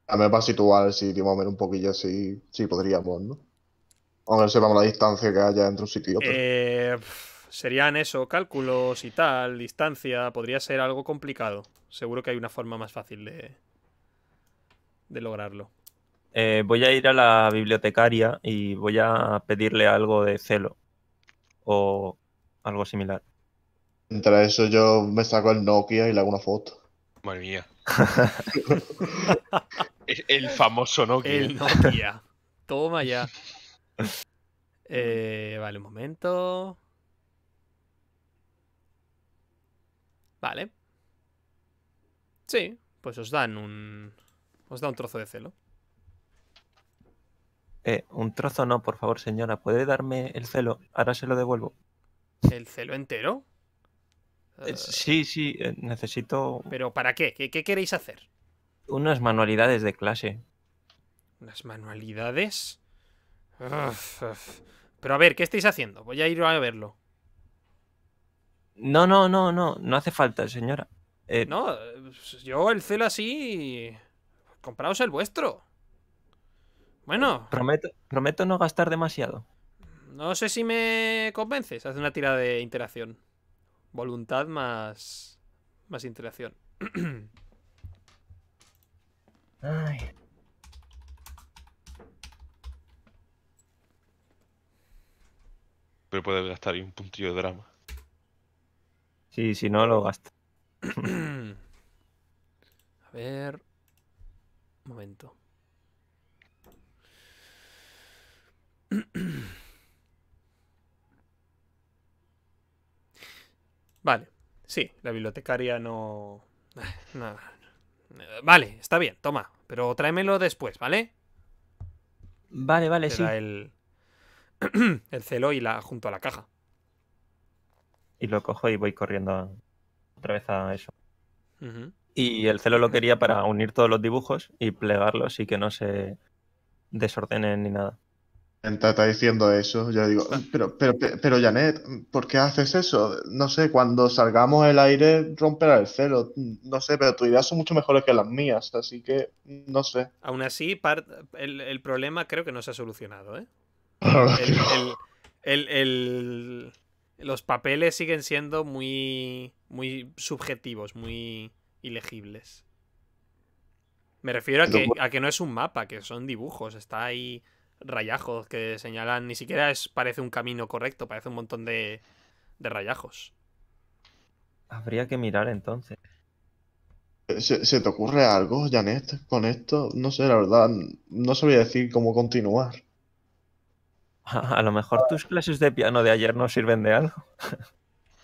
A mí me a situar si un poquillo así, sí podríamos, ¿no? Aunque sepamos la distancia que haya entre un sitio y otro. Eh, serían eso, cálculos y tal, distancia, podría ser algo complicado. Seguro que hay una forma más fácil de, de lograrlo. Eh, voy a ir a la bibliotecaria y voy a pedirle algo de celo o algo similar. Mientras eso yo me saco el Nokia y le hago una foto. Madre mía. el famoso Nokia. El Nokia. Toma ya. Eh, vale, un momento. Vale. Sí, pues os dan un, os da un trozo de celo. Eh, un trozo no, por favor, señora. ¿Puede darme el celo? Ahora se lo devuelvo. ¿El celo entero? Eh, eh, sí, sí, eh, necesito... ¿Pero para qué? qué? queréis hacer? Unas manualidades de clase. ¿Unas manualidades? Pero a ver, ¿qué estáis haciendo? Voy a ir a verlo. No, no, no, no. No hace falta, señora. No, pues yo el celo así compraos el vuestro. Bueno. Prometo, prometo no gastar demasiado. No sé si me convences. Haz una tira de interacción. Voluntad más. Más interacción. Ay. Pero puedes gastar ahí un puntillo de drama. Sí, si no lo gasta. A ver. Momento. Vale, sí, la bibliotecaria no... Vale, está bien, toma, pero tráemelo después, ¿vale? Vale, vale, sí. El... el celo y la junto a la caja. Y lo cojo y voy corriendo otra vez a eso. Y el celo lo quería para unir todos los dibujos y plegarlos y que no se desordenen ni nada. Está diciendo eso, ya digo, ah, pero, pero, pero Janet, ¿por qué haces eso? No sé, cuando salgamos el aire romperá el celo, no sé, pero tus ideas son mucho mejores que las mías, así que no sé. Aún así, el, problema creo que no se ha solucionado, ¿eh? los papeles siguen siendo muy, muy subjetivos, muy ilegibles. Me refiero a que, no es un mapa, que son dibujos, está ahí rayajos que señalan, ni siquiera es, parece un camino correcto, parece un montón de, rayajos. Habría que mirar entonces. ¿Se, te ocurre algo, Janet, con esto? No sé, la verdad, no sabía decir cómo continuar. a lo mejor tus clases de piano de ayer no sirven de algo.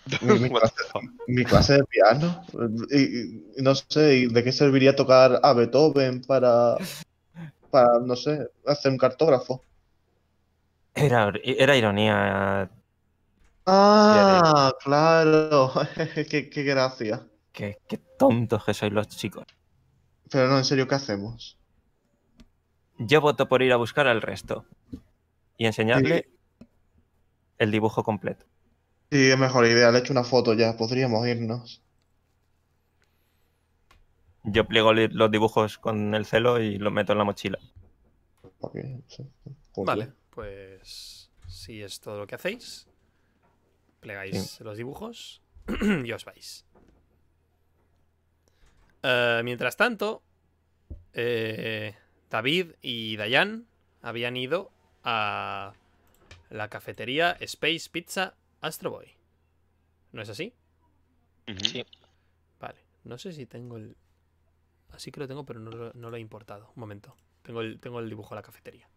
Mi clase, de piano. Y, no sé, ¿de qué serviría tocar a Beethoven para, para no sé, hacer un cartógrafo? Era, ironía. Ah, claro. qué, gracia. Qué, tontos que sois los chicos. Pero no, en serio, ¿qué hacemos? Yo voto por ir a buscar al resto y enseñarle el dibujo completo. Sí, es mejor idea. Le he hecho una foto ya. Podríamos irnos. Yo pliego los dibujos con el celo y los meto en la mochila. vale, pues si es todo lo que hacéis, plegáis los dibujos y os vais. Eh, mientras tanto, eh, David y Dayan habían ido a la cafetería Space Pizza Astroboy, ¿No es así? Sí. Vale, no sé si tengo el... Así que lo tengo, pero no lo, he importado. Un momento. Tengo el, tengo el dibujo a la cafetería.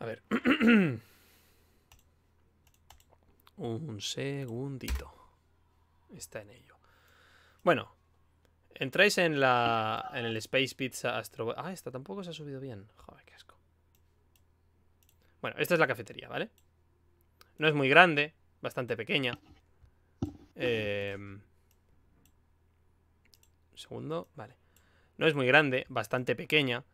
A ver. Un segundito. Está en ello. Bueno. Entráis en la. en el Space Pizza Astroboy. Ah, esta tampoco se ha subido bien. Joder, qué asco. Bueno, esta es la cafetería, ¿vale? No es muy grande, bastante pequeña. Em, segundo, vale. No es muy grande, bastante pequeña.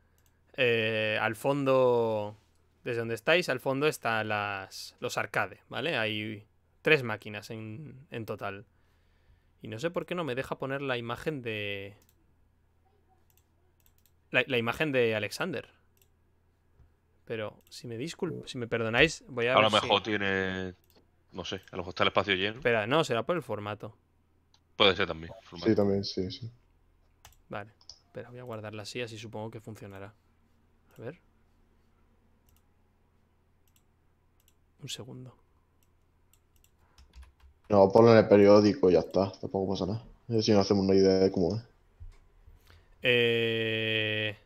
Eh, al fondo, desde donde estáis, al fondo están las, los arcades, ¿vale? Hay tres máquinas en, en total. Y no sé por qué no me deja poner la imagen de... la imagen de Alexander. Pero si me disculpo, mm. si me perdonáis, voy a. A lo mejor tiene. No sé, a lo mejor está el espacio lleno. Espera, no, será por el formato. Puede ser también. Sí, también, sí, sí. Vale. Espera, voy a guardarla así, así supongo que funcionará. A ver. Un segundo. No, ponlo en el periódico y ya está. Tampoco pasa nada. Si no hacemos una idea de cómo es. Eh.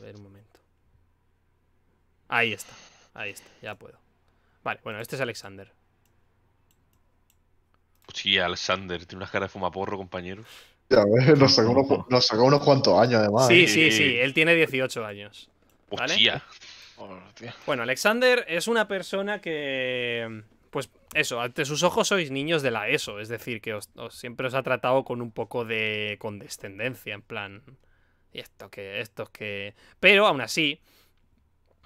A ver un momento. Ahí está. Ahí está. Ya puedo. Vale, bueno, este es Alexander. Sí, Alexander. Tiene una cara de fumaporro, compañero. Ya ves, nos sacó unos, nos cuantos años, además. ¿eh? Sí, sí, sí. Él tiene 18 años. Hostia. Bueno, Alexander es una persona que. Pues eso, ante sus ojos sois niños de la ESO, es decir, que siempre os ha tratado con un poco de condescendencia, en plan. Y que. Esto que. Pero aún así.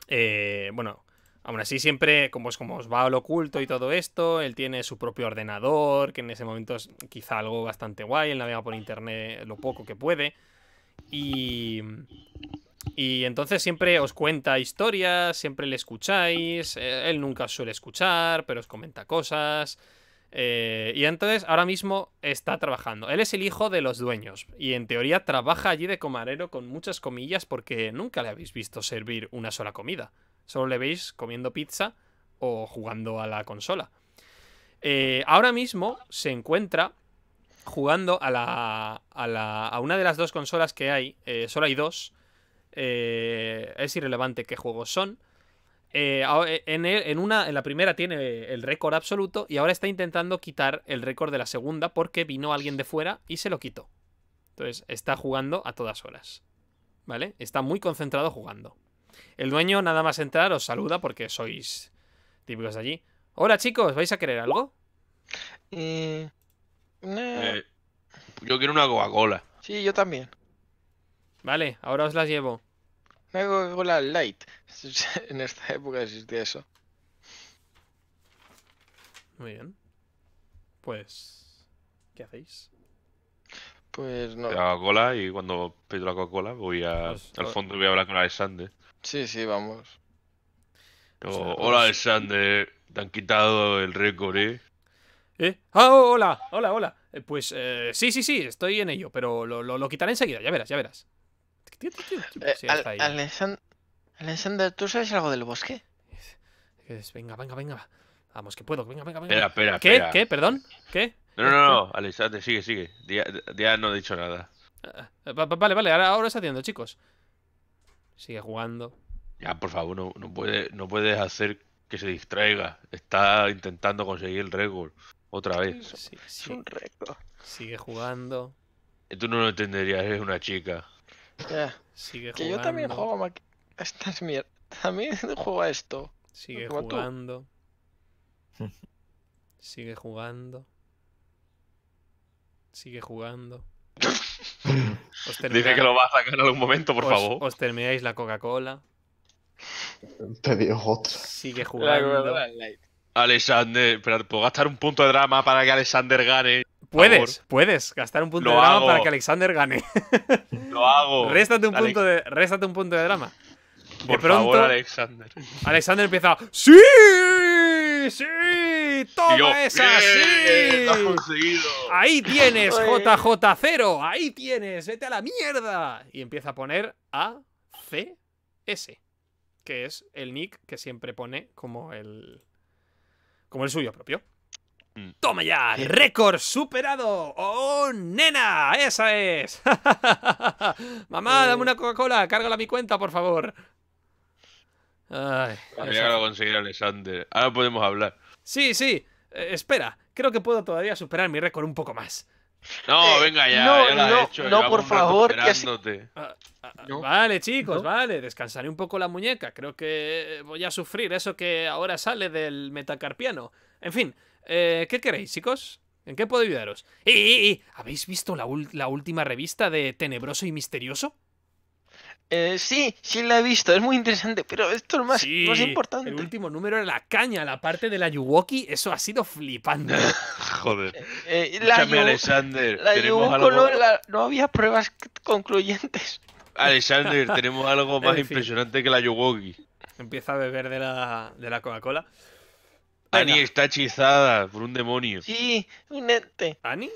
Eh, bueno. Aún así, siempre, como es como os va al oculto y todo esto, él tiene su propio ordenador, que en ese momento es quizá algo bastante guay, él navega por internet lo poco que puede. Y. Y entonces siempre os cuenta historias, siempre le escucháis, eh, él nunca os suele escuchar, pero os comenta cosas. Eh, y entonces ahora mismo está trabajando. Él es el hijo de los dueños y en teoría trabaja allí de camarero con muchas comillas porque nunca le habéis visto servir una sola comida. Solo le veis comiendo pizza o jugando a la consola. Eh, ahora mismo se encuentra jugando a, la, a, una de las dos consolas que hay. Eh, solo hay dos. es irrelevante qué juegos son. Eh, eh, en, la primera tiene el récord absoluto y ahora está intentando quitar el récord de la segunda porque vino alguien de fuera y se lo quitó. Entonces está jugando a todas horas. ¿Vale? Está muy concentrado jugando. El dueño, nada más entrar, os saluda porque sois típicos de allí. Hola chicos, ¿vais a querer algo? Mm, eh, yo quiero una Coca-Cola. Sí, yo también. Vale, ahora os las llevo hago Coca-Cola Light. en esta época existía eso. Muy bien. Pues. ¿Qué hacéis? Pues no. La cola y cuando pido la Coca-Cola voy pues, al fondo voy a hablar con Alexander. Sí, sí, vamos. hola Alexander, te han quitado el récord, ¿eh? ¿Eh? Ah, oh, hola, hola, hola. Eh, pues eh, sí, sí, sí, estoy en ello, pero lo, lo quitaré enseguida, ya verás, ya verás. Eh, Alexander, ¿tú sabes algo del bosque? Venga, venga, venga. Vamos, que puedo. Venga, venga, venga. Espera, espera, ¿Qué? ¿Qué? ¿Perdón? ¿Qué? No, no, no, Alexander, sigue, sigue. Ya, no he dicho nada. Ah, vale, vale, ahora, ahora está haciendo, chicos. Sigue jugando. Ya, por favor, no, no puedes hacer que se distraiga. Está intentando conseguir el récord. Otra vez. sí. Sigue jugando. Tú no lo entenderías, eres una chica que yo también juego a estas mierdas. También juego a esto. Sigue jugando. Sigue jugando. Sigue jugando. Dice que lo va a sacar en algún momento, por favor. Os termináis la Coca-Cola. Sigue jugando. Alexander, pero puedo gastar un punto de drama para que Alexander gane. Puedes, puedes gastar un punto de drama para que Alexander gane. Lo hago. Réstate un, punto de, un punto de drama. De pronto, favor, Alexander. Alexander empieza. ¡Sí! ¡Sí! ¡Toma es esa! conseguido! Ahí tienes, JJ0. Ahí tienes, vete a la mierda. Y empieza a poner ACS, que es el nick que siempre pone como el, como el suyo propio. Mm. ¡Toma ya! ¡Récord superado! ¡Oh, nena! ¡Esa es! Mamá, eh. dame una Coca-Cola, cárgala a mi cuenta, por favor. Ay, ya lo Ahora podemos hablar. Sí, sí. Eh, espera, creo que puedo todavía superar mi récord un poco más. No, eh, venga ya. No, ya he hecho, no por favor. Ah, ah, ah, vale, chicos, vale. Descansaré un poco la muñeca. Creo que voy a sufrir eso que ahora sale del metacarpiano. En fin, eh, ¿Qué queréis, chicos? ¿En qué puedo ayudaros? ¡Eh, eh, eh! ¿Habéis visto la, última revista de Tenebroso y Misterioso? Eh, sí, sí la he visto, es muy interesante, pero esto es más, más importante. El último número era la caña, la parte de la Yuwoki, eso ha sido flipante. Joder. Eh, Alexander. La no, había pruebas concluyentes. Alexander, tenemos algo más impresionante que la Yuwoki. Empieza a beber de la, de la Coca-Cola. Ani está hechizada por un demonio. Sí, un ente. ¿Ani?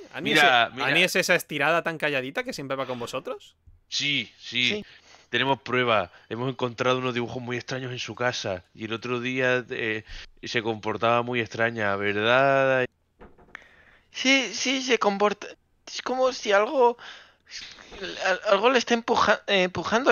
es, esa estirada tan calladita que siempre va con vosotros? Sí, sí. Tenemos prueba, Hemos encontrado unos dibujos muy extraños en su casa. Y el otro día eh, se comportaba muy extraña, ¿verdad? Sí, sí, se comporta. Es como si algo algo le está eh, empujando, empujando.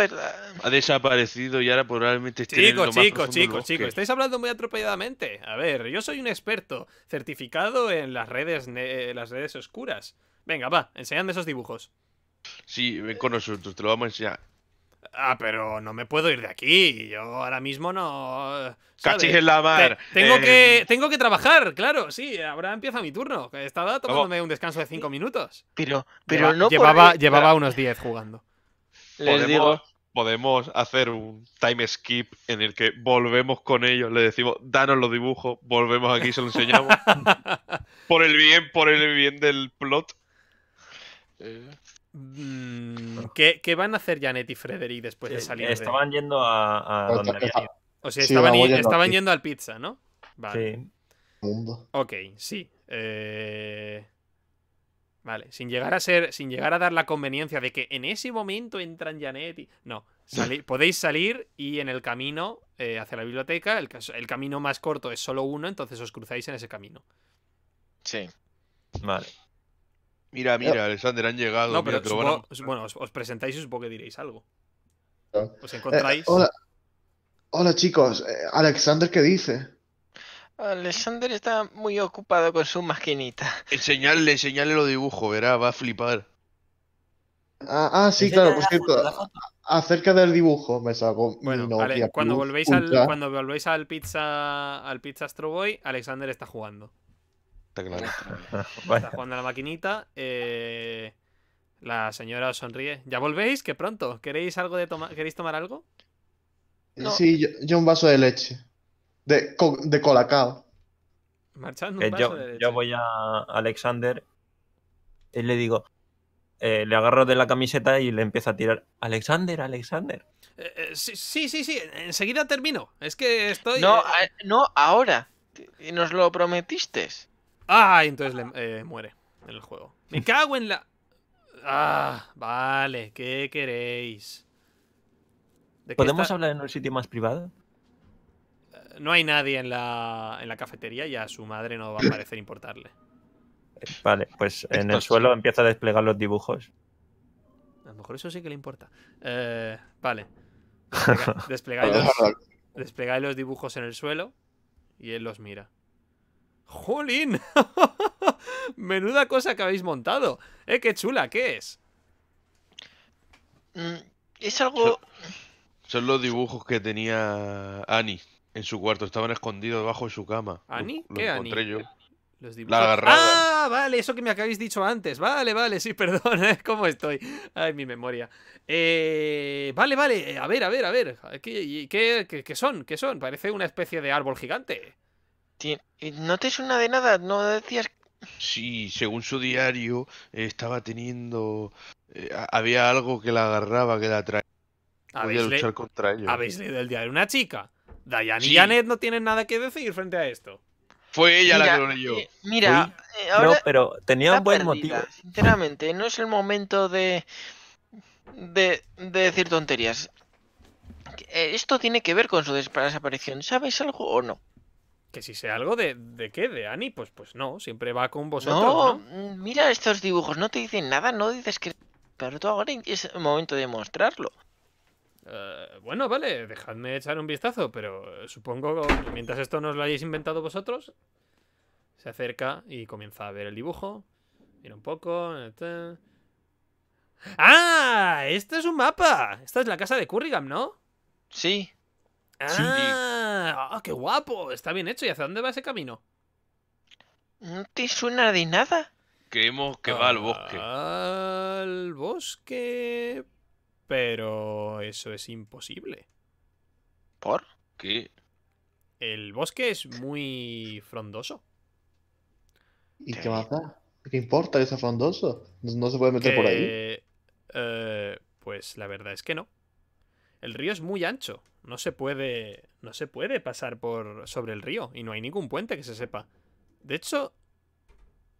Ha desaparecido y ahora probablemente esté Chicos, chicos, chicos, chicos, estáis hablando muy atropelladamente. A ver, yo soy un experto certificado en las redes, eh, las redes oscuras. Venga, va, enseñadme esos dibujos. Sí, ven con nosotros, te lo vamos a enseñar. Ah, pero no me puedo ir de aquí. Yo ahora mismo no. Cachis en la mar. tengo, eh, que, tengo que trabajar, claro, sí. Ahora empieza mi turno. Estaba tomándome un descanso de cinco minutos. Pero, pero no. Llevaba, llevaba unos diez jugando. podemos, Podemos hacer un time skip en el que volvemos con ellos, le decimos, danos los dibujos, volvemos aquí, se lo enseñamos. por el bien, por el bien del plot. Eh... Mm, ¿Qué, van a hacer Janet y Frederick después de eh, salir? Estaban yendo a, O sea, estaban, yendo, al pizza, ¿no? Vale. Ok, sí. Eh, vale, sin llegar a ser, sin llegar a dar la conveniencia de que en ese momento entran Janet y... No, podéis salir y en el camino eh, hacia la biblioteca, el, el camino más corto es solo uno, entonces os cruzáis en ese camino. Sí. Vale. Mira, mira, Alexander, han llegado. pero bueno, os, presentáis y supongo que diréis algo. ¿Os encontráis? Eh, hola. chicos. Eh, Alexander, ¿qué dice? Alexander está muy ocupado con su maquinita. Enseñale, enseñale lo dibujo, verá, va a flipar. Ah, ah sí, claro, por cierto. Acerca del dibujo, me saco. Bueno, vale, cuando, volvéis al, pizza al pizza Alexander está jugando está la maquinita. Eh, la señora os sonríe. ¿Ya volvéis? ¿Que pronto? ¿Queréis algo de tomar? ¿Queréis tomar algo? Eh, sí, yo, un vaso de leche. De, colacao. Marchando yo, Yo voy a Alexander y le digo, eh, le agarro de la camiseta y le empiezo a tirar. Alexander, Alexander. sí, sí, sí, enseguida termino. Es que estoy... No, no, ahora. Nos lo prometiste. Ah, entonces le, eh, muere en el juego. Me cago en la... Ah, vale, ¿qué queréis? ¿De qué queréis podemos hablar en un sitio más privado? Eh, no hay nadie en la, en la cafetería y a su madre no va a parecer importarle. Vale, pues en el suelo empieza a desplegar los dibujos. A lo mejor eso sí que le importa. Eh, vale. desplegáis los dibujos en el suelo y él los mira. ¡Jolín! Menuda cosa que habéis montado. ¡Eh, qué chula! ¿Qué es? Mm, es algo... Son los dibujos que tenía Annie en su cuarto. Estaban escondidos debajo de su cama. ¿Annie? ¿Qué encontré yo. Los dibujos. Ah, vale, eso que me habéis dicho antes. Vale, vale, sí, perdón, eh, ¿Cómo estoy? Ay, mi memoria. Eh, vale, vale, eh, a ver, a ver, a ver. ¿Qué, qué, qué son? ¿Qué son? Parece una especie de árbol gigante. No te suena de nada, no decías... Sí, según su diario, estaba teniendo... Eh, había algo que la agarraba, que la traía. luchar contra ¿Habéis leído el diario una chica? Diane y Janet no tienen nada que decir frente a esto. Fue ella la que lo leyó. Eh, mira, eh, ahora pero tenía un buen motivo. Sinceramente, no es el momento de, de, decir tonterías. Esto tiene que ver con su desaparición. sabéis algo o no? que si sea algo de, de qué, de Annie, pues, pues no, siempre va con vosotros. No, mm, mira estos dibujos, no te dicen nada, no dices que... Pero tú ahora es el momento de mostrarlo. Eh, bueno, vale, dejadme echar un vistazo, pero eh, supongo que mientras esto no lo hayáis inventado vosotros, se acerca y comienza a ver el dibujo. Mira un poco. Eh, ¡Ah! ¡Esto es un mapa. Esta es la casa de Currigan, ¿no? Sí. Ah, ah, qué guapo, está bien hecho. ¿Y hacia dónde va ese camino? ¿No te suena de nada? Creemos que va al bosque. Al bosque. Pero eso es imposible. ¿Por qué? El bosque es muy frondoso. ¿Y qué pasa? ¿Qué importa que frondoso? ¿No se puede meter por ahí? Eh, eh, pues la verdad es que no. El río es muy ancho. No se puede. No se puede pasar por. sobre el río. Y no hay ningún puente que se sepa. De hecho.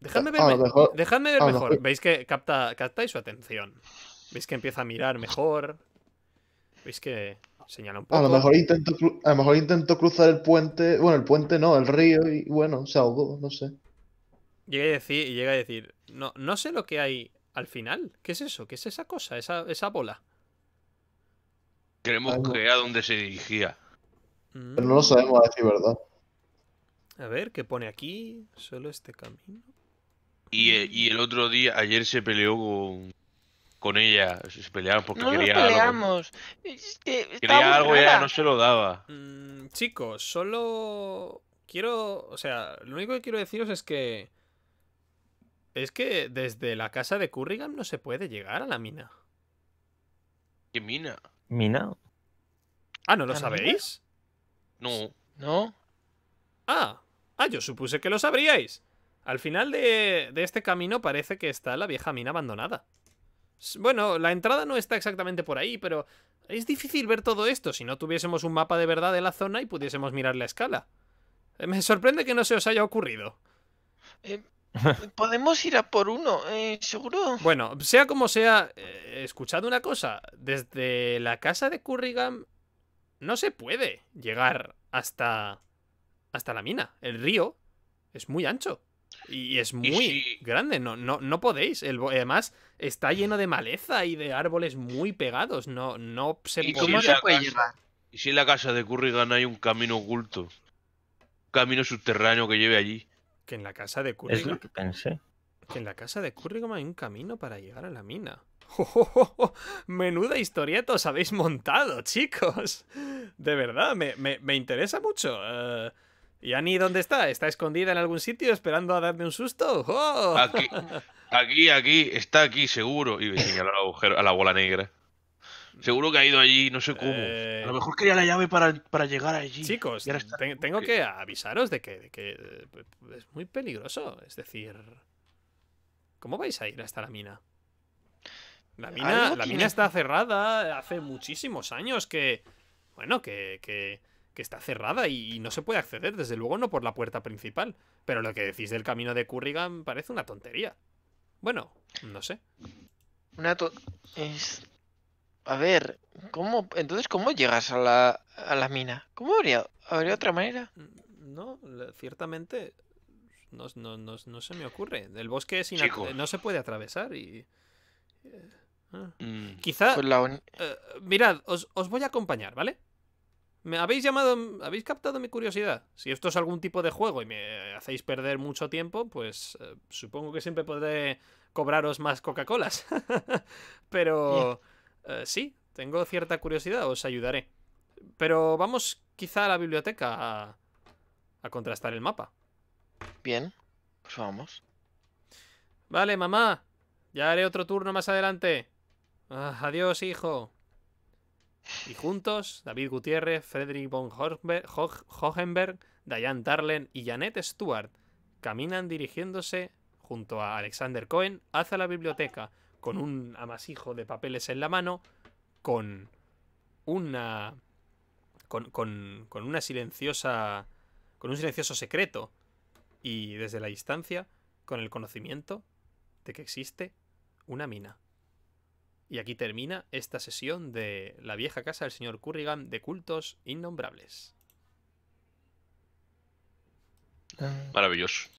Dejadme ver, mejor, ver mejor. Veis que capta, captáis su atención. Veis que empieza a mirar mejor. Veis que señala un poco. A lo mejor intento a mejor cruzar el puente. Bueno, el puente no, el río. Y bueno, se ahogó, no sé. Llega a decir, llega a decir no, no sé lo que hay al final. ¿Qué es eso? ¿Qué es esa cosa? Esa, esa bola. Queremos que a dónde se dirigía. Mm. Pero no lo sabemos a decir verdad. A ver, ¿qué pone aquí? Solo este camino. Y, eh, el otro día, ayer se peleó con, con ella. Se pelearon porque no quería algo. quería algo y ella no se lo daba. Mm, chicos, solo quiero. O sea, lo único que quiero deciros es que. Es que desde la casa de Currigan no se puede llegar a la mina. ¿Qué mina? ¿Mina? Ah, ¿no lo sabéis? No. ¿No? Ah, ah, yo supuse que lo sabríais. Al final de, de este camino parece que está la vieja mina abandonada. Bueno, la entrada no está exactamente por ahí, pero es difícil ver todo esto si no tuviésemos un mapa de verdad de la zona y pudiésemos mirar la escala. Eh, me sorprende que no se os haya ocurrido. Eh, Podemos ir a por uno, eh, seguro. Bueno, sea como sea, eh, escuchad una cosa. Desde la casa de Currigan no se puede llegar hasta, hasta la mina. El río es muy ancho y es muy grande. No, no, podéis. además, está lleno de maleza y de árboles muy pegados. No, no se, ¿Y puede llegar. ¿Y si en la casa de Currigan hay un camino oculto? camino subterráneo que lleve allí. Que en la casa de Curry. Es que pensé. en la casa de hay un camino para llegar a la mina. Menuda historieta os habéis montado, chicos. De verdad, me, interesa mucho. Eh, ¿Y Annie dónde está? ¿Está escondida en algún sitio esperando a darme un susto? ¡Oh! Aquí, aquí, aquí, está aquí seguro. Y me señaló al agujero, a la bola negra. Seguro que ha ido allí, no sé cómo. Eh, a lo mejor quería la llave para, llegar allí. Chicos, tengo que avisaros de que, eh, es muy peligroso. Es decir, ¿cómo vais a ir hasta la mina? La mina, la mina está cerrada hace muchísimos años que. Bueno, que, que, está cerrada y, no se puede acceder, desde luego no por la puerta principal. Pero lo que decís del camino de Currigan parece una tontería. Bueno, no sé. Una es a ver, ¿cómo, entonces, ¿cómo llegas a la, a mina? ¿Cómo habría, habría otra manera? Mm, no, ciertamente no, se me ocurre. El bosque es inactivo. no se puede atravesar y... Eh, ah. mm. Quizá... Eh, mirad, os, os, voy a acompañar, ¿vale? Me habéis llamado, habéis captado mi curiosidad. Si esto es algún tipo de juego y me hacéis perder mucho tiempo, pues eh, supongo que siempre podré cobraros más Coca-Colas. Pero... Eh, sí, tengo cierta curiosidad, os ayudaré. Pero vamos quizá a la biblioteca a, contrastar el mapa. Bien, pues vamos. Vale, mamá. Ya haré otro turno más adelante. Ah, adiós, hijo. Y juntos, David Gutiérrez, Frederick von Hohenberg, Diane Darlen y Janet Stewart caminan dirigiéndose, junto a Alexander Cohen, hacia la biblioteca, con un amasijo de papeles en la mano, con una. con, una silenciosa. con un silencioso secreto y desde la distancia, con el conocimiento de que existe una mina. Y aquí termina esta sesión de la vieja casa del señor Currigan de cultos innombrables. Ah. Maravilloso.